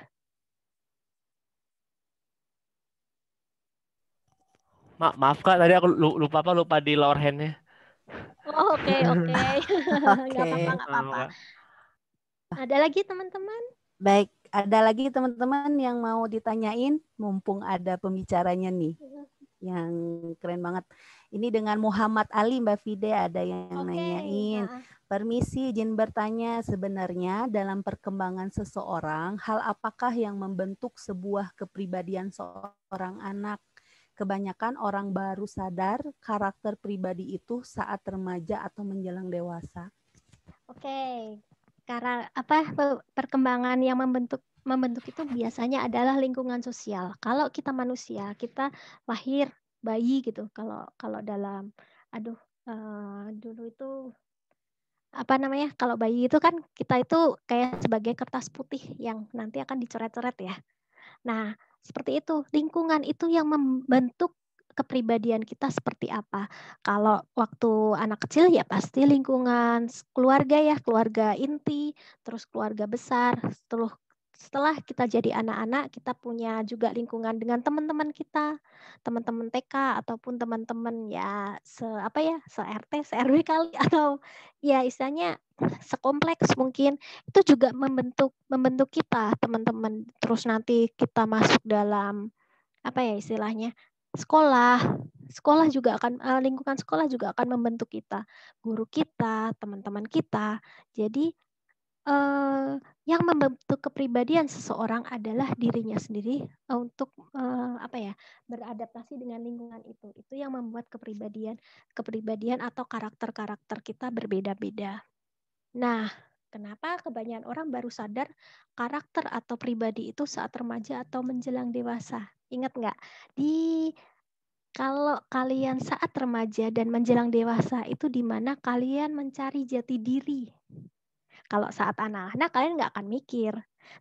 Ma maaf kak, tadi aku lupa apa lupa di lower handnya. Oh oke oke, okay. nggak apa-apa nggak apa-apa. Ada lagi teman-teman? Baik, ada lagi teman-teman yang mau ditanyain, mumpung ada pembicaranya nih, yang keren banget. Ini dengan Muhammad Ali Mbak Fide ada yang okay. nanyain. Nah. Permisi izin bertanya, sebenarnya dalam perkembangan seseorang, hal apakah yang membentuk sebuah kepribadian seorang anak? Kebanyakan orang baru sadar karakter pribadi itu saat remaja atau menjelang dewasa. Oke, karena apa perkembangan yang membentuk membentuk itu biasanya adalah lingkungan sosial. Kalau kita manusia, kita lahir bayi gitu. Kalau kalau dalam aduh uh, dulu itu apa namanya kalau bayi itu kan kita itu kayak sebagai kertas putih yang nanti akan dicoret-coret ya. Nah seperti itu lingkungan itu yang membentuk kepribadian kita seperti apa. Kalau waktu anak kecil ya pasti lingkungan keluarga ya, keluarga inti, terus keluarga besar, terus setelah kita jadi anak-anak, kita punya juga lingkungan dengan teman-teman kita, teman-teman TK ataupun teman-teman ya se apa ya se RT, se RW kali atau ya istilahnya sekompleks mungkin itu juga membentuk membentuk kita teman-teman. Terus nanti kita masuk dalam apa ya istilahnya sekolah, sekolah juga akan eh, lingkungan sekolah juga akan membentuk kita, guru kita, teman-teman kita. Jadi eh, yang membentuk kepribadian seseorang adalah dirinya sendiri eh, untuk uh, apa ya beradaptasi dengan lingkungan itu itu yang membuat kepribadian kepribadian atau karakter karakter kita berbeda-beda nah kenapa kebanyakan orang baru sadar karakter atau pribadi itu saat remaja atau menjelang dewasa ingat nggak di kalau kalian saat remaja dan menjelang dewasa itu di mana kalian mencari jati diri kalau saat anak-anak kalian nggak akan mikir,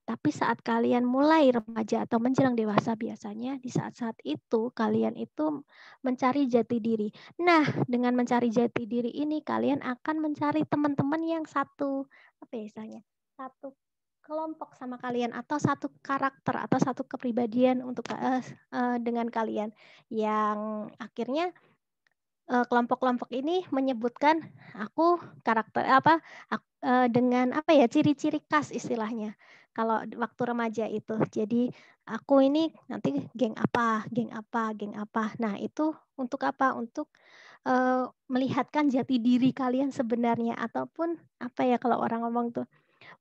tapi saat kalian mulai remaja atau menjelang dewasa biasanya di saat-saat itu kalian itu mencari jati diri. Nah, dengan mencari jati diri ini kalian akan mencari teman-teman yang satu apa ya istilahnya? Satu kelompok sama kalian atau satu karakter atau satu kepribadian untuk uh, uh, dengan kalian yang akhirnya Eh, kelompok-kelompok ini menyebutkan aku karakter apa eh, dengan apa ya ciri-ciri khas istilahnya kalau waktu remaja itu jadi aku ini nanti geng apa geng apa geng apa nah itu untuk apa untuk eh, melihatkan jati diri kalian sebenarnya ataupun apa ya kalau orang ngomong tuh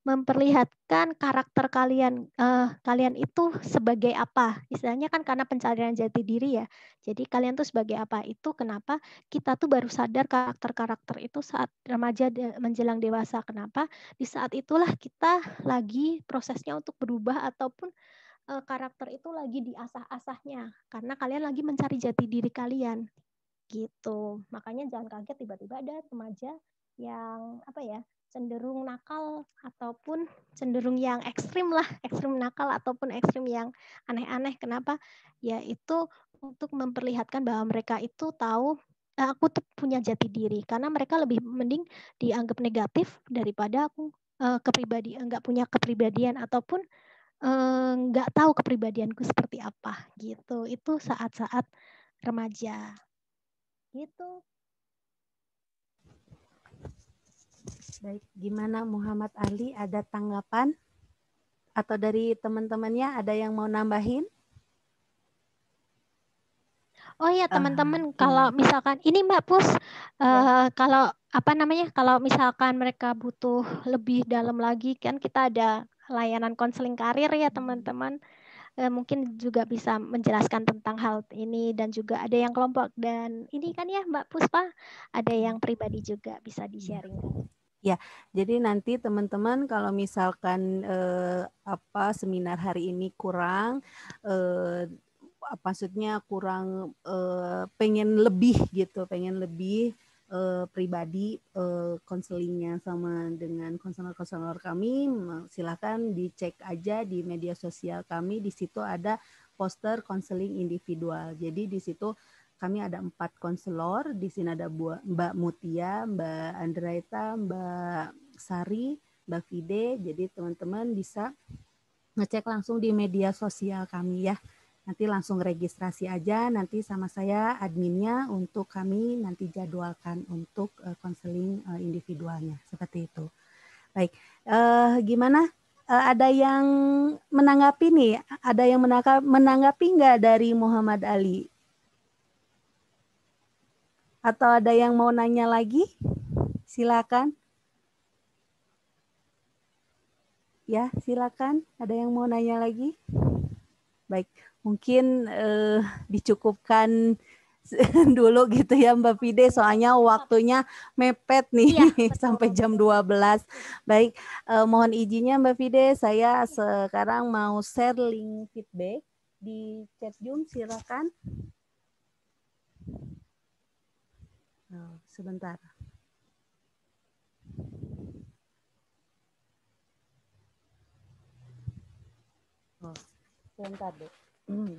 memperlihatkan karakter kalian uh, kalian itu sebagai apa istilahnya kan karena pencarian jati diri ya jadi kalian tuh sebagai apa itu kenapa kita tuh baru sadar karakter-karakter itu saat remaja menjelang dewasa kenapa di saat itulah kita lagi prosesnya untuk berubah ataupun uh, karakter itu lagi diasah-asahnya karena kalian lagi mencari jati diri kalian gitu makanya jangan kaget tiba-tiba ada remaja yang apa ya cenderung nakal ataupun cenderung yang ekstrim lah, ekstrim nakal ataupun ekstrim yang aneh-aneh. Kenapa? Ya itu untuk memperlihatkan bahwa mereka itu tahu eh, aku tuh punya jati diri karena mereka lebih mending dianggap negatif daripada aku uh, kepribadi enggak punya kepribadian ataupun eh, enggak uh, tahu kepribadianku seperti apa gitu itu saat-saat remaja gitu Baik, gimana Muhammad Ali ada tanggapan atau dari teman-temannya ada yang mau nambahin? Oh iya ah, teman-teman uh, kalau misalkan ini Mbak Pus uh, kalau apa namanya kalau misalkan mereka butuh lebih dalam lagi kan kita ada layanan konseling karir ya teman-teman uh, mungkin juga bisa menjelaskan tentang hal ini dan juga ada yang kelompok dan ini kan ya Mbak Puspa ada yang pribadi juga bisa di hmm. sharing. Ya, jadi nanti teman-teman kalau misalkan eh, apa seminar hari ini kurang eh, maksudnya kurang eh, pengen lebih gitu, pengen lebih eh, pribadi eh, konselingnya eh, sama dengan konselor-konselor kami, silakan dicek aja di media sosial kami di situ ada poster konseling individual. Jadi di situ kami ada empat konselor. Di sini ada Bu Mbak Mutia, Mbak Andraita, Mbak Sari, Mbak Fide. Jadi teman-teman bisa ngecek langsung di media sosial kami ya. Nanti langsung registrasi aja. Nanti sama saya adminnya untuk kami nanti jadwalkan untuk eh, konseling eh, individualnya seperti itu. Baik, uh, gimana ada yang menanggapi nih? Ada yang menanggapi nggak dari Muhammad Ali? Atau ada yang mau nanya lagi? Silakan. Ya, silakan. Ada yang mau nanya lagi? Baik, mungkin eh, dicukupkan dulu gitu ya Mbak Fide soalnya waktunya mepet nih ya, sampai jam 12. Baik, eh, mohon izinnya Mbak Fide saya sekarang mau share link feedback di chat Zoom silakan. Oh, sebentar. Oh, sebentar, Bu. Hmm.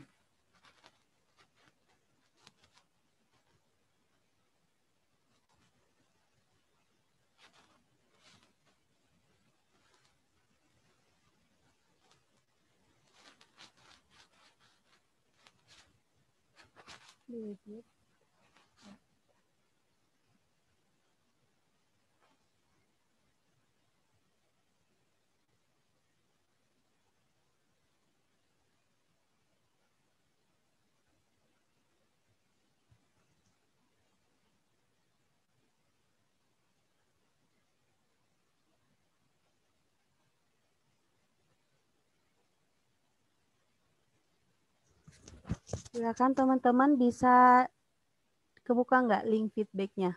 Thank you. Silakan teman-teman bisa kebuka nggak link feedbacknya?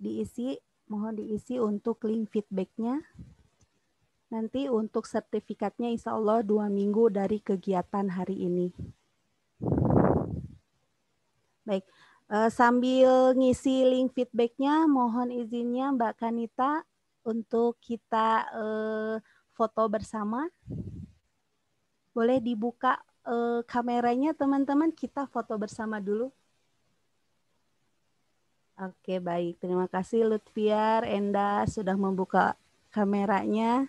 Diisi, mohon diisi untuk link feedbacknya. Nanti untuk sertifikatnya insya Allah dua minggu dari kegiatan hari ini. Baik, eh, sambil ngisi link feedbacknya, mohon izinnya Mbak Kanita untuk kita eh, foto bersama. Boleh dibuka uh, kameranya teman-teman kita foto bersama dulu. Oke, baik. Terima kasih Lutfiar, Enda sudah membuka kameranya.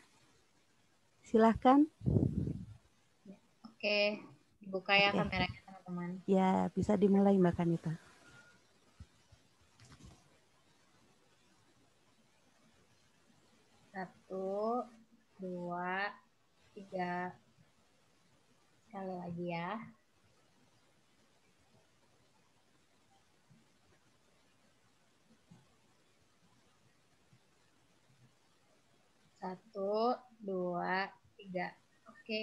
Silahkan. Oke, dibuka ya Oke. kameranya teman-teman. Ya, bisa dimulai Mbak Kanita. Satu, dua, tiga, Sekali lagi ya. Satu, dua, tiga. Oke. Oke.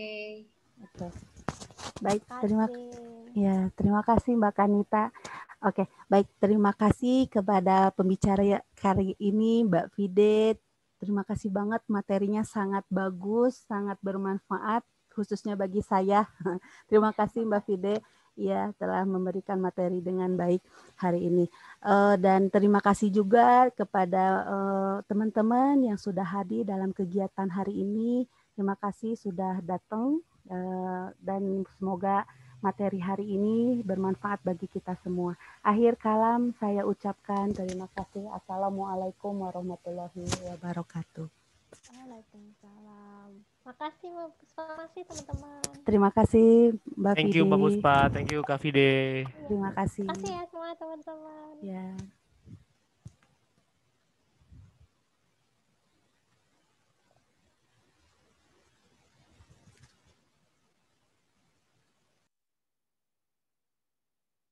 Baik, terima kasih. ya terima kasih Mbak Kanita. Oke, baik terima kasih kepada pembicara ya kali ini Mbak Fidet. Terima kasih banget materinya sangat bagus, sangat bermanfaat khususnya bagi saya. Terima kasih Mbak Fide ya telah memberikan materi dengan baik hari ini. Uh, dan terima kasih juga kepada eh, teman-teman uh, yang sudah hadir dalam kegiatan hari ini. Terima kasih sudah datang uh, dan semoga materi hari ini bermanfaat bagi kita semua. Akhir kalam saya ucapkan terima kasih. Assalamualaikum warahmatullahi wabarakatuh. Waalaikumsalam. Makasih Mbak Puspa, makasih teman-teman. Terima kasih Mbak Thank Fide. you Mbak Puspa, thank you Kak Fide. Terima kasih. Terima kasih ya semua teman-teman. Ya.